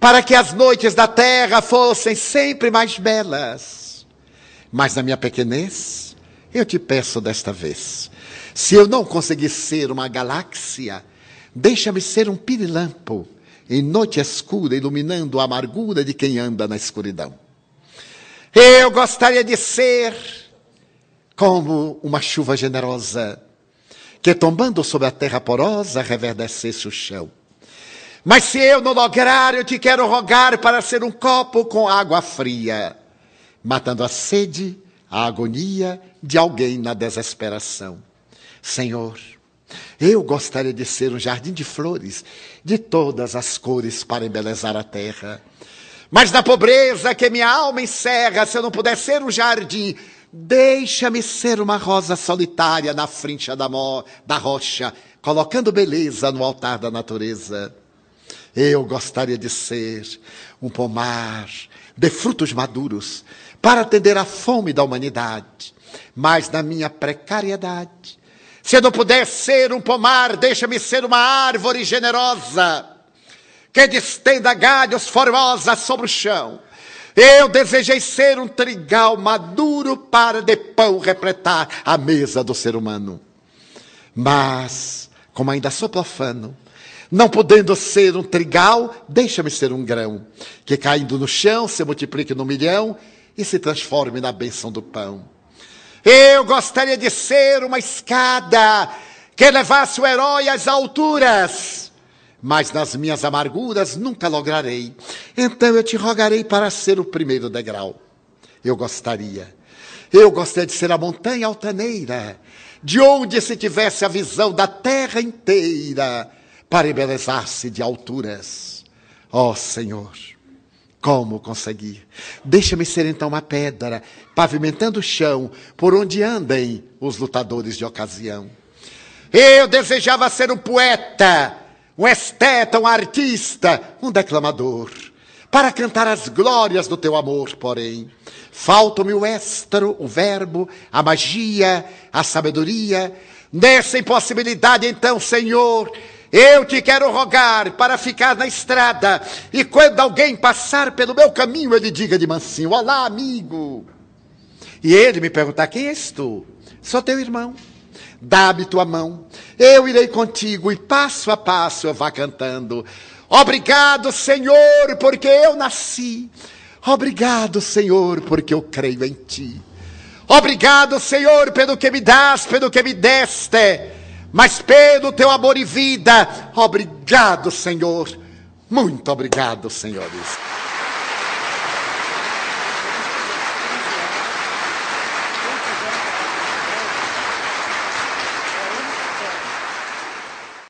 para que as noites da terra fossem sempre mais belas. Mas na minha pequenez, eu te peço desta vez se eu não conseguir ser uma galáxia, deixa-me ser um pirilampo em noite escura, iluminando a amargura de quem anda na escuridão. Eu gostaria de ser como uma chuva generosa, que tombando sobre a terra porosa reverdecesse o chão. Mas se eu não lograr, eu te quero rogar para ser um copo com água fria, matando a sede, a agonia de alguém na desesperação. Senhor, eu gostaria de ser um jardim de flores de todas as cores para embelezar a terra. Mas na pobreza que minha alma encerra, se eu não puder ser um jardim, deixa-me ser uma rosa solitária na frincha da, da rocha, colocando beleza no altar da natureza. Eu gostaria de ser um pomar de frutos maduros para atender à fome da humanidade. Mas na minha precariedade, se eu não puder ser um pomar, deixa-me ser uma árvore generosa, que distenda galhos formosas sobre o chão. Eu desejei ser um trigal maduro para de pão repletar a mesa do ser humano. Mas, como ainda sou profano, não podendo ser um trigal, deixa-me ser um grão, que caindo no chão se multiplique no milhão e se transforme na bênção do pão. Eu gostaria de ser uma escada que levasse o herói às alturas, mas nas minhas amarguras nunca lograrei. Então eu te rogarei para ser o primeiro degrau. Eu gostaria. Eu gostaria de ser a montanha altaneira, de onde se tivesse a visão da terra inteira para embelezar-se de alturas. Ó oh, Senhor, como conseguir? Deixa-me ser então uma pedra pavimentando o chão por onde andem os lutadores de ocasião. Eu desejava ser um poeta, um esteta, um artista, um declamador, para cantar as glórias do teu amor, porém. Falta-me o estro, o verbo, a magia, a sabedoria. Nessa impossibilidade, então, Senhor, eu te quero rogar para ficar na estrada e quando alguém passar pelo meu caminho, ele diga de mansinho: Olá, amigo! E ele me perguntar: Quem és tu? Sou teu irmão. Dá-me tua mão. Eu irei contigo e passo a passo eu vá cantando. Obrigado, Senhor, porque eu nasci. Obrigado, Senhor, porque eu creio em ti. Obrigado, Senhor, pelo que me das, pelo que me deste, mas pelo teu amor e vida. Obrigado, Senhor. Muito obrigado, senhores.